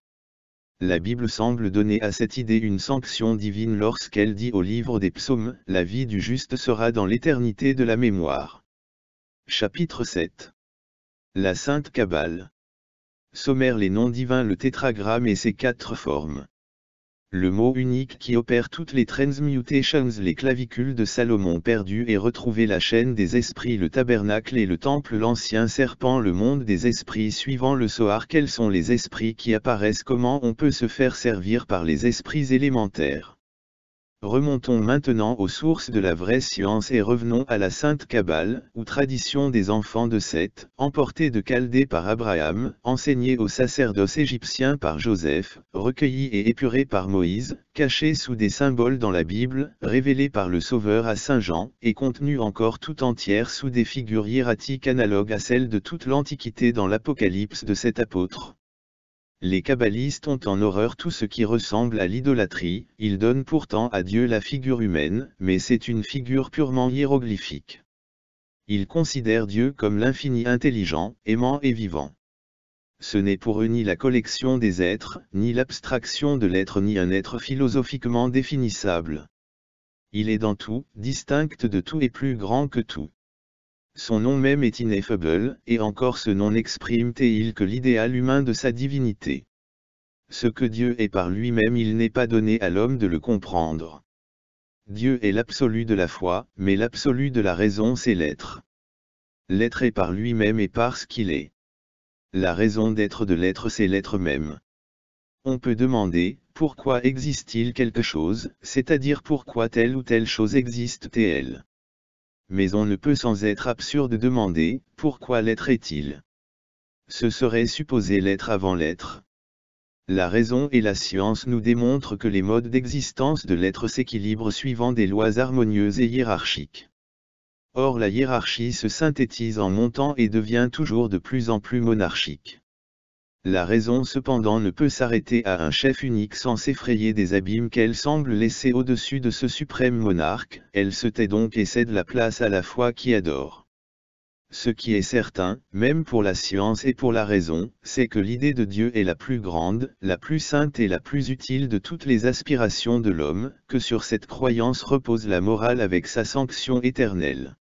la Bible semble donner à cette idée une sanction divine lorsqu'elle dit au livre des psaumes, la vie du juste sera dans l'éternité de la mémoire. Chapitre 7 La Sainte cabale Sommaire les noms divins le tétragramme et ses quatre formes le mot unique qui opère toutes les transmutations, les clavicules de Salomon perdu et retrouvées, la chaîne des esprits, le tabernacle et le temple, l'ancien serpent, le monde des esprits suivant le Sohar quels sont les esprits qui apparaissent, comment on peut se faire servir par les esprits élémentaires. Remontons maintenant aux sources de la vraie science et revenons à la Sainte Kabbale, ou tradition des enfants de Seth, emportée de Chaldée par Abraham, enseignée au sacerdoce égyptien par Joseph, recueillie et épurée par Moïse, cachée sous des symboles dans la Bible, révélée par le Sauveur à Saint Jean, et contenue encore tout entière sous des figures hiératiques analogues à celles de toute l'Antiquité dans l'Apocalypse de cet apôtre les kabbalistes ont en horreur tout ce qui ressemble à l'idolâtrie, ils donnent pourtant à Dieu la figure humaine, mais c'est une figure purement hiéroglyphique. Ils considèrent Dieu comme l'infini intelligent, aimant et vivant. Ce n'est pour eux ni la collection des êtres, ni l'abstraction de l'être ni un être philosophiquement définissable. Il est dans tout, distinct de tout et plus grand que tout. Son nom même est ineffable, et encore ce nom n'exprime-t-il que l'idéal humain de sa divinité. Ce que Dieu est par lui-même il n'est pas donné à l'homme de le comprendre. Dieu est l'absolu de la foi, mais l'absolu de la raison c'est l'être. L'être est par lui-même et par ce qu'il est. La raison d'être de l'être c'est l'être même. On peut demander, pourquoi existe-t-il quelque chose, c'est-à-dire pourquoi telle ou telle chose existe-t-elle mais on ne peut sans être absurde demander, pourquoi l'être est-il Ce serait supposer l'être avant l'être. La raison et la science nous démontrent que les modes d'existence de l'être s'équilibrent suivant des lois harmonieuses et hiérarchiques. Or la hiérarchie se synthétise en montant et devient toujours de plus en plus monarchique la raison cependant ne peut s'arrêter à un chef unique sans s'effrayer des abîmes qu'elle semble laisser au-dessus de ce suprême monarque, elle se tait donc et cède la place à la foi qui adore. Ce qui est certain, même pour la science et pour la raison, c'est que l'idée de Dieu est la plus grande, la plus sainte et la plus utile de toutes les aspirations de l'homme, que sur cette croyance repose la morale avec sa sanction éternelle.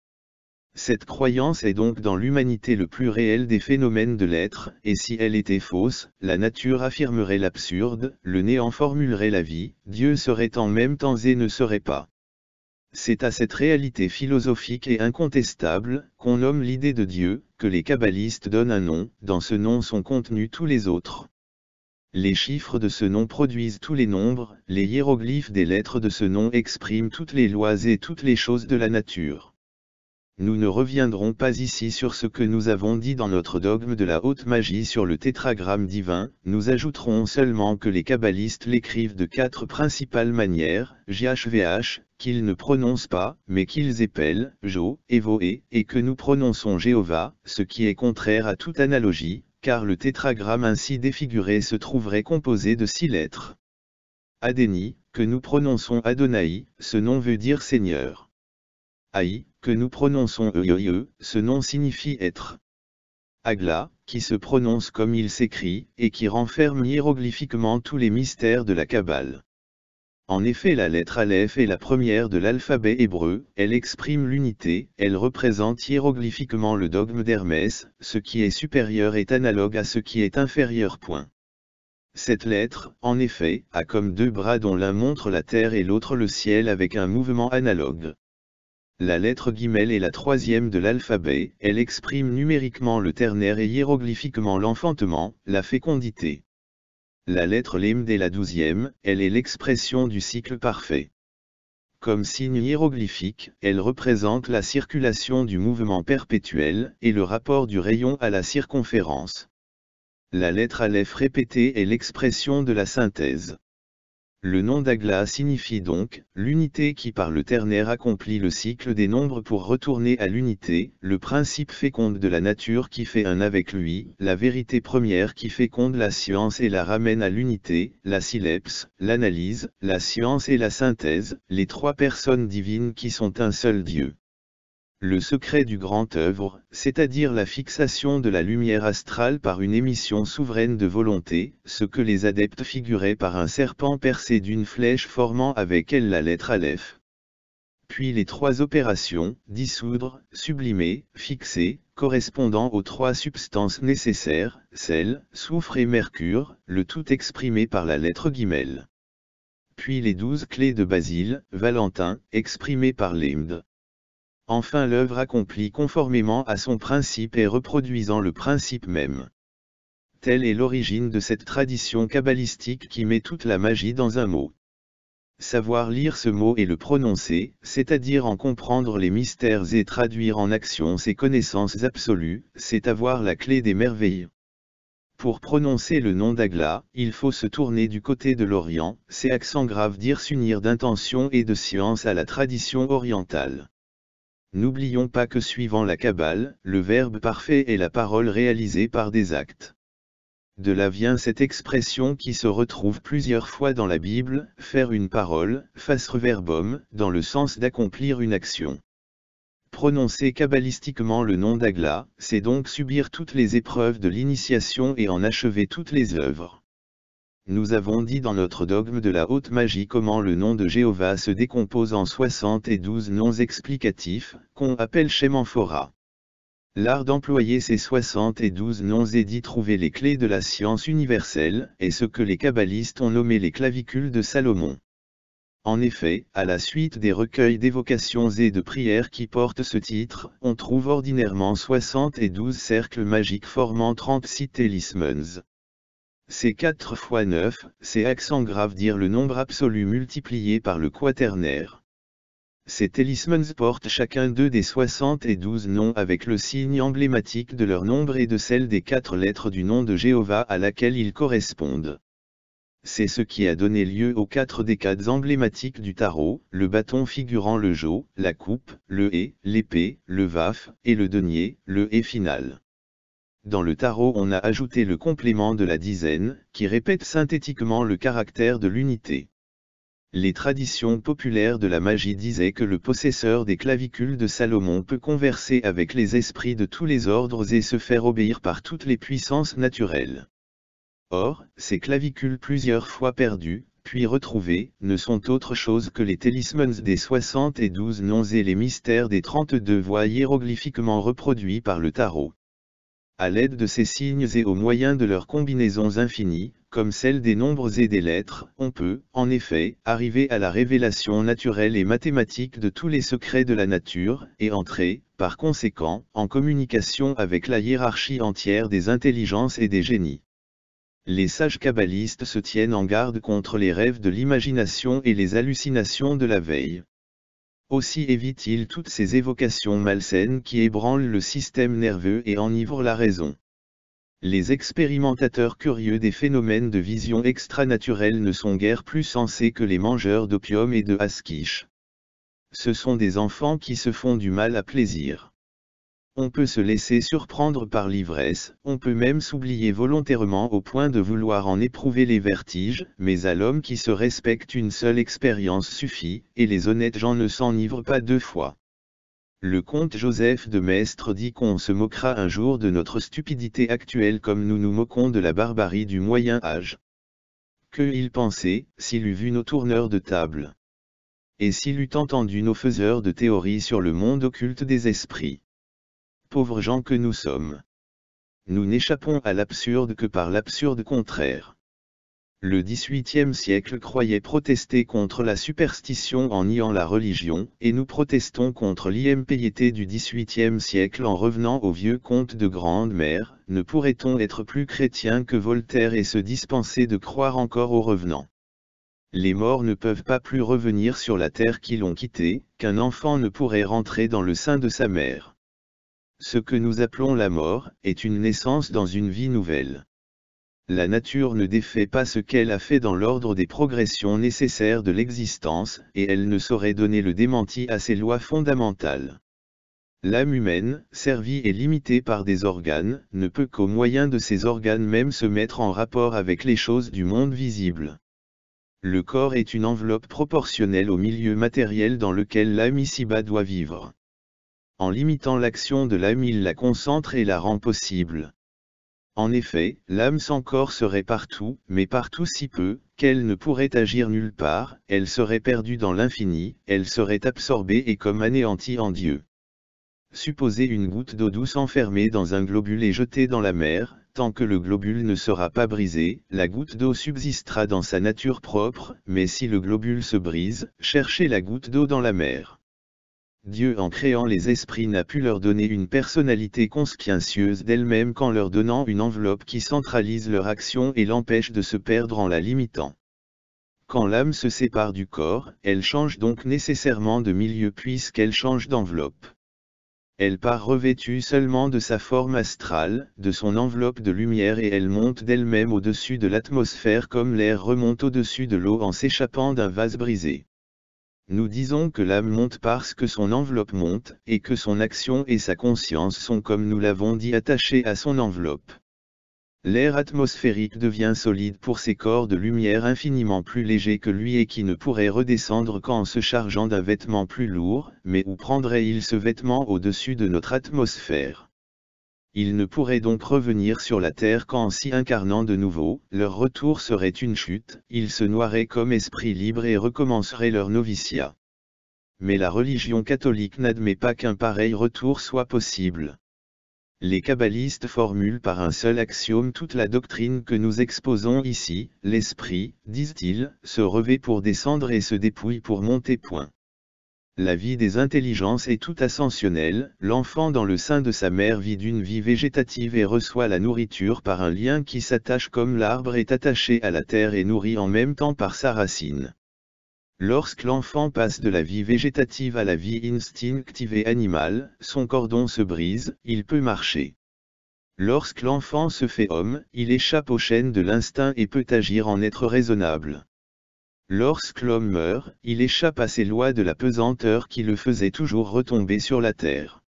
Cette croyance est donc dans l'humanité le plus réel des phénomènes de l'être, et si elle était fausse, la nature affirmerait l'absurde, le néant formulerait la vie, Dieu serait en même temps et ne serait pas. C'est à cette réalité philosophique et incontestable, qu'on nomme l'idée de Dieu, que les kabbalistes donnent un nom, dans ce nom sont contenus tous les autres. Les chiffres de ce nom produisent tous les nombres, les hiéroglyphes des lettres de ce nom expriment toutes les lois et toutes les choses de la nature nous ne reviendrons pas ici sur ce que nous avons dit dans notre dogme de la haute magie sur le tétragramme divin, nous ajouterons seulement que les kabbalistes l'écrivent de quatre principales manières, JHVH, qu'ils ne prononcent pas, mais qu'ils épellent, Jo, Evoé, et que nous prononçons Jéhovah, ce qui est contraire à toute analogie, car le tétragramme ainsi défiguré se trouverait composé de six lettres. Adéni, que nous prononçons Adonai, ce nom veut dire Seigneur. Aïe, que nous prononçons e, e, ce nom signifie être. Agla, qui se prononce comme il s'écrit, et qui renferme hiéroglyphiquement tous les mystères de la Kabbale. En effet la lettre Aleph est la première de l'alphabet hébreu, elle exprime l'unité, elle représente hiéroglyphiquement le dogme d'Hermès, ce qui est supérieur est analogue à ce qui est inférieur. Cette lettre, en effet, a comme deux bras dont l'un montre la terre et l'autre le ciel avec un mouvement analogue. La lettre guimel est la troisième de l'alphabet, elle exprime numériquement le ternaire et hiéroglyphiquement l'enfantement, la fécondité. La lettre lemd est la douzième, elle est l'expression du cycle parfait. Comme signe hiéroglyphique, elle représente la circulation du mouvement perpétuel et le rapport du rayon à la circonférence. La lettre Aleph répétée est l'expression de la synthèse. Le nom d'Agla signifie donc l'unité qui par le ternaire accomplit le cycle des nombres pour retourner à l'unité, le principe féconde de la nature qui fait un avec lui, la vérité première qui féconde la science et la ramène à l'unité, la sylleps, l'analyse, la science et la synthèse, les trois personnes divines qui sont un seul Dieu le secret du grand œuvre, c'est-à-dire la fixation de la lumière astrale par une émission souveraine de volonté, ce que les adeptes figuraient par un serpent percé d'une flèche formant avec elle la lettre Aleph. Puis les trois opérations, dissoudre, sublimer, fixer, correspondant aux trois substances nécessaires, sel, soufre et mercure, le tout exprimé par la lettre guimel. Puis les douze clés de Basile, Valentin, exprimées par l'Imde enfin l'œuvre accomplie conformément à son principe et reproduisant le principe même. Telle est l'origine de cette tradition kabbalistique qui met toute la magie dans un mot. Savoir lire ce mot et le prononcer, c'est-à-dire en comprendre les mystères et traduire en action ses connaissances absolues, c'est avoir la clé des merveilles. Pour prononcer le nom d'Agla, il faut se tourner du côté de l'Orient, ces accents graves dire s'unir d'intention et de science à la tradition orientale. N'oublions pas que suivant la Kabbale, le verbe parfait est la parole réalisée par des actes. De là vient cette expression qui se retrouve plusieurs fois dans la Bible, faire une parole, face verbum, dans le sens d'accomplir une action. Prononcer kabbalistiquement le nom d'Agla, c'est donc subir toutes les épreuves de l'initiation et en achever toutes les œuvres. Nous avons dit dans notre dogme de la haute magie comment le nom de Jéhovah se décompose en 72 noms explicatifs, qu'on appelle Shemanphora. L'art d'employer ces 72 noms est dit trouver les clés de la science universelle, et ce que les kabbalistes ont nommé les clavicules de Salomon. En effet, à la suite des recueils d'évocations et de prières qui portent ce titre, on trouve ordinairement 72 cercles magiques formant 36 talismans. C'est quatre fois 9, c'est accent grave dire le nombre absolu multiplié par le quaternaire. Ces talismans portent chacun deux des soixante et douze noms avec le signe emblématique de leur nombre et de celle des quatre lettres du nom de Jéhovah à laquelle ils correspondent. C'est ce qui a donné lieu aux quatre décades emblématiques du tarot, le bâton figurant le Jo, la coupe, le hé, l'épée, le vaf, et le denier, le et final. Dans le tarot on a ajouté le complément de la dizaine, qui répète synthétiquement le caractère de l'unité. Les traditions populaires de la magie disaient que le possesseur des clavicules de Salomon peut converser avec les esprits de tous les ordres et se faire obéir par toutes les puissances naturelles. Or, ces clavicules plusieurs fois perdues, puis retrouvées, ne sont autre chose que les talismans des 72 noms et les mystères des 32 voies hiéroglyphiquement reproduits par le tarot à l'aide de ces signes et au moyen de leurs combinaisons infinies, comme celles des nombres et des lettres, on peut, en effet, arriver à la révélation naturelle et mathématique de tous les secrets de la nature, et entrer, par conséquent, en communication avec la hiérarchie entière des intelligences et des génies. Les sages kabbalistes se tiennent en garde contre les rêves de l'imagination et les hallucinations de la veille, aussi évite-il toutes ces évocations malsaines qui ébranlent le système nerveux et enivrent la raison. Les expérimentateurs curieux des phénomènes de vision extranaturelle ne sont guère plus sensés que les mangeurs d'opium et de hasquiche. Ce sont des enfants qui se font du mal à plaisir on peut se laisser surprendre par l'ivresse, on peut même s'oublier volontairement au point de vouloir en éprouver les vertiges, mais à l'homme qui se respecte une seule expérience suffit, et les honnêtes gens ne s'enivrent pas deux fois. Le comte Joseph de Maistre dit qu'on se moquera un jour de notre stupidité actuelle comme nous nous moquons de la barbarie du Moyen Âge. Que il pensait, s'il eût vu nos tourneurs de table. Et s'il eût entendu nos faiseurs de théories sur le monde occulte des esprits pauvres gens que nous sommes. Nous n'échappons à l'absurde que par l'absurde contraire. Le XVIIIe siècle croyait protester contre la superstition en niant la religion, et nous protestons contre l'IMPIété du XVIIIe siècle en revenant au vieux conte de grande-mère, ne pourrait-on être plus chrétien que Voltaire et se dispenser de croire encore aux revenants Les morts ne peuvent pas plus revenir sur la terre qu'ils ont quittée, qu'un enfant ne pourrait rentrer dans le sein de sa mère. Ce que nous appelons la mort est une naissance dans une vie nouvelle. La nature ne défait pas ce qu'elle a fait dans l'ordre des progressions nécessaires de l'existence, et elle ne saurait donner le démenti à ses lois fondamentales. L'âme humaine, servie et limitée par des organes, ne peut qu'au moyen de ces organes même se mettre en rapport avec les choses du monde visible. Le corps est une enveloppe proportionnelle au milieu matériel dans lequel l'âme ici-bas doit vivre en limitant l'action de l'âme il la concentre et la rend possible. En effet, l'âme sans corps serait partout, mais partout si peu, qu'elle ne pourrait agir nulle part, elle serait perdue dans l'infini, elle serait absorbée et comme anéantie en Dieu. Supposez une goutte d'eau douce enfermée dans un globule et jetée dans la mer, tant que le globule ne sera pas brisé, la goutte d'eau subsistera dans sa nature propre, mais si le globule se brise, cherchez la goutte d'eau dans la mer. Dieu en créant les esprits n'a pu leur donner une personnalité consciencieuse d'elle-même qu'en leur donnant une enveloppe qui centralise leur action et l'empêche de se perdre en la limitant. Quand l'âme se sépare du corps, elle change donc nécessairement de milieu puisqu'elle change d'enveloppe. Elle part revêtue seulement de sa forme astrale, de son enveloppe de lumière et elle monte d'elle-même au-dessus de l'atmosphère comme l'air remonte au-dessus de l'eau en s'échappant d'un vase brisé. Nous disons que l'âme monte parce que son enveloppe monte et que son action et sa conscience sont comme nous l'avons dit attachées à son enveloppe. L'air atmosphérique devient solide pour ces corps de lumière infiniment plus légers que lui et qui ne pourraient redescendre qu'en se chargeant d'un vêtement plus lourd, mais où prendrait-il ce vêtement au-dessus de notre atmosphère ils ne pourraient donc revenir sur la terre qu'en s'y incarnant de nouveau, leur retour serait une chute, ils se noieraient comme esprits libres et recommenceraient leur noviciat. Mais la religion catholique n'admet pas qu'un pareil retour soit possible. Les kabbalistes formulent par un seul axiome toute la doctrine que nous exposons ici, l'esprit, disent-ils, se revêt pour descendre et se dépouille pour monter. Point la vie des intelligences est tout ascensionnelle, l'enfant dans le sein de sa mère vit d'une vie végétative et reçoit la nourriture par un lien qui s'attache comme l'arbre est attaché à la terre et nourri en même temps par sa racine. Lorsque l'enfant passe de la vie végétative à la vie instinctive et animale, son cordon se brise, il peut marcher. Lorsque l'enfant se fait homme, il échappe aux chaînes de l'instinct et peut agir en être raisonnable. Lorsque l'homme meurt, il échappe à ces lois de la pesanteur qui le faisait toujours retomber sur la terre.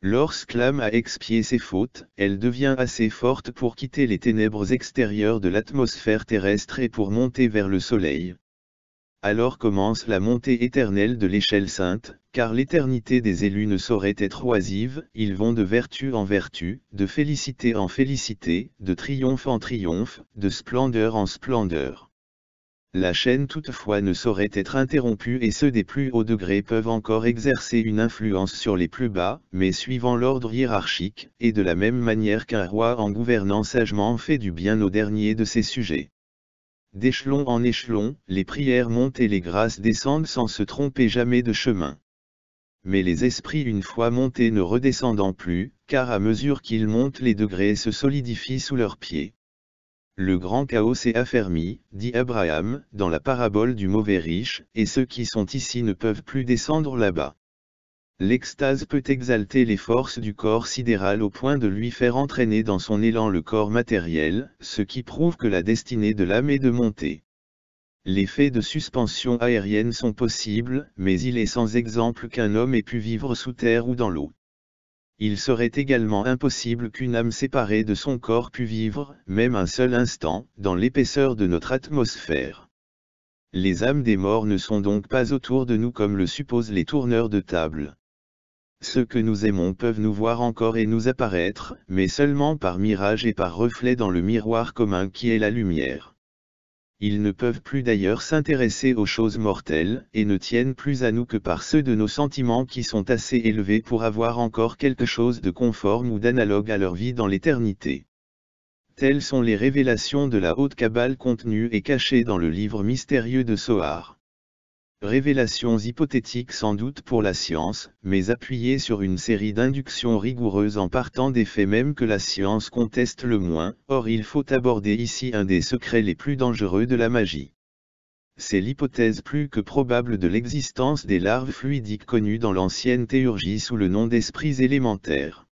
Lorsque l'âme a expié ses fautes, elle devient assez forte pour quitter les ténèbres extérieures de l'atmosphère terrestre et pour monter vers le soleil. Alors commence la montée éternelle de l'échelle sainte, car l'éternité des élus ne saurait être oisive, ils vont de vertu en vertu, de félicité en félicité, de triomphe en triomphe, de splendeur en splendeur. La chaîne toutefois ne saurait être interrompue et ceux des plus hauts degrés peuvent encore exercer une influence sur les plus bas, mais suivant l'ordre hiérarchique, et de la même manière qu'un roi en gouvernant sagement fait du bien au dernier de ses sujets. D'échelon en échelon, les prières montent et les grâces descendent sans se tromper jamais de chemin mais les esprits une fois montés ne redescendant plus, car à mesure qu'ils montent les degrés se solidifient sous leurs pieds. Le grand chaos s'est affermi, dit Abraham, dans la parabole du mauvais riche, et ceux qui sont ici ne peuvent plus descendre là-bas. L'extase peut exalter les forces du corps sidéral au point de lui faire entraîner dans son élan le corps matériel, ce qui prouve que la destinée de l'âme est de monter. Les faits de suspension aérienne sont possibles, mais il est sans exemple qu'un homme ait pu vivre sous terre ou dans l'eau il serait également impossible qu'une âme séparée de son corps pût vivre, même un seul instant, dans l'épaisseur de notre atmosphère. Les âmes des morts ne sont donc pas autour de nous comme le supposent les tourneurs de table. Ceux que nous aimons peuvent nous voir encore et nous apparaître, mais seulement par mirage et par reflet dans le miroir commun qui est la lumière ils ne peuvent plus d'ailleurs s'intéresser aux choses mortelles et ne tiennent plus à nous que par ceux de nos sentiments qui sont assez élevés pour avoir encore quelque chose de conforme ou d'analogue à leur vie dans l'éternité. Telles sont les révélations de la haute cabale contenues et cachées dans le livre mystérieux de Sohar. Révélations hypothétiques sans doute pour la science, mais appuyées sur une série d'inductions rigoureuses en partant des faits même que la science conteste le moins, or il faut aborder ici un des secrets les plus dangereux de la magie. C'est l'hypothèse plus que probable de l'existence des larves fluidiques connues dans l'ancienne théurgie sous le nom d'esprits élémentaires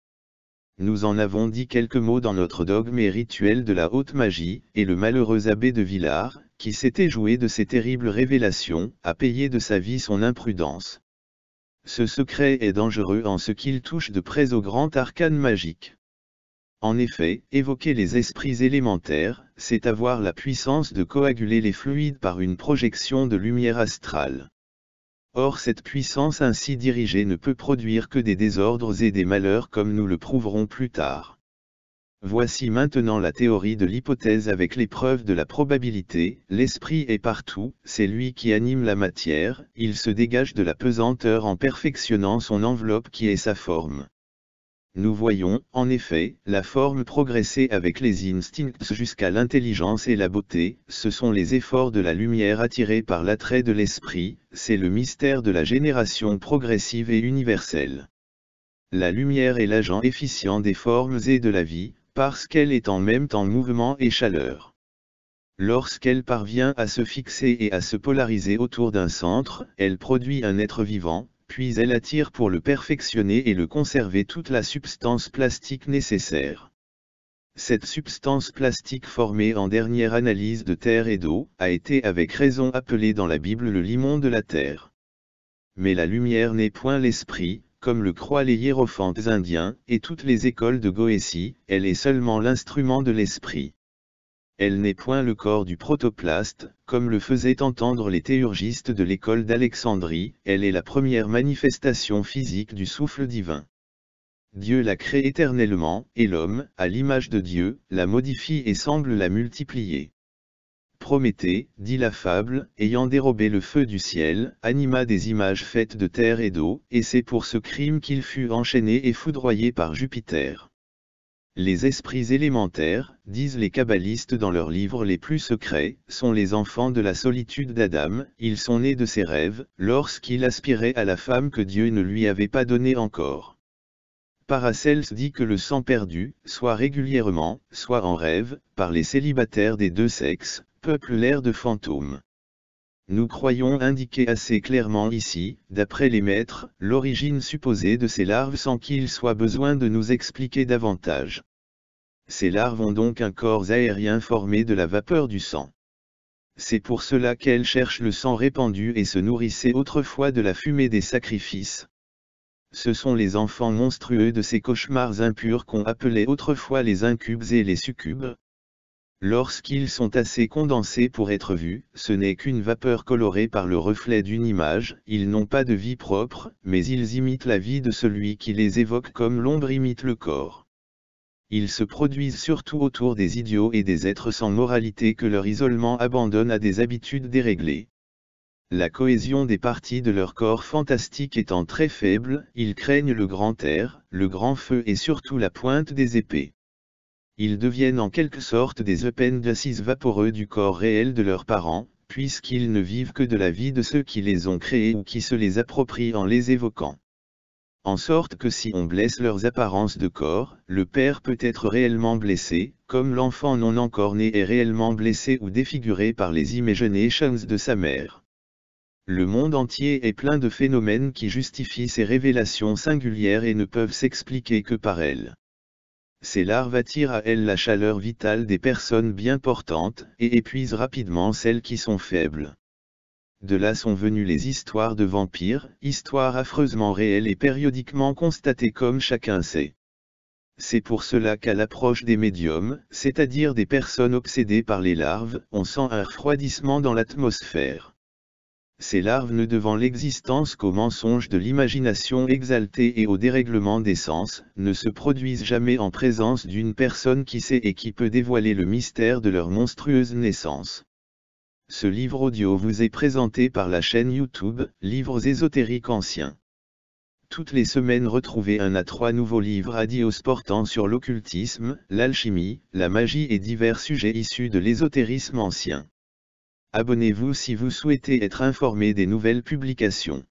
nous en avons dit quelques mots dans notre dogme et rituel de la haute magie, et le malheureux abbé de Villars, qui s'était joué de ces terribles révélations, a payé de sa vie son imprudence. Ce secret est dangereux en ce qu'il touche de près au grand arcane magique. En effet, évoquer les esprits élémentaires, c'est avoir la puissance de coaguler les fluides par une projection de lumière astrale. Or cette puissance ainsi dirigée ne peut produire que des désordres et des malheurs comme nous le prouverons plus tard. Voici maintenant la théorie de l'hypothèse avec l'épreuve de la probabilité, l'esprit est partout, c'est lui qui anime la matière, il se dégage de la pesanteur en perfectionnant son enveloppe qui est sa forme. Nous voyons, en effet, la forme progresser avec les instincts jusqu'à l'intelligence et la beauté, ce sont les efforts de la lumière attirés par l'attrait de l'esprit, c'est le mystère de la génération progressive et universelle. La lumière est l'agent efficient des formes et de la vie, parce qu'elle est en même temps mouvement et chaleur. Lorsqu'elle parvient à se fixer et à se polariser autour d'un centre, elle produit un être vivant, puis elle attire pour le perfectionner et le conserver toute la substance plastique nécessaire. Cette substance plastique formée en dernière analyse de terre et d'eau a été avec raison appelée dans la Bible le limon de la terre. Mais la lumière n'est point l'esprit, comme le croient les hiérophantes indiens et toutes les écoles de Goétie, elle est seulement l'instrument de l'esprit elle n'est point le corps du protoplaste, comme le faisaient entendre les théurgistes de l'école d'Alexandrie, elle est la première manifestation physique du souffle divin. Dieu la crée éternellement, et l'homme, à l'image de Dieu, la modifie et semble la multiplier. Prométhée, dit la fable, ayant dérobé le feu du ciel, anima des images faites de terre et d'eau, et c'est pour ce crime qu'il fut enchaîné et foudroyé par Jupiter. Les esprits élémentaires, disent les kabbalistes dans leurs livres les plus secrets, sont les enfants de la solitude d'Adam, ils sont nés de ses rêves, lorsqu'il aspirait à la femme que Dieu ne lui avait pas donnée encore. Paracels dit que le sang perdu, soit régulièrement, soit en rêve, par les célibataires des deux sexes, peuple l'air de fantômes. Nous croyons indiquer assez clairement ici, d'après les maîtres, l'origine supposée de ces larves sans qu'il soit besoin de nous expliquer davantage. Ces larves ont donc un corps aérien formé de la vapeur du sang. C'est pour cela qu'elles cherchent le sang répandu et se nourrissaient autrefois de la fumée des sacrifices. Ce sont les enfants monstrueux de ces cauchemars impurs qu'on appelait autrefois les incubes et les succubes. Lorsqu'ils sont assez condensés pour être vus, ce n'est qu'une vapeur colorée par le reflet d'une image, ils n'ont pas de vie propre, mais ils imitent la vie de celui qui les évoque comme l'ombre imite le corps ils se produisent surtout autour des idiots et des êtres sans moralité que leur isolement abandonne à des habitudes déréglées. La cohésion des parties de leur corps fantastique étant très faible, ils craignent le grand air, le grand feu et surtout la pointe des épées. Ils deviennent en quelque sorte des peines d'assises vaporeux du corps réel de leurs parents, puisqu'ils ne vivent que de la vie de ceux qui les ont créés ou qui se les approprient en les évoquant en sorte que si on blesse leurs apparences de corps, le père peut être réellement blessé, comme l'enfant non encore né est réellement blessé ou défiguré par les imaginations de sa mère. Le monde entier est plein de phénomènes qui justifient ces révélations singulières et ne peuvent s'expliquer que par elles. Ces larves attirent à elles la chaleur vitale des personnes bien portantes et épuisent rapidement celles qui sont faibles. De là sont venues les histoires de vampires, histoires affreusement réelles et périodiquement constatées comme chacun sait. C'est pour cela qu'à l'approche des médiums, c'est-à-dire des personnes obsédées par les larves, on sent un refroidissement dans l'atmosphère. Ces larves ne devant l'existence qu'au mensonge de l'imagination exaltée et au dérèglement des sens, ne se produisent jamais en présence d'une personne qui sait et qui peut dévoiler le mystère de leur monstrueuse naissance. Ce livre audio vous est présenté par la chaîne YouTube Livres ésotériques anciens. Toutes les semaines retrouvez un à trois nouveaux livres adios portant sur l'occultisme, l'alchimie, la magie et divers sujets issus de l'ésotérisme ancien. Abonnez-vous si vous souhaitez être informé des nouvelles publications.